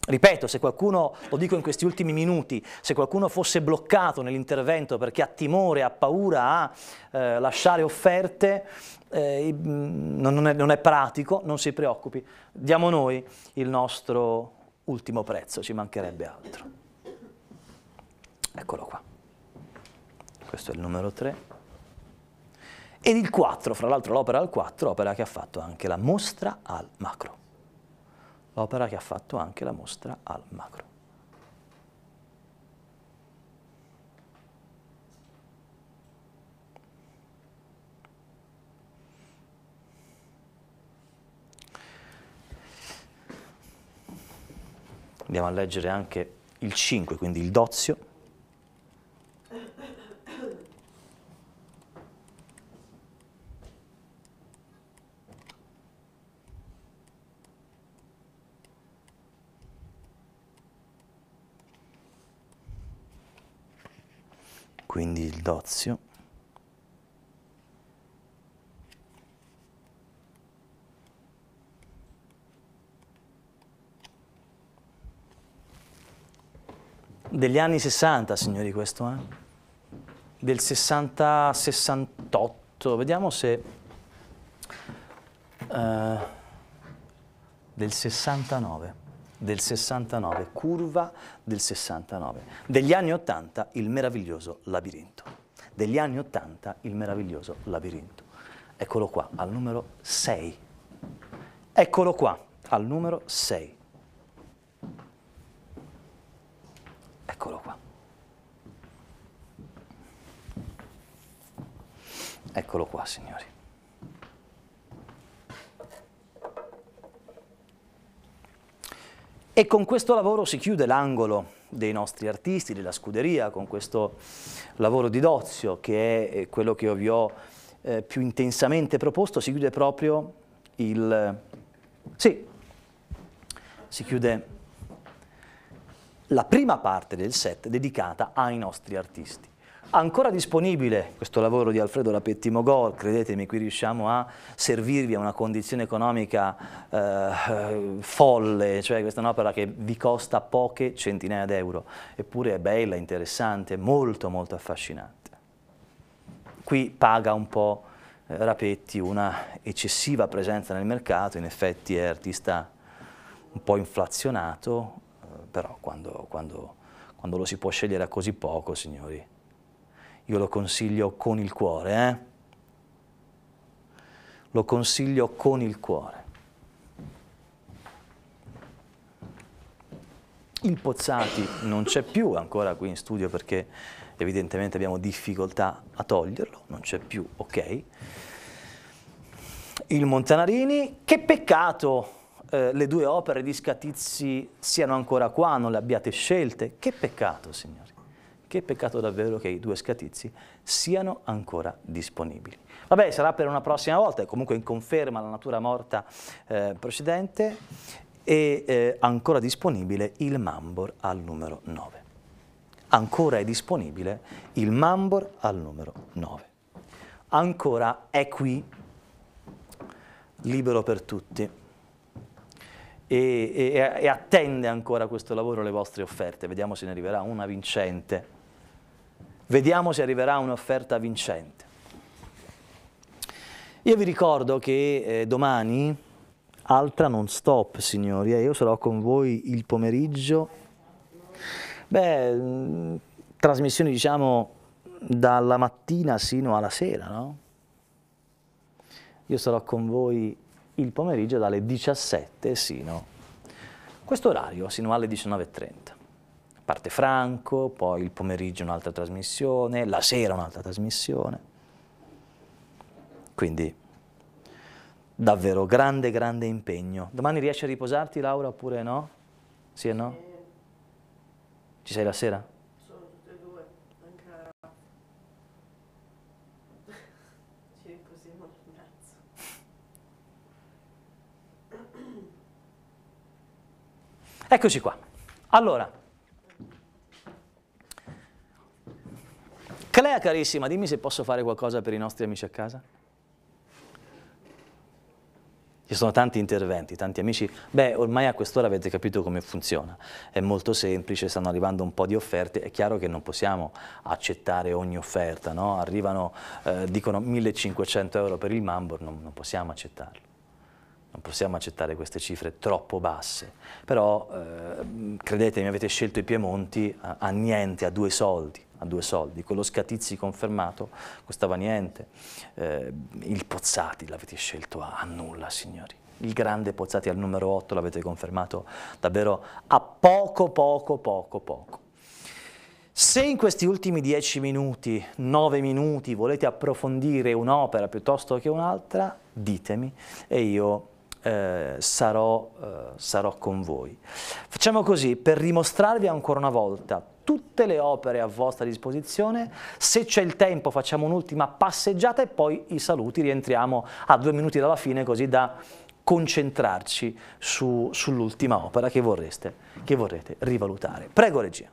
Ripeto, se qualcuno, lo dico in questi ultimi minuti, se qualcuno fosse bloccato nell'intervento perché ha timore, ha paura a eh, lasciare offerte, eh, mm, non, è, non, è, pratico, non si preoccupi, diamo noi il nostro ultimo prezzo, ci mancherebbe altro. Eccolo qua, questo è il numero 3. Ed il 4, fra l'altro l'opera al 4, opera che ha fatto anche la mostra al macro l'opera che ha fatto anche la mostra al macro. Andiamo a leggere anche il 5, quindi il dozio. quindi il dozio, degli anni 60, signori, questo, eh? del 60-68, vediamo se... Uh, del 69 del 69, Curva del 69. Degli anni 80, Il meraviglioso labirinto. Degli anni 80, Il meraviglioso labirinto. Eccolo qua, al numero 6. Eccolo qua, al numero 6. Eccolo qua. Eccolo qua, signori. E con questo lavoro si chiude l'angolo dei nostri artisti, della scuderia, con questo lavoro di dozio, che è eh, quello che io vi ho eh, più intensamente proposto, si chiude proprio il... Sì, si chiude la prima parte del set dedicata ai nostri artisti ancora disponibile questo lavoro di Alfredo Lapetti Mogol, credetemi qui riusciamo a servirvi a una condizione economica eh, eh, folle, cioè questa è un'opera che vi costa poche centinaia d'euro, eppure è bella, interessante, molto molto affascinante. Qui paga un po' eh, Rapetti una eccessiva presenza nel mercato, in effetti è artista un po' inflazionato, eh, però quando, quando, quando lo si può scegliere a così poco, signori, io lo consiglio con il cuore, eh? lo consiglio con il cuore. Il Pozzati non c'è più ancora qui in studio perché evidentemente abbiamo difficoltà a toglierlo, non c'è più, ok. Il Montanarini, che peccato eh, le due opere di Scatizzi siano ancora qua, non le abbiate scelte, che peccato signori che peccato davvero che i due scatizzi siano ancora disponibili. Vabbè, sarà per una prossima volta, comunque in conferma la natura morta eh, precedente, e eh, ancora disponibile il Mambor al numero 9. Ancora è disponibile il Mambor al numero 9. Ancora è qui, libero per tutti. E, e, e, attende ancora questo lavoro le vostre offerte. Vediamo se ne arriverà una vincente. Vediamo se arriverà un'offerta vincente. Io vi ricordo che eh, domani, altra non stop signori, eh, io sarò con voi il pomeriggio. Beh, mh, mm, trasmissioni diciamo dalla mattina sino alla sera, no? Io sarò con voi il pomeriggio dalle 17 sino a questo orario, sino alle 19.30 parte Franco, poi il pomeriggio un'altra trasmissione, la sera un'altra trasmissione. Quindi davvero grande, grande impegno. Domani riesci a riposarti Laura oppure no? Sì e no? Ci sei la sera? Sono tutte e due, anche la ragazza. Sì, così ringrazio. Eccoci qua. Allora. Clea carissima, dimmi se posso fare qualcosa per i nostri amici a casa? Ci sono tanti interventi, tanti amici. Beh, ormai a quest'ora avete capito come funziona. È molto semplice, stanno arrivando un po' di offerte. È chiaro che non possiamo accettare ogni offerta, no? Arrivano, eh, dicono 1500 euro per il Mambor, non, non, possiamo accettarlo. Non possiamo accettare queste cifre troppo basse. Però, eh, credetemi, avete scelto i Piemonti a, a niente, a due soldi a due soldi, quello Scatizzi confermato costava niente, eh, il Pozzati l'avete scelto a, a nulla signori il grande Pozzati al numero 8, l'avete confermato davvero a poco, poco, poco, poco. Se in questi ultimi 10 minuti, 9 minuti, volete approfondire un'opera piuttosto che un'altra, ditemi e io eh, sarò, eh, sarò con voi. Facciamo così, per dimostrarvi ancora una volta tutte le opere a vostra disposizione, se c'è il tempo facciamo un'ultima passeggiata e poi i saluti, rientriamo a due minuti dalla fine così da concentrarci su, sull'ultima opera che, vorreste, che vorrete rivalutare. Prego regia.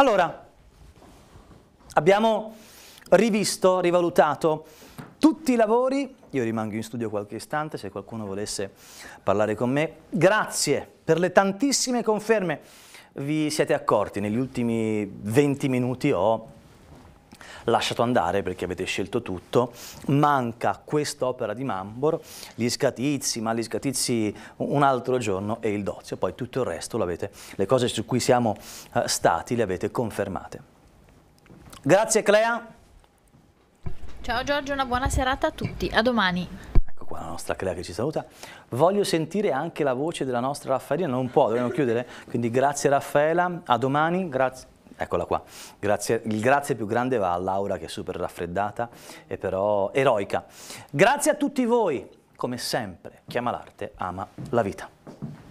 Allora, abbiamo rivisto, rivalutato tutti i lavori, io rimango in studio qualche istante se qualcuno volesse parlare con me, grazie per le tantissime conferme, vi siete accorti negli ultimi 20 minuti ho lasciato andare perché avete scelto tutto, manca quest'opera di Mambor, gli scatizzi, ma gli scatizzi un altro giorno e il dozio, poi tutto il resto l'avete, le cose su cui siamo eh, stati le avete confermate. Grazie Clea. Ciao Giorgio, una buona serata a tutti, a domani. Ecco qua la nostra Clea che ci saluta. Voglio sentire anche la voce della nostra Raffaella, non può, dobbiamo chiudere, quindi grazie Raffaella, a domani, grazie. Eccola qua. Grazie, il grazie più grande va a Laura che è super raffreddata e però eroica. Grazie a tutti voi. Come sempre, Chiama l'arte, ama la vita.